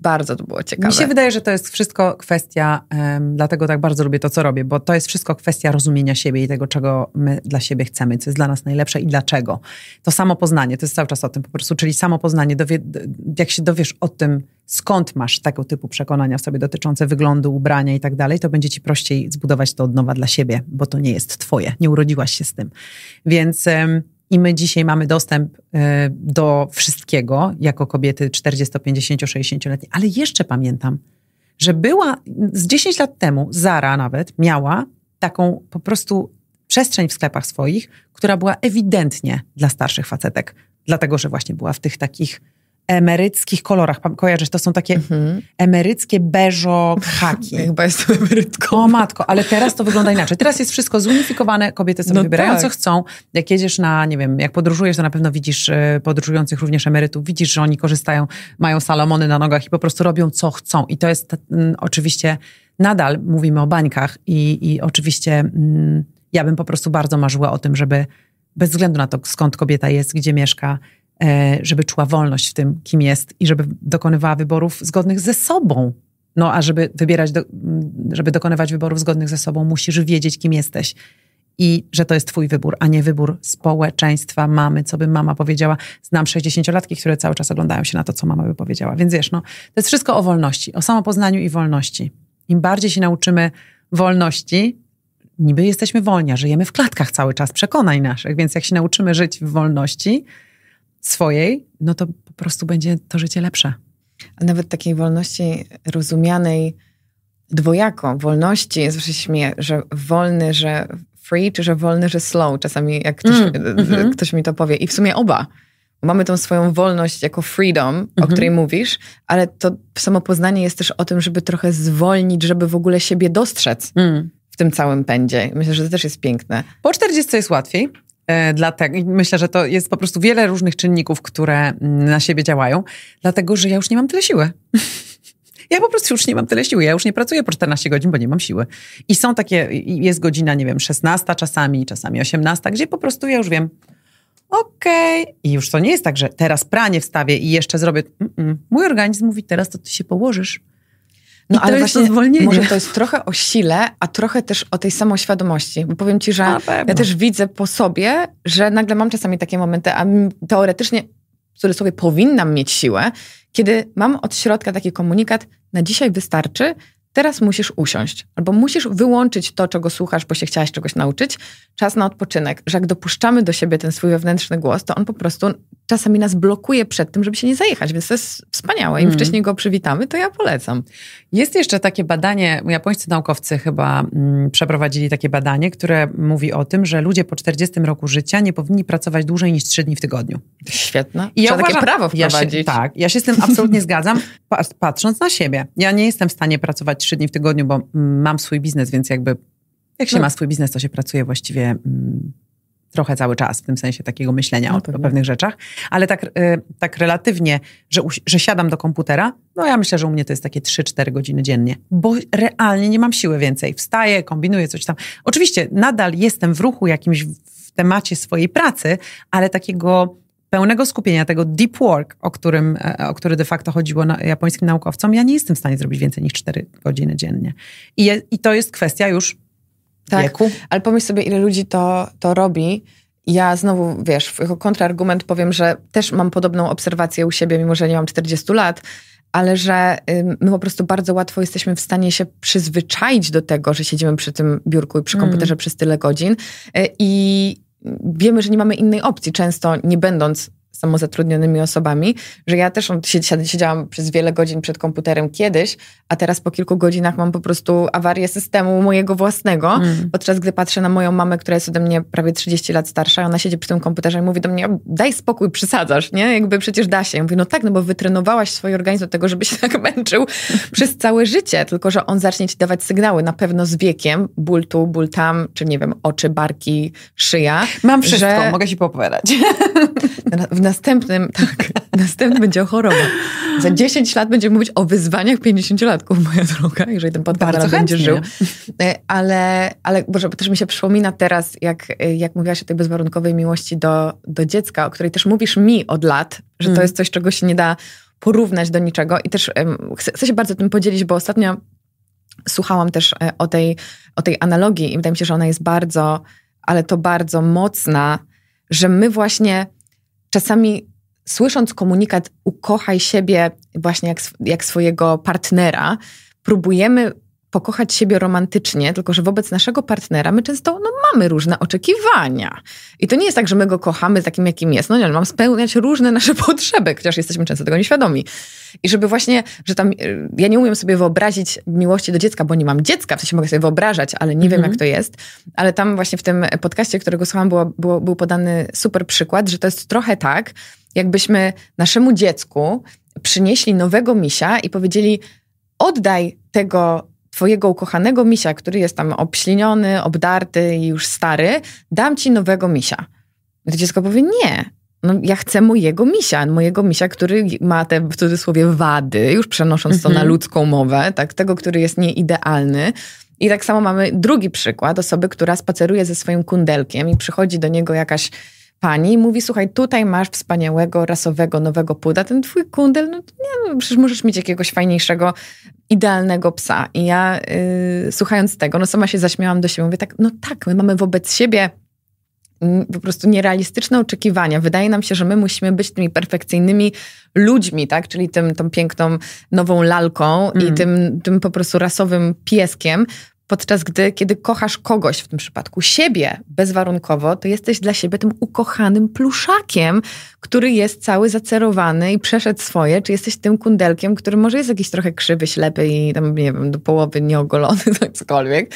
bardzo to było ciekawe. Mi się wydaje, że to jest wszystko kwestia, um, dlatego tak bardzo lubię to, co robię, bo to jest wszystko kwestia rozumienia siebie i tego, czego my dla siebie chcemy, co jest dla nas najlepsze i dlaczego. To samo poznanie, to jest cały czas o tym po prostu, czyli samo poznanie, jak się dowiesz o tym, skąd masz tego typu przekonania w sobie dotyczące wyglądu, ubrania i tak dalej, to będzie ci prościej zbudować to od nowa dla siebie, bo to nie jest twoje, nie urodziłaś się z tym. Więc i my dzisiaj mamy dostęp e, do wszystkiego jako kobiety 40, 50, 60-letnie, ale jeszcze pamiętam, że była z 10 lat temu, Zara nawet miała taką po prostu przestrzeń w sklepach swoich, która była ewidentnie dla starszych facetek, dlatego że właśnie była w tych takich emeryckich kolorach. Kojarzysz, to są takie mhm. emeryckie beżo haki. Chyba chyba jestem emerytką. O matko, ale teraz to wygląda inaczej. Teraz jest wszystko zunifikowane, kobiety sobie no wybierają tak. co chcą. Jak jedziesz na, nie wiem, jak podróżujesz, to na pewno widzisz e, podróżujących również emerytów, widzisz, że oni korzystają, mają salomony na nogach i po prostu robią co chcą. I to jest m, mm, oczywiście, nadal mówimy o bańkach i, i oczywiście m, mm, ja bym po prostu bardzo marzyła o tym, żeby bez względu na to, skąd kobieta jest, gdzie mieszka, E, żeby czuła wolność w tym, kim jest i żeby dokonywała wyborów zgodnych ze sobą. No a żeby wybierać, do, mm, żeby dokonywać wyborów zgodnych ze sobą, musisz wiedzieć, kim jesteś i że to jest twój wybór, a nie wybór społeczeństwa, mamy, co by mama powiedziała. Znam 60-latki, które cały czas oglądają się na to, co mama by powiedziała. Więc wiesz, no, to jest wszystko o wolności, o samopoznaniu i wolności. Im bardziej się nauczymy wolności, niby jesteśmy wolni, żyjemy w klatkach cały czas przekonań naszych, więc jak się nauczymy żyć w wolności, swojej, no to po prostu będzie to życie lepsze. A nawet takiej wolności rozumianej dwojako, wolności, ja zawsze śmieję, że wolny, że free, czy że wolny, że slow. Czasami jak ktoś, mm, e, mhm. ktoś mi to powie. I w sumie oba. Mamy tą swoją wolność jako freedom, mm -hmm. o mhm. której mówisz, ale to samo poznanie jest też o tym, żeby trochę zwolnić, żeby w ogóle siebie dostrzec. Mm. W tym całym pędzie. Myślę, że to też jest piękne. Po 40 jest łatwiej, E, dlatego myślę, że to jest po prostu wiele różnych czynników, które mm, na siebie działają, dlatego że ja już nie mam tyle siły. Ja po prostu już nie mam tyle siły. Ja już nie pracuję po 14 godzin, bo nie mam siły. I są takie, jest godzina, nie wiem, 16 czasami, czasami 18, gdzie po prostu ja już wiem, okej. Okay. I już to nie jest tak, że teraz pranie wstawię i jeszcze zrobię. Mm -mm. Mój organizm mówi, teraz to ty się położysz no I ale właśnie to może to jest trochę o sile, a trochę też o tej samoświadomości. Bo powiem ci, że ja też widzę po sobie, że nagle mam czasami takie momenty, a teoretycznie w cudzysłowie powinnam mieć siłę, kiedy mam od środka taki komunikat, na dzisiaj wystarczy, teraz musisz usiąść, albo musisz wyłączyć to, czego słuchasz, bo się chciałaś czegoś nauczyć, czas na odpoczynek, że jak dopuszczamy do siebie ten swój wewnętrzny głos, to on po prostu czasami nas blokuje przed tym, żeby się nie zajechać, więc to jest wspaniałe. Im mm. wcześniej go przywitamy, to ja polecam. Jest jeszcze takie badanie, japońscy naukowcy chyba mm, przeprowadzili takie badanie, które mówi o tym, że ludzie po 40 roku życia nie powinni pracować dłużej niż 3 dni w tygodniu. Świetne. I ja Trzeba uważam, takie prawo wprowadzić. Ja się, tak, ja się z tym absolutnie zgadzam, patrząc na siebie. Ja nie jestem w stanie pracować 3 dni w tygodniu, bo mm, mam swój biznes, więc jakby jak się no. ma swój biznes, to się pracuje właściwie mm, trochę cały czas, w tym sensie takiego myślenia no, o, tak, o, no. pewnych rzeczach, ale tak, y, tak relatywnie, że, że siadam do komputera, no ja myślę, że u mnie to jest takie 3-4 godziny dziennie, bo realnie nie mam siły więcej. Wstaję, kombinuję coś tam. Oczywiście nadal jestem w ruchu jakimś w temacie swojej pracy, ale takiego pełnego skupienia, tego deep work, o, którym, e, e, o który de facto chodziło na, japońskim naukowcom, ja nie jestem w stanie zrobić więcej niż 4 godziny dziennie. I, je, I to jest kwestia już tak, wieku. Ale pomyśl sobie, ile ludzi to, to robi. Ja znowu, wiesz, jako kontrargument powiem, że też mam podobną obserwację u siebie, mimo że nie mam 40 lat, ale że my po prostu bardzo łatwo jesteśmy w stanie się przyzwyczaić do tego, że siedzimy przy tym biurku i przy mm. komputerze mm. przez tyle godzin y, i wiemy, że nie mamy innej opcji, często nie będąc samozatrudnionymi osobami, że ja też siedziałam przez wiele godzin przed komputerem kiedyś, a teraz po kilku godzinach mam po prostu awarię systemu mojego własnego, mm. podczas gdy patrzę na moją mamę, która jest ode mnie prawie 30 lat starsza, ona siedzi przy tym komputerze i mówi do mnie, daj spokój, przesadzasz, nie? Jakby przecież da się. Ja mówię, no tak, no bo wytrenowałaś swój organizm do tego, żeby się tak męczył przez całe życie, tylko że on zacznie ci dawać sygnały na pewno z wiekiem, ból tu, ból tam, czy nie wiem, oczy, barki, szyja. Mam wszystko, że... mogę się popowiadać. następnym, tak, następny będzie o chorobach. Za 10 lat będziemy mówić o wyzwaniach 50-latków, moja droga, jeżeli ten pan bardzo będzie żył. E, ale, ale Boże, bo też mi się przypomina teraz, jak, jak mówiłaś o tej bezwarunkowej miłości do, do dziecka, o której też mówisz mi od lat, że mm. to jest coś, czego się nie da porównać do niczego. I też um, chcę, chcę się bardzo tym podzielić, bo ostatnio słuchałam też e, o tej, o tej analogii i wydaje mi się, że ona jest bardzo, ale to bardzo mocna, że my właśnie czasami słysząc komunikat ukochaj siebie właśnie jak, jak swojego partnera, próbujemy pokochać siebie romantycznie, tylko że wobec naszego partnera my często no, mamy różne oczekiwania. I to nie jest tak, że my go kochamy takim, jakim jest. No nie, on ma spełniać różne nasze potrzeby, chociaż jesteśmy często tego nieświadomi. I żeby właśnie, że tam, y, ja nie umiem sobie wyobrazić miłości do dziecka, bo nie mam dziecka, w sensie mogę sobie wyobrażać, ale nie wiem, mhm. jak to jest. Ale tam właśnie w tym podcaście, którego słucham, było, było, był podany super przykład, że to jest trochę tak, jakbyśmy naszemu dziecku przynieśli nowego misia i powiedzieli, oddaj tego twojego ukochanego misia, który jest tam obśliniony, obdarty i już stary, dam ci nowego misia. I to dziecko powie, nie, no ja chcę mojego misia, mojego misia, który ma te w cudzysłowie wady, już przenosząc mhm. to na mhm. ludzką mowę, tak, tego, który jest nieidealny. I tak samo mamy drugi przykład osoby, która spaceruje ze swoim kundelkiem i przychodzi do niego jakaś pani i mówi, słuchaj, tutaj masz wspaniałego, rasowego, nowego puda, ten twój kundel, no, nie, no przecież możesz mieć jakiegoś fajniejszego, idealnego psa. I ja yy, słuchając tego, no sama się zaśmiałam do siebie, mówię tak, no tak, my mamy wobec siebie po prostu nierealistyczne oczekiwania. Wydaje nam się, że my musimy być tymi perfekcyjnymi ludźmi, tak? Czyli tym, tą piękną nową lalką mm. i tym, tym po prostu rasowym pieskiem, Podczas gdy, kiedy kochasz kogoś, w tym przypadku siebie bezwarunkowo, to jesteś dla siebie tym ukochanym pluszakiem, który jest cały zacerowany i przeszedł swoje, czy jesteś tym kundelkiem, który może jest jakiś trochę krzywy, ślepy i tam, nie wiem, do połowy nieogolony, cokolwiek.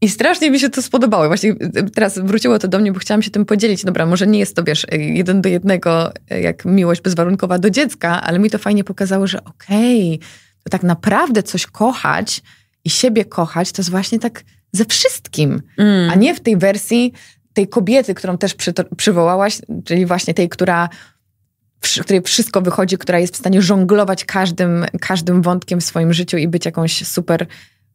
I strasznie mi się to spodobało. Właśnie y, y, teraz wróciło to do mnie, bo chciałam się tym podzielić. Dobra, może nie jest to, wiesz, y, jeden do jednego, jak miłość bezwarunkowa do dziecka, ale mi to fajnie pokazało, że okej, okay, to tak naprawdę coś kochać – i siebie kochać, to jest właśnie tak ze wszystkim, mm. a nie w tej wersji tej kobiety, którą też przy, przywołałaś, czyli właśnie tej, która której wszystko wychodzi, która jest w stanie żonglować każdym, każdym wątkiem w swoim życiu i być jakąś super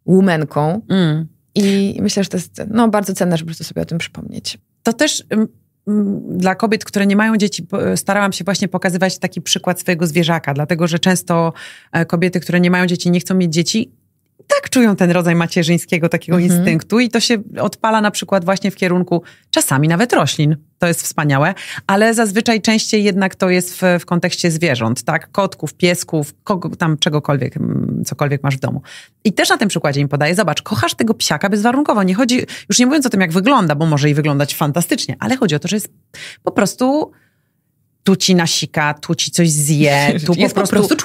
womanką. Mm. I myślę, że to jest no, bardzo cenne, żeby sobie o tym przypomnieć. To też mm, mm, dla kobiet, które nie mają dzieci, starałam się właśnie pokazywać taki przykład swojego zwierzaka, dlatego że często e, kobiety, które nie mają dzieci, nie chcą mieć dzieci, tak czują ten rodzaj macierzyńskiego takiego mhm. instynktu i to się odpala na przykład właśnie w kierunku czasami nawet roślin. To jest wspaniałe, ale zazwyczaj częściej jednak to jest w, w kontekście zwierząt, tak? Kotków, piesków, kogo, tam czegokolwiek, mm, cokolwiek masz w domu. I też na tym przykładzie im podaję, zobacz, kochasz tego psiaka bezwarunkowo. Nie chodzi, już nie mówiąc o tym, jak wygląda, bo może i wyglądać fantastycznie, ale chodzi o to, że jest po prostu tu ci nasika, tu ci coś zje, tu po, prostu, po prostu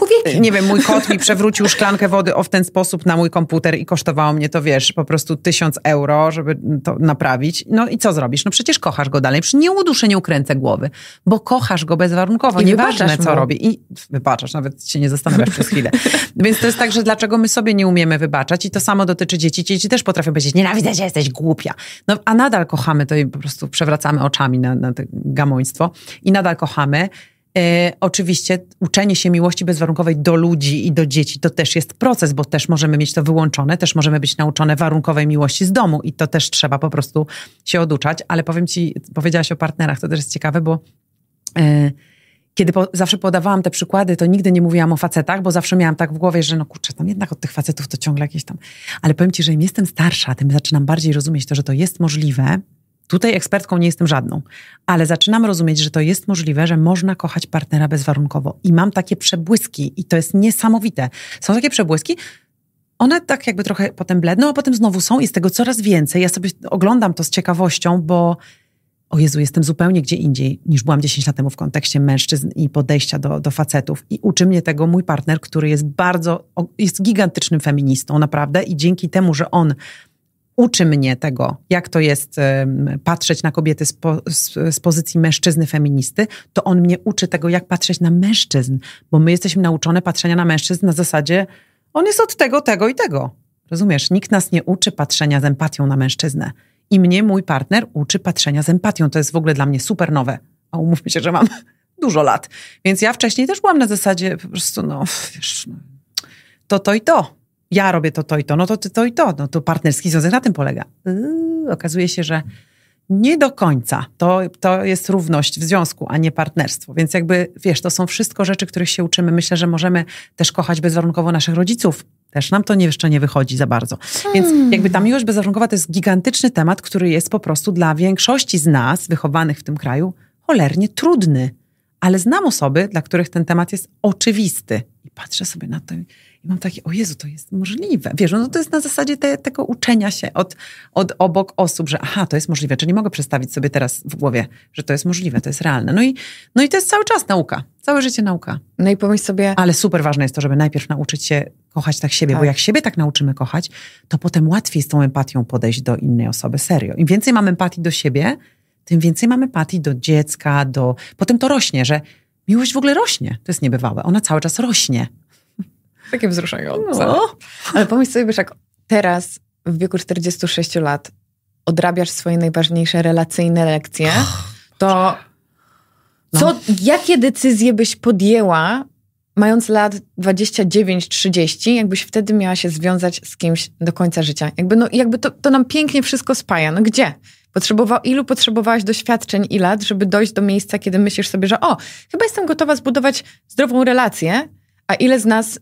Nie wiem, mój kot mi przewrócił szklankę wody o w ten sposób na mój komputer i kosztowało mnie to, wiesz, po prostu tysiąc euro, żeby to naprawić. No i co zrobisz? No przecież kochasz go dalej, przecież nie uduszę, nie ukręcę głowy, bo kochasz go bezwarunkowo, I nieważne co mu. robi. I wybaczasz, nawet się nie zastanawiasz przez chwilę. Więc to jest tak, że dlaczego my sobie nie umiemy wybaczać i to samo dotyczy dzieci. Dzieci też potrafią powiedzieć, nienawidzę cię, jesteś głupia. No a nadal kochamy to i po prostu przewracamy oczami na, na to gamoństwo i nadal kochamy mamy. E, oczywiście uczenie się miłości bezwarunkowej do ludzi i do dzieci to też jest proces, bo też możemy mieć to wyłączone, też możemy być nauczone warunkowej miłości z domu i to też trzeba po prostu się oduczać. Ale powiem ci, powiedziałaś o partnerach, to też jest ciekawe, bo e, kiedy po, zawsze podawałam te przykłady, to nigdy nie mówiłam o facetach, bo zawsze miałam tak w głowie, że no kurczę, tam jednak od tych facetów to ciągle jakieś tam. Ale powiem ci, że im jestem starsza, tym zaczynam bardziej rozumieć to, że to jest możliwe, Tutaj ekspertką nie jestem żadną, ale zaczynam rozumieć, że to jest możliwe, że można kochać partnera bezwarunkowo. I mam takie przebłyski, i to jest niesamowite. Są takie przebłyski, one tak jakby trochę potem bledną, a potem znowu są i z tego coraz więcej. Ja sobie oglądam to z ciekawością, bo o Jezu, jestem zupełnie gdzie indziej niż byłam 10 lat temu w kontekście mężczyzn i podejścia do, do facetów. I uczy mnie tego mój partner, który jest bardzo, jest gigantycznym feministą, naprawdę. I dzięki temu, że on uczy mnie tego, jak to jest patrzeć na kobiety z, po, z, z, pozycji mężczyzny feministy, to on mnie uczy tego, jak patrzeć na mężczyzn, bo my jesteśmy nauczone patrzenia na mężczyzn na zasadzie on jest od tego, tego i tego. Rozumiesz? Nikt nas nie uczy patrzenia z empatią na mężczyznę. I mnie mój partner uczy patrzenia z empatią. To jest w ogóle dla mnie super nowe. A umówmy się, że mam dużo lat. Więc ja wcześniej też byłam na zasadzie po prostu, no wiesz, no, to, to i to ja robię to, to i to, no to ty to i to, no to partnerski związek na tym polega. Yy, okazuje się, że nie do końca. To, to jest równość w związku, a nie partnerstwo. Więc jakby, wiesz, to są wszystko rzeczy, których się uczymy. Myślę, że możemy też kochać bezwarunkowo naszych rodziców. Też nam to nie, jeszcze nie wychodzi za bardzo. Więc hmm. jakby ta miłość bezwarunkowa to jest gigantyczny temat, który jest po prostu dla większości z nas wychowanych w tym kraju cholernie trudny. Ale znam osoby, dla których ten temat jest oczywisty. I patrzę sobie na to i mam takie, o Jezu, to jest możliwe. Wiesz, no to jest na zasadzie te, tego uczenia się od, od obok osób, że aha, to jest możliwe, czyli mogę przestawić sobie teraz w głowie, że to jest możliwe, to jest realne. No i, no i to jest cały czas nauka, całe życie nauka. No i pomyśl sobie... Ale super ważne jest to, żeby najpierw nauczyć się kochać tak siebie, tak. bo jak siebie tak nauczymy kochać, to potem łatwiej z tą empatią podejść do innej osoby, serio. Im więcej mam empatii do siebie, tym więcej mamy empatii do dziecka, do... Potem to rośnie, że miłość w ogóle rośnie. To jest niebywałe. Ona cały czas rośnie. Takie wzruszające. No. Ale pomyśl sobie, wiesz, jak teraz w wieku 46 lat odrabiasz swoje najważniejsze relacyjne lekcje, to no. co, no. jakie decyzje byś podjęła, mając lat 29-30, jakbyś wtedy miała się związać z kimś do końca życia? Jakby, no, jakby to, to nam pięknie wszystko spaja. No gdzie? Potrzebowa ilu potrzebowałaś doświadczeń i lat, żeby dojść do miejsca, kiedy myślisz sobie, że o, chyba jestem gotowa zbudować zdrową relację, a ile z nas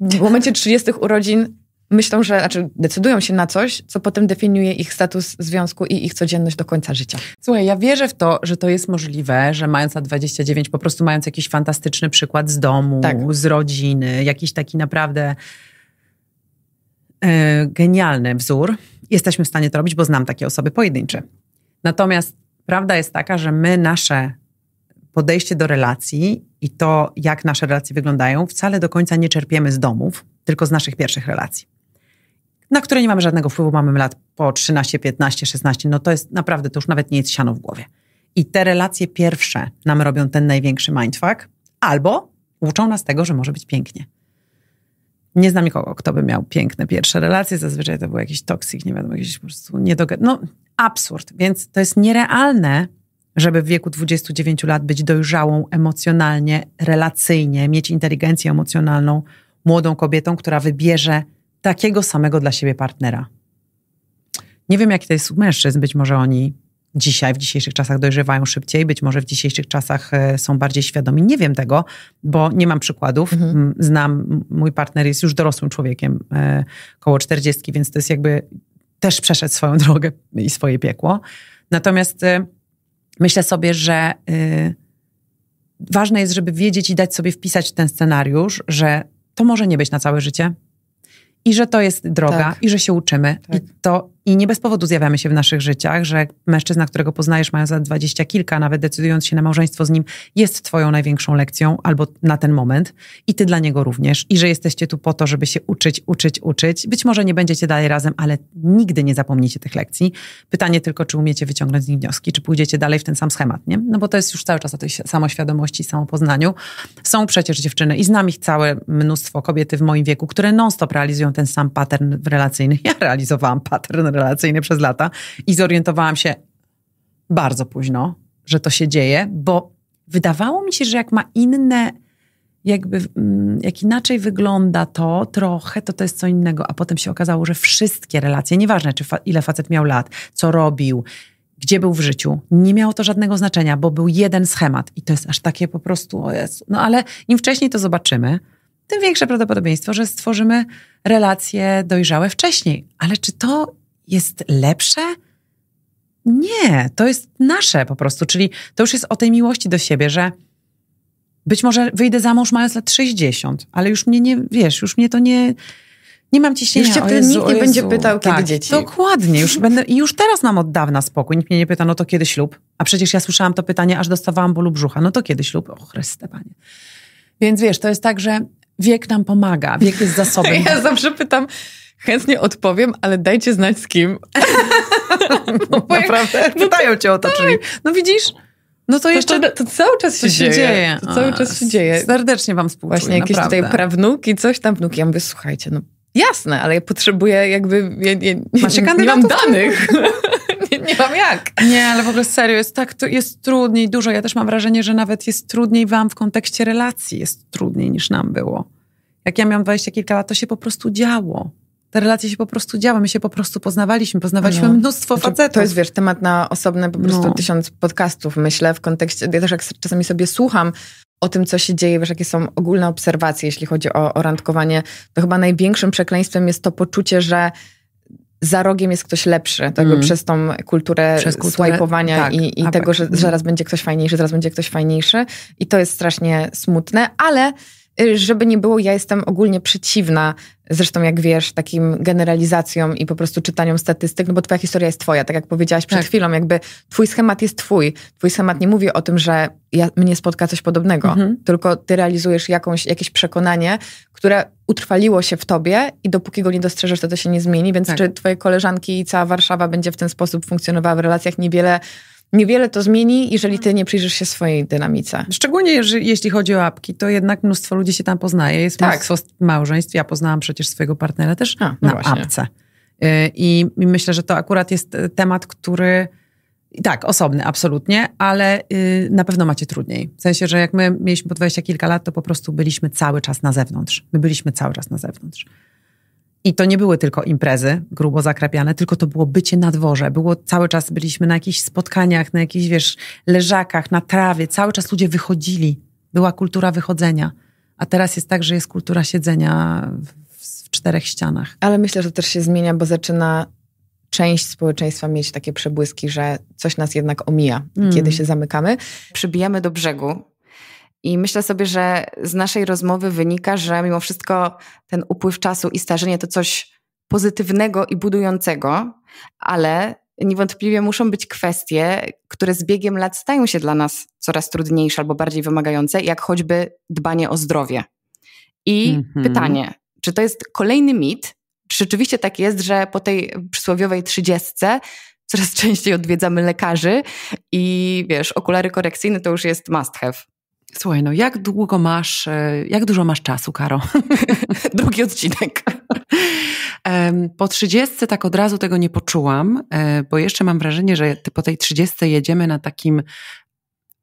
w momencie 30 urodzin myślą, że znaczy decydują się na coś, co potem definiuje ich status związku i ich codzienność do końca życia. Słuchaj, ja wierzę w to, że to jest możliwe, że mając na 29, po prostu mając jakiś fantastyczny przykład z domu, tak. z rodziny, jakiś taki naprawdę yy, genialny wzór, jesteśmy w stanie to robić, bo znam takie osoby pojedyncze. Natomiast prawda jest taka, że my nasze podejście do relacji i to, jak nasze relacje wyglądają, wcale do końca nie czerpiemy z domów, tylko z naszych pierwszych relacji, na które nie mamy żadnego wpływu, mamy lat po 13, 15, 16, no to jest naprawdę, to już nawet nie jest siano w głowie. I te relacje pierwsze nam robią ten największy mindfuck, albo uczą nas tego, że może być pięknie. Nie znam nikogo, kto by miał piękne pierwsze relacje. Zazwyczaj to był jakiś toksyk, nie wiadomo, jakiś po prostu niedogad... No, absurd. Więc to jest nierealne, żeby w wieku 29 lat być dojrzałą emocjonalnie, relacyjnie, mieć inteligencję emocjonalną, młodą kobietą, która wybierze takiego samego dla siebie partnera. Nie wiem, jak to jest u mężczyzn. Być może oni dzisiaj, w dzisiejszych czasach dojrzewają szybciej, być może w dzisiejszych czasach e, są bardziej świadomi. Nie wiem tego, bo nie mam przykładów. Mhm. Znam, mój partner jest już dorosłym człowiekiem, e, koło 40, więc to jest jakby też przeszedł swoją drogę i swoje piekło. Natomiast e, myślę sobie, że y, ważne jest, żeby wiedzieć i dać sobie wpisać ten scenariusz, że to może nie być na całe życie i że to jest droga tak. i że się uczymy. Tak. I to i nie bez powodu zjawiamy się w naszych życiach, że mężczyzna, którego poznajesz mając lat dwadzieścia kilka, nawet decydując się na małżeństwo z nim, jest twoją największą lekcją albo na ten moment i ty dla niego również. I że jesteście tu po to, żeby się uczyć, uczyć, uczyć. Być może nie będziecie dalej razem, ale nigdy nie zapomnicie tych lekcji. Pytanie tylko, czy umiecie wyciągnąć z nich wnioski, czy pójdziecie dalej w ten sam schemat, nie? No bo to jest już cały czas o tej samoświadomości i samopoznaniu. Są przecież dziewczyny i znam ich całe mnóstwo kobiety w moim wieku, które non-stop realizują ten sam pattern relacyjny. Ja realizowałam pattern relacyjny relacyjny przez lata i zorientowałam się bardzo późno, że to się dzieje, bo wydawało mi się, że jak ma inne, jakby, mm, jak inaczej wygląda to trochę, to to jest co innego. A potem się okazało, że wszystkie relacje, nieważne czy fa ile facet miał lat, co robił, gdzie był w życiu, nie miało to żadnego znaczenia, bo był jeden schemat. I to jest aż takie po prostu, o Jezu. No ale im wcześniej to zobaczymy, tym większe prawdopodobieństwo, że stworzymy relacje dojrzałe wcześniej. Ale czy to jest lepsze? Nie, to jest nasze po prostu, czyli to już jest o tej miłości do siebie, że być może wyjdę za mąż mając lat 60, ale już mnie nie, wiesz, już mnie to nie, nie mam ciśnienia. Już cię Jezu, nikt nie będzie pytał, tak, kiedy dzieci. Dokładnie, już będę, już teraz mam od dawna spokój, nikt mnie nie pyta, no to kiedy ślub? A przecież ja słyszałam to pytanie, aż dostawałam bólu brzucha, no to kiedy ślub? O chryste, panie. Więc wiesz, to jest tak, że wiek nam pomaga, wiek jest zasobem. ja zawsze pytam, Chętnie odpowiem, ale dajcie znać z kim. Naprawdę? No Pytają cię o to, tak. czyli... No widzisz... No to jeszcze to, to, cały czas się, dzieje. dzieje. To cały czas się dzieje. Serdecznie wam współczuję, Właśnie jakieś naprawdę. tutaj prawnuki, coś tam, wnuki. Ja mówię, słuchajcie, no jasne, ale ja potrzebuję jakby... Ja, ja, nie mam danych. Tak? nie, mam jak. Nie, ale w ogóle serio, jest tak, jest trudniej dużo. Ja też mam wrażenie, że nawet jest trudniej wam w kontekście relacji, jest trudniej niż nam było. Jak ja miałam dwadzieścia kilka lat, to się po prostu działo te relacje się po prostu działy, my się po prostu poznawaliśmy, poznawaliśmy no. mnóstwo znaczy, facetów. To jest, wiesz, temat na osobne po prostu no. tysiąc podcastów, myślę, w kontekście, ja też jak czasami sobie słucham o tym, co się dzieje, wiesz, jakie są ogólne obserwacje, jeśli chodzi o, o randkowanie, to chyba największym przekleństwem jest to poczucie, że za rogiem jest ktoś lepszy, tak mm. przez tą kulturę, przez tak, i, i tego, że zaraz będzie ktoś fajniejszy, zaraz będzie ktoś fajniejszy i to jest strasznie smutne, ale Y, żeby nie było, ja jestem ogólnie przeciwna, zresztą jak wiesz, takim generalizacjom i po prostu czytaniom statystyk, no bo twoja historia jest twoja, tak jak powiedziałaś przed tak. chwilą, jakby twój schemat jest twój. Twój schemat nie mówi o tym, że ja, mnie spotka coś podobnego, mhm. tylko ty realizujesz jakąś, jakieś przekonanie, które utrwaliło się w tobie i dopóki go nie dostrzeżesz, to to się nie zmieni, więc tak. czy twoje koleżanki i cała Warszawa będzie w ten sposób funkcjonowała w relacjach, niewiele Niewiele to zmieni, jeżeli ty nie przyjrzysz się swojej dynamice. Szczególnie jeżeli, jeśli chodzi o apki, to jednak mnóstwo ludzi się tam poznaje. Jest tak. mnóstwo małżeństw. Ja poznałam przecież swojego partnera też A, no na właśnie. apce. Y, I myślę, że to akurat jest y, temat, który tak, osobny, absolutnie, ale y, na pewno macie trudniej. W sensie, że jak my mieliśmy po dwadzieścia kilka lat, to po prostu byliśmy cały czas na zewnątrz. My byliśmy cały czas na zewnątrz. I to nie były tylko imprezy grubo zakrapiane, tylko to było bycie na dworze. Było cały czas byliśmy na jakichś spotkaniach, na jakichś, wiesz, leżakach, na trawie. Cały czas ludzie wychodzili. Była kultura wychodzenia. A teraz jest tak, że jest kultura siedzenia w, w czterech ścianach. Ale myślę, że to też się zmienia, bo zaczyna część społeczeństwa mieć takie przebłyski, że coś nas jednak omija, mm. kiedy się zamykamy. Przybijamy do brzegu i myślę sobie, że z naszej rozmowy wynika, że mimo wszystko ten upływ czasu i starzenie to coś pozytywnego i budującego, ale niewątpliwie muszą być kwestie, które z biegiem lat stają się dla nas coraz trudniejsze albo bardziej wymagające, jak choćby dbanie o zdrowie. I mhm. pytanie, czy to jest kolejny mit? Czy rzeczywiście tak jest, że po tej przysłowiowej trzydziestce coraz częściej odwiedzamy lekarzy i wiesz, okulary korekcyjne to już jest must have? Słuchaj, no jak długo masz, e, jak dużo masz czasu, Karo? Drugi odcinek. po trzydziestce tak od razu tego nie poczułam, e, bo jeszcze mam wrażenie, że po tej trzydziestce jedziemy na takim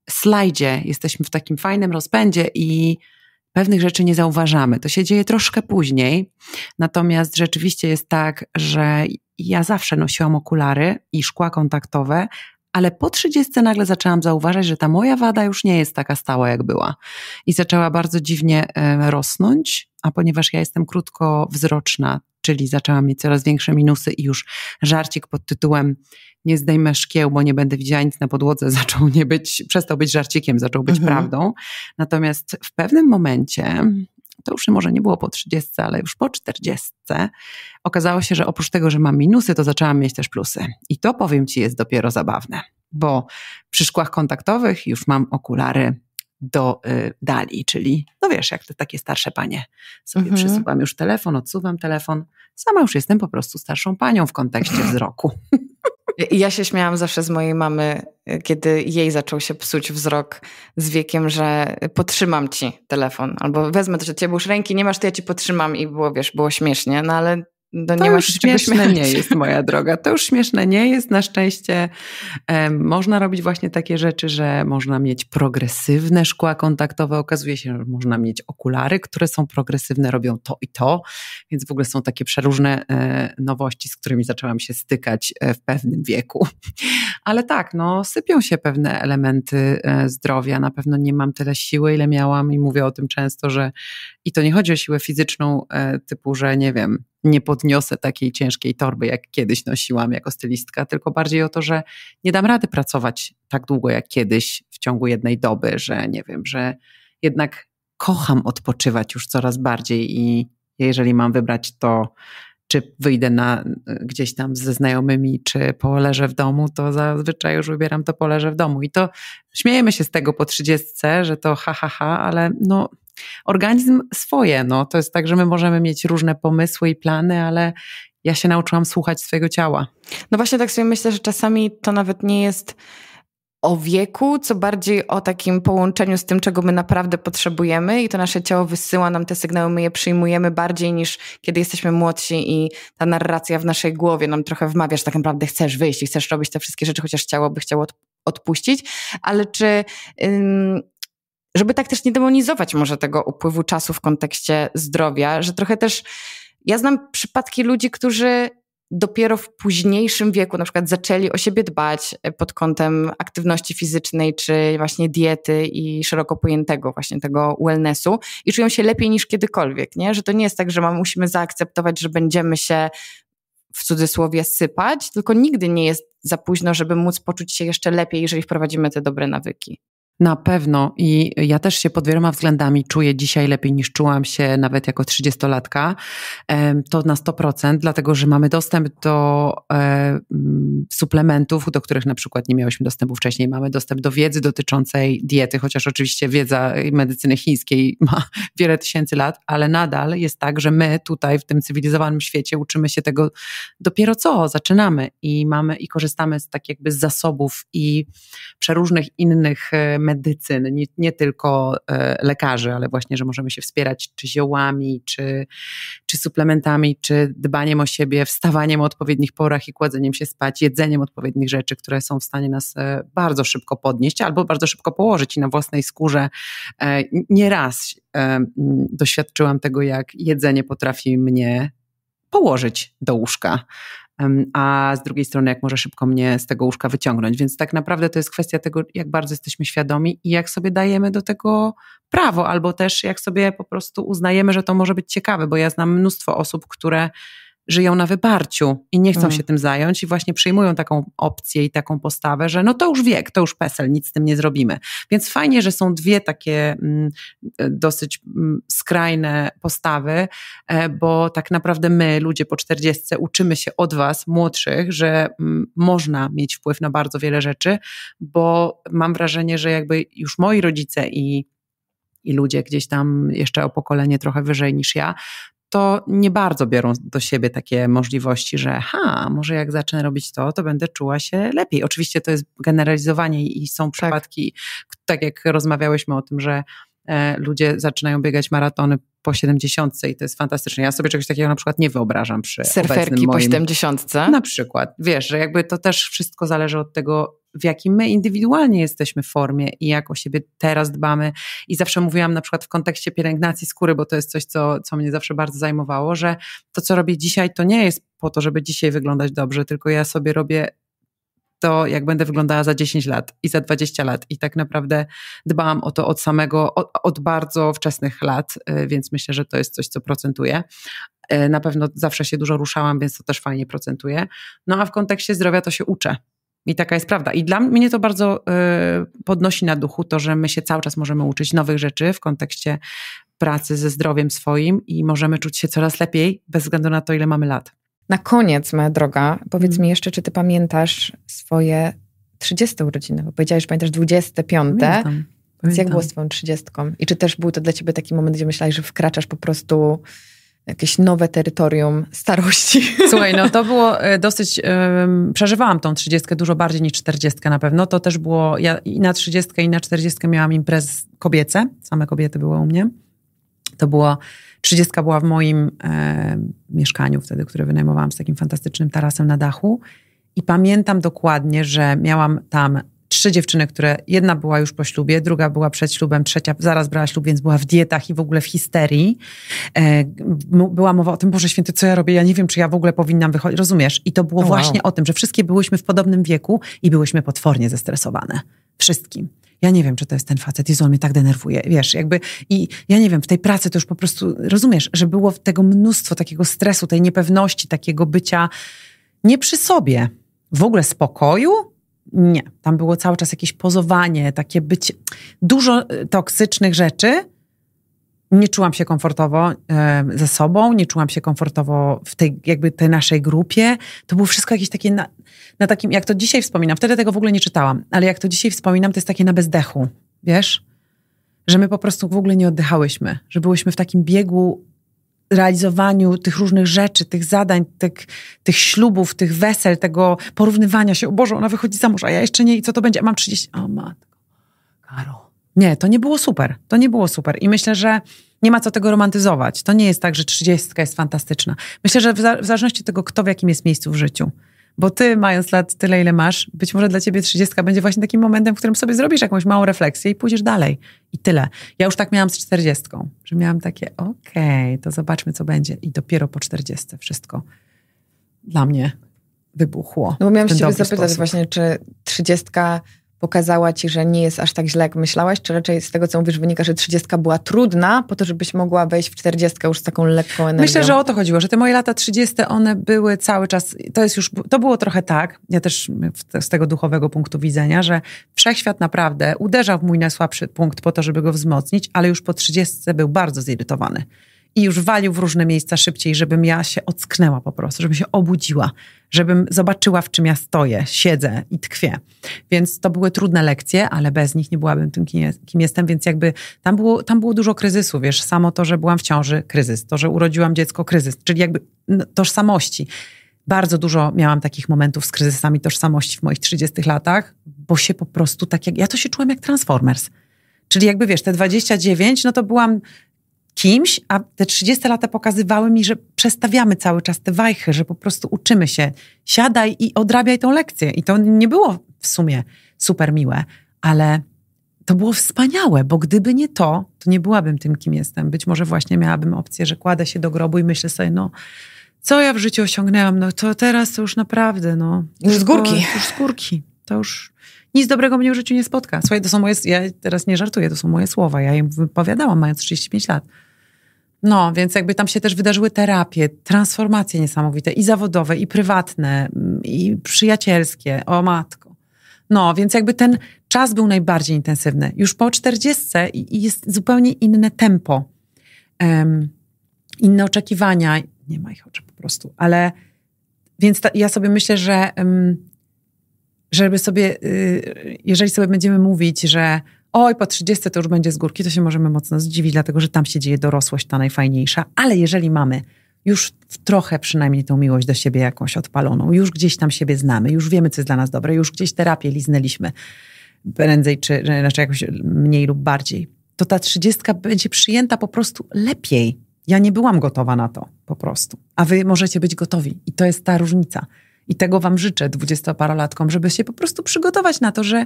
slajdzie, jesteśmy w takim fajnym rozpędzie i pewnych rzeczy nie zauważamy. To się dzieje troszkę później, natomiast rzeczywiście jest tak, że ja zawsze nosiłam okulary i szkła kontaktowe, ale po 30 nagle zaczęłam zauważać, że ta moja wada już nie jest taka stała, jak była. I zaczęła bardzo dziwnie e, rosnąć, a ponieważ ja jestem krótkowzroczna, czyli zaczęłam mieć coraz większe minusy i już żarcik pod tytułem nie zdejmę szkieł, bo nie będę widziała nic na podłodze, zaczął nie być, przestał być żarcikiem, zaczął być mhm. prawdą. Natomiast w pewnym momencie to już może nie było po 30, ale już po 40, okazało się, że oprócz tego, że mam minusy, to zaczęłam mieć też plusy. I to powiem Ci jest dopiero zabawne, bo przy szkłach kontaktowych już mam okulary do y, dali, czyli no wiesz, jak te takie starsze panie sobie mhm. przesuwam już telefon, odsuwam telefon. Sama już jestem po prostu starszą panią w kontekście wzroku. Ja się śmiałam zawsze z mojej mamy, kiedy jej zaczął się psuć wzrok z wiekiem, że potrzymam ci telefon, albo wezmę to, że ciebie, bo już ręki nie masz, to ja ci potrzymam i było, wiesz, było śmiesznie, no ale no, to już śmieszne nie jest, moja droga. To już śmieszne nie jest. Na szczęście można robić właśnie takie rzeczy, że można mieć progresywne szkła kontaktowe. Okazuje się, że można mieć okulary, które są progresywne, robią to i to. Więc w ogóle są takie przeróżne e, nowości, z którymi zaczęłam się stykać e, w pewnym wieku. Ale tak, no, sypią się pewne elementy e, zdrowia. Na pewno nie mam tyle siły, ile miałam i mówię o tym często, że i to nie chodzi o siłę fizyczną, typu, że nie wiem, nie podniosę takiej ciężkiej torby, jak kiedyś nosiłam jako stylistka, tylko bardziej o to, że nie dam rady pracować tak długo jak kiedyś w ciągu jednej doby, że nie wiem, że jednak kocham odpoczywać już coraz bardziej i jeżeli mam wybrać to, czy wyjdę na, y, gdzieś tam ze znajomymi, czy poleżę w domu, to zazwyczaj już wybieram to poleżę w domu. I to śmiejemy się z tego po trzydziestce, że to ha, ha, ha, ale no organizm swoje. No, to jest tak, że my możemy mieć różne pomysły i plany, ale ja się nauczyłam słuchać swojego ciała. No właśnie tak sobie myślę, że czasami to nawet nie jest o wieku, co bardziej o takim połączeniu z tym, czego my naprawdę potrzebujemy i to nasze ciało wysyła nam te sygnały, my je przyjmujemy bardziej niż kiedy jesteśmy młodsi i ta narracja w naszej głowie nam trochę wmawia, że tak naprawdę chcesz wyjść i chcesz robić te wszystkie rzeczy, chociaż ciało by chciało odpuścić, ale czy żeby tak też nie demonizować może tego upływu czasu w kontekście zdrowia, że trochę też ja znam przypadki ludzi, którzy dopiero w późniejszym wieku na przykład zaczęli o siebie dbać e, pod kątem aktywności fizycznej czy właśnie diety i szeroko pojętego właśnie tego wellnessu i czują się lepiej niż kiedykolwiek, nie? Że to nie jest tak, że musimy zaakceptować, że będziemy się w cudzysłowie sypać, tylko nigdy nie jest za późno, żeby móc poczuć się jeszcze lepiej, jeżeli wprowadzimy te dobre nawyki. Na pewno i ja też się pod wieloma względami czuję dzisiaj lepiej niż czułam się nawet jako 30-latka. To na 100%, dlatego że mamy dostęp do e, mm, suplementów, do których na przykład nie miałyśmy dostępu wcześniej. Mamy dostęp do wiedzy dotyczącej diety, chociaż oczywiście wiedza medycyny chińskiej ma wiele tysięcy lat, ale nadal jest tak, że my tutaj w tym cywilizowanym świecie uczymy się tego dopiero co zaczynamy i mamy i korzystamy z tak jakby z zasobów i przeróżnych innych e, medycyn, nie, nie tylko e, lekarzy, ale właśnie, że możemy się wspierać czy ziołami, czy, czy suplementami, czy dbaniem o siebie, wstawaniem o odpowiednich porach i kładzeniem się spać, jedzeniem odpowiednich rzeczy, które są w stanie nas e, bardzo szybko podnieść albo bardzo szybko położyć i na własnej skórze e, nieraz doświadczyłam tego, jak jedzenie potrafi mnie położyć do łóżka a z drugiej strony, jak może szybko mnie z tego łóżka wyciągnąć. Więc tak naprawdę to jest kwestia tego, jak bardzo jesteśmy świadomi i jak sobie dajemy do tego prawo, albo też jak sobie po prostu uznajemy, że to może być ciekawe, bo ja znam mnóstwo osób, które żyją na wyparciu i nie chcą mm. się tym zająć i właśnie przyjmują taką opcję i taką postawę, że no to już wiek, to już PESEL, nic z tym nie zrobimy. Więc fajnie, że są dwie takie m, mm, e, dosyć m, mm, skrajne postawy, e, bo tak naprawdę my, ludzie po 40, uczymy się od was, młodszych, że m, mm, można mieć wpływ na bardzo wiele rzeczy, bo mam wrażenie, że jakby już moi rodzice i i ludzie gdzieś tam jeszcze o pokolenie trochę wyżej niż ja, to nie bardzo biorą do siebie takie możliwości, że ha, może jak zacznę robić to, to będę czuła się lepiej. Oczywiście to jest generalizowanie i są tak. przypadki, tak, tak jak rozmawiałyśmy o tym, że e, ludzie zaczynają biegać maratony po 70 i to jest fantastyczne. Ja sobie czegoś takiego na przykład nie wyobrażam przy Surferki po 70 Na przykład. Wiesz, że jakby to też wszystko zależy od tego, w jakim my indywidualnie jesteśmy w formie i jak o siebie teraz dbamy. I zawsze mówiłam na przykład w kontekście pielęgnacji skóry, bo to jest coś, co, co mnie zawsze bardzo zajmowało, że to, co robię dzisiaj, to nie jest po to, żeby dzisiaj wyglądać dobrze, tylko ja sobie robię to, jak będę wyglądała za 10 lat i za 20 lat. I tak naprawdę dbałam o to od samego, od, od bardzo wczesnych lat, y, więc myślę, że to jest coś, co procentuje. Y, na pewno zawsze się dużo ruszałam, więc to też fajnie procentuje. No a w kontekście zdrowia to się uczę. I taka jest prawda. I dla mnie to bardzo y, podnosi na duchu to, że my się cały czas możemy uczyć nowych rzeczy w kontekście pracy ze zdrowiem swoim i możemy czuć się coraz lepiej bez względu na to, ile mamy lat. Na koniec, moja droga, powiedz mhm. mi jeszcze, czy ty pamiętasz swoje 30 urodziny? Bo powiedziałeś, że pamiętasz 25. Pamiętam. Pamiętam. Jak było z twoją 30? I czy też był to dla ciebie taki moment, gdzie myślałeś, że wkraczasz po prostu jakieś nowe terytorium starości? Słuchaj, no to było e, dosyć... Um, przeżywałam tą 30 dużo bardziej niż 40 na pewno. To też było... Ja i na 30 i na 40 miałam imprez kobiece. Same kobiety były u mnie. To było 30 była w moim e, mieszkaniu wtedy, które wynajmowałam z takim fantastycznym tarasem na dachu. I pamiętam dokładnie, że miałam tam trzy dziewczyny, które jedna była już po ślubie, druga była przed ślubem, trzecia zaraz brała ślub, więc była w dietach i w ogóle w histerii. E, była mowa o tym, Boże Święty, co ja robię? Ja nie wiem, czy ja w ogóle powinnam wychodzić. Rozumiesz? I to było wow. właśnie o tym, że wszystkie byłyśmy w podobnym wieku i byłyśmy potwornie zestresowane. Wszystkim ja nie wiem, czy to jest ten facet, Jezu, on mnie tak denerwuje, wiesz, jakby i ja nie wiem, w tej pracy to już po prostu, rozumiesz, że było tego mnóstwo takiego stresu, tej niepewności, takiego bycia nie przy sobie, w ogóle spokoju, nie. Tam było cały czas jakieś pozowanie, takie być, dużo e, toksycznych rzeczy, nie czułam się komfortowo e, ze sobą, nie czułam się komfortowo w tej, jakby tej naszej grupie. To było wszystko jakieś takie na, na takim, jak to dzisiaj wspominam, wtedy tego w ogóle nie czytałam, ale jak to dzisiaj wspominam, to jest takie na bezdechu, wiesz? Że my po prostu w ogóle nie oddychałyśmy, że byłyśmy w takim biegu realizowaniu tych różnych rzeczy, tych zadań, tych, tych ślubów, tych wesel, tego porównywania się. O Boże, ona wychodzi za mąż, a ja jeszcze nie i co to będzie? A mam 30... O matko, Karol nie, to nie było super. To nie było super. I myślę, że nie ma co tego romantyzować. To nie jest tak, że trzydziestka jest fantastyczna. Myślę, że w, za w zależności od tego, kto w jakim jest miejscu w życiu, bo ty, mając lat tyle, ile masz, być może dla ciebie trzydziestka będzie właśnie takim momentem, w którym sobie zrobisz jakąś małą refleksję i pójdziesz dalej. I tyle. Ja już tak miałam z czterdziestką, że miałam takie, okej, okay, to zobaczmy, co będzie. I dopiero po 40 wszystko dla mnie wybuchło. No bo miałam się zapytać sposób. właśnie, czy 30 pokazała ci, że nie jest aż tak źle, jak myślałaś, czy raczej z tego, co mówisz, wynika, że 30 była trudna, po to, żebyś mogła wejść w 40 już z taką lekką energią? Myślę, że o to chodziło, że te moje lata 30, one były cały czas, to jest już, to było trochę tak, ja też z tego duchowego punktu widzenia, że wszechświat naprawdę uderzał w mój najsłabszy punkt po to, żeby go wzmocnić, ale już po 30 był bardzo zirytowany i już walił w różne miejsca szybciej, żebym ja się ocknęła po prostu, żebym się obudziła, żebym zobaczyła, w czym ja stoję, siedzę i tkwię. Więc to były trudne lekcje, ale bez nich nie byłabym tym, kim, kim jestem, więc jakby tam było, tam było dużo kryzysu, wiesz, samo to, że byłam w ciąży, kryzys, to, że urodziłam dziecko, kryzys, czyli jakby no, tożsamości. Bardzo dużo miałam takich momentów z kryzysami tożsamości w moich 30 latach, bo się po prostu tak jak. Ja to się czułam jak Transformers. Czyli jakby wiesz, te 29, no to byłam kimś, a te 30 lata pokazywały mi, że przestawiamy cały czas te wajchy, że po prostu uczymy się. Siadaj i odrabiaj tą lekcję. I to nie było w sumie super miłe, ale to było wspaniałe, bo gdyby nie to, to nie byłabym tym, kim jestem. Być może właśnie miałabym opcję, że kładę się do grobu i myślę sobie, no co ja w życiu osiągnęłam, no to teraz to już naprawdę, no. Już z górki. To, już z górki. To już nic dobrego mnie w życiu nie spotka. Słuchaj, to są moje, ja teraz nie żartuję, to są moje słowa. Ja im wypowiadałam mając 35 lat. No, więc jakby tam się też wydarzyły terapie, transformacje niesamowite i zawodowe, i prywatne, mm, i przyjacielskie. O matko. No, więc jakby ten czas był najbardziej intensywny. Już po 40 jest zupełnie inne tempo, um, inne oczekiwania. Nie ma ich oczy po prostu, ale więc ta, ja sobie myślę, że um, żeby sobie, y, jeżeli sobie będziemy mówić, że oj, po 30 to już będzie z górki, to się możemy mocno zdziwić, dlatego że tam się dzieje dorosłość, ta najfajniejsza. Ale jeżeli mamy już trochę przynajmniej tą miłość do siebie jakąś odpaloną, już gdzieś tam siebie znamy, już wiemy, co jest dla nas dobre, już gdzieś terapię liznęliśmy prędzej, czy znaczy jakoś mniej lub bardziej, to ta 30 będzie przyjęta po prostu lepiej. Ja nie byłam gotowa na to po prostu, a wy możecie być gotowi i to jest ta różnica. I tego wam życzę, dwudziestoparolatkom, żeby się po prostu przygotować na to, że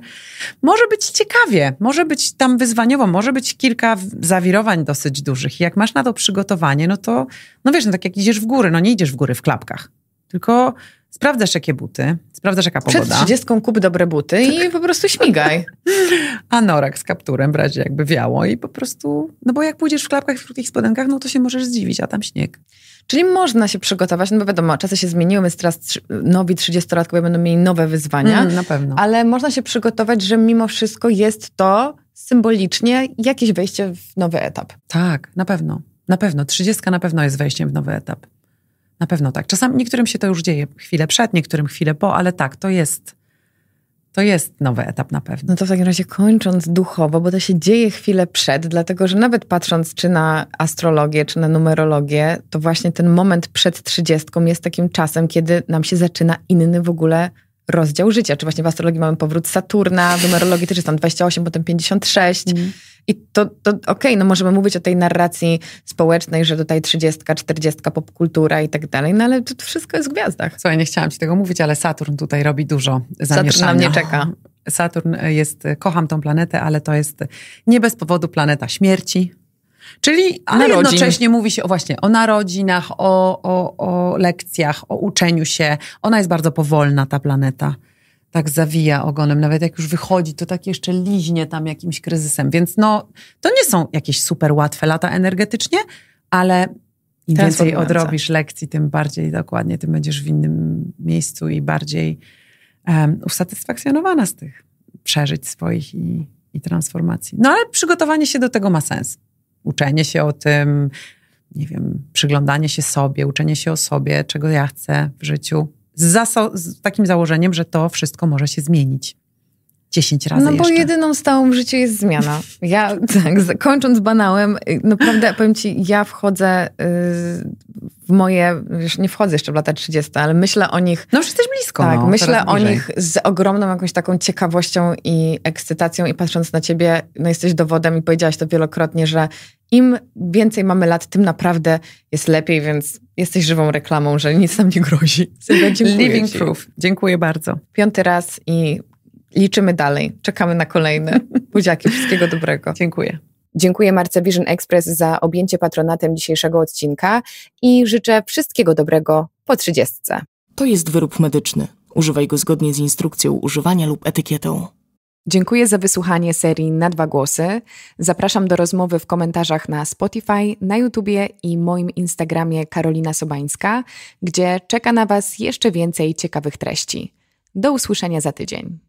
może być ciekawie, może być tam wyzwaniowo, może być kilka zawirowań dosyć dużych. I jak masz na to przygotowanie, no to, no wiesz, no tak jak idziesz w góry, no nie idziesz w góry w klapkach, tylko sprawdzasz jakie buty, sprawdzasz jaka Przed pogoda. Przed 30 kup dobre buty i tak. po prostu śmigaj. A norak z kapturem w razie jakby wiało i po prostu, no bo jak pójdziesz w klapkach i w krótkich spodenkach, no to się możesz zdziwić, a tam śnieg. Czyli można się przygotować, no bo wiadomo, czasy się zmieniły, więc teraz nowi 30-latkowie będą mieli nowe wyzwania. Mm, na pewno. Ale można się przygotować, że mimo wszystko jest to symbolicznie jakieś wejście w nowy etap. Tak, na pewno. Na pewno. 30 na pewno jest wejściem w nowy etap. Na pewno tak. Czasami niektórym się to już dzieje chwilę przed, niektórym chwilę po, ale tak, to jest to jest nowy etap na pewno. No to w takim razie kończąc duchowo, bo to się dzieje chwilę przed, dlatego że nawet patrząc czy na astrologię, czy na numerologię, to właśnie ten moment przed trzydziestką jest takim czasem, kiedy nam się zaczyna inny w ogóle rozdział życia, czy właśnie w astrologii mamy powrót Saturna, w numerologii też jest tam 28, potem 56. Mm. I to, to okej, okay, no możemy mówić o tej narracji społecznej, że tutaj 30, 40, popkultura i tak dalej, no ale to, to wszystko jest w gwiazdach. Słuchaj, nie chciałam ci tego mówić, ale Saturn tutaj robi dużo zamieszania. Saturn na mnie czeka. Saturn jest, kocham tą planetę, ale to jest nie bez powodu planeta śmierci, Czyli Ale no narodzin. jednocześnie mówi się o właśnie o narodzinach, o, o, o lekcjach, o uczeniu się. Ona jest bardzo powolna, ta planeta. Tak zawija ogonem. Nawet jak już wychodzi, to tak jeszcze liźnie tam jakimś kryzysem. Więc no, to nie są jakieś super łatwe lata energetycznie, ale im więcej odrobisz lekcji, tym bardziej dokładnie, tym będziesz w innym miejscu i bardziej um, usatysfakcjonowana z tych przeżyć swoich i, i transformacji. No ale przygotowanie się do tego ma sens uczenie się o tym, nie wiem, przyglądanie się sobie, uczenie się o sobie, czego ja chcę w życiu, z, z takim założeniem, że to wszystko może się zmienić. 10 razy No bo jeszcze. jedyną stałą w życiu jest zmiana. Ja, tak, kończąc banałem, y, naprawdę no powiem ci, ja wchodzę y, w moje, już nie wchodzę jeszcze w lata 30, ale myślę o nich... No już jesteś blisko. Tak, no, myślę o nich z ogromną jakąś taką ciekawością i ekscytacją i patrząc na ciebie, no jesteś dowodem i powiedziałaś to wielokrotnie, że im więcej mamy lat, tym naprawdę jest lepiej, więc jesteś żywą reklamą, że nic nam nie grozi. Living ci. proof. Dziękuję bardzo. Piąty raz i liczymy dalej, czekamy na kolejne. Buziaki, wszystkiego dobrego. Dziękuję. Dziękuję Marce Vision Express za objęcie patronatem dzisiejszego odcinka i życzę wszystkiego dobrego po trzydziestce. To jest wyrób medyczny. Używaj go zgodnie z instrukcją używania lub etykietą. Dziękuję za wysłuchanie serii Na Dwa Głosy. Zapraszam do rozmowy w komentarzach na Spotify, na YouTubie i moim Instagramie Karolina Sobańska, gdzie czeka na Was jeszcze więcej ciekawych treści. Do usłyszenia za tydzień.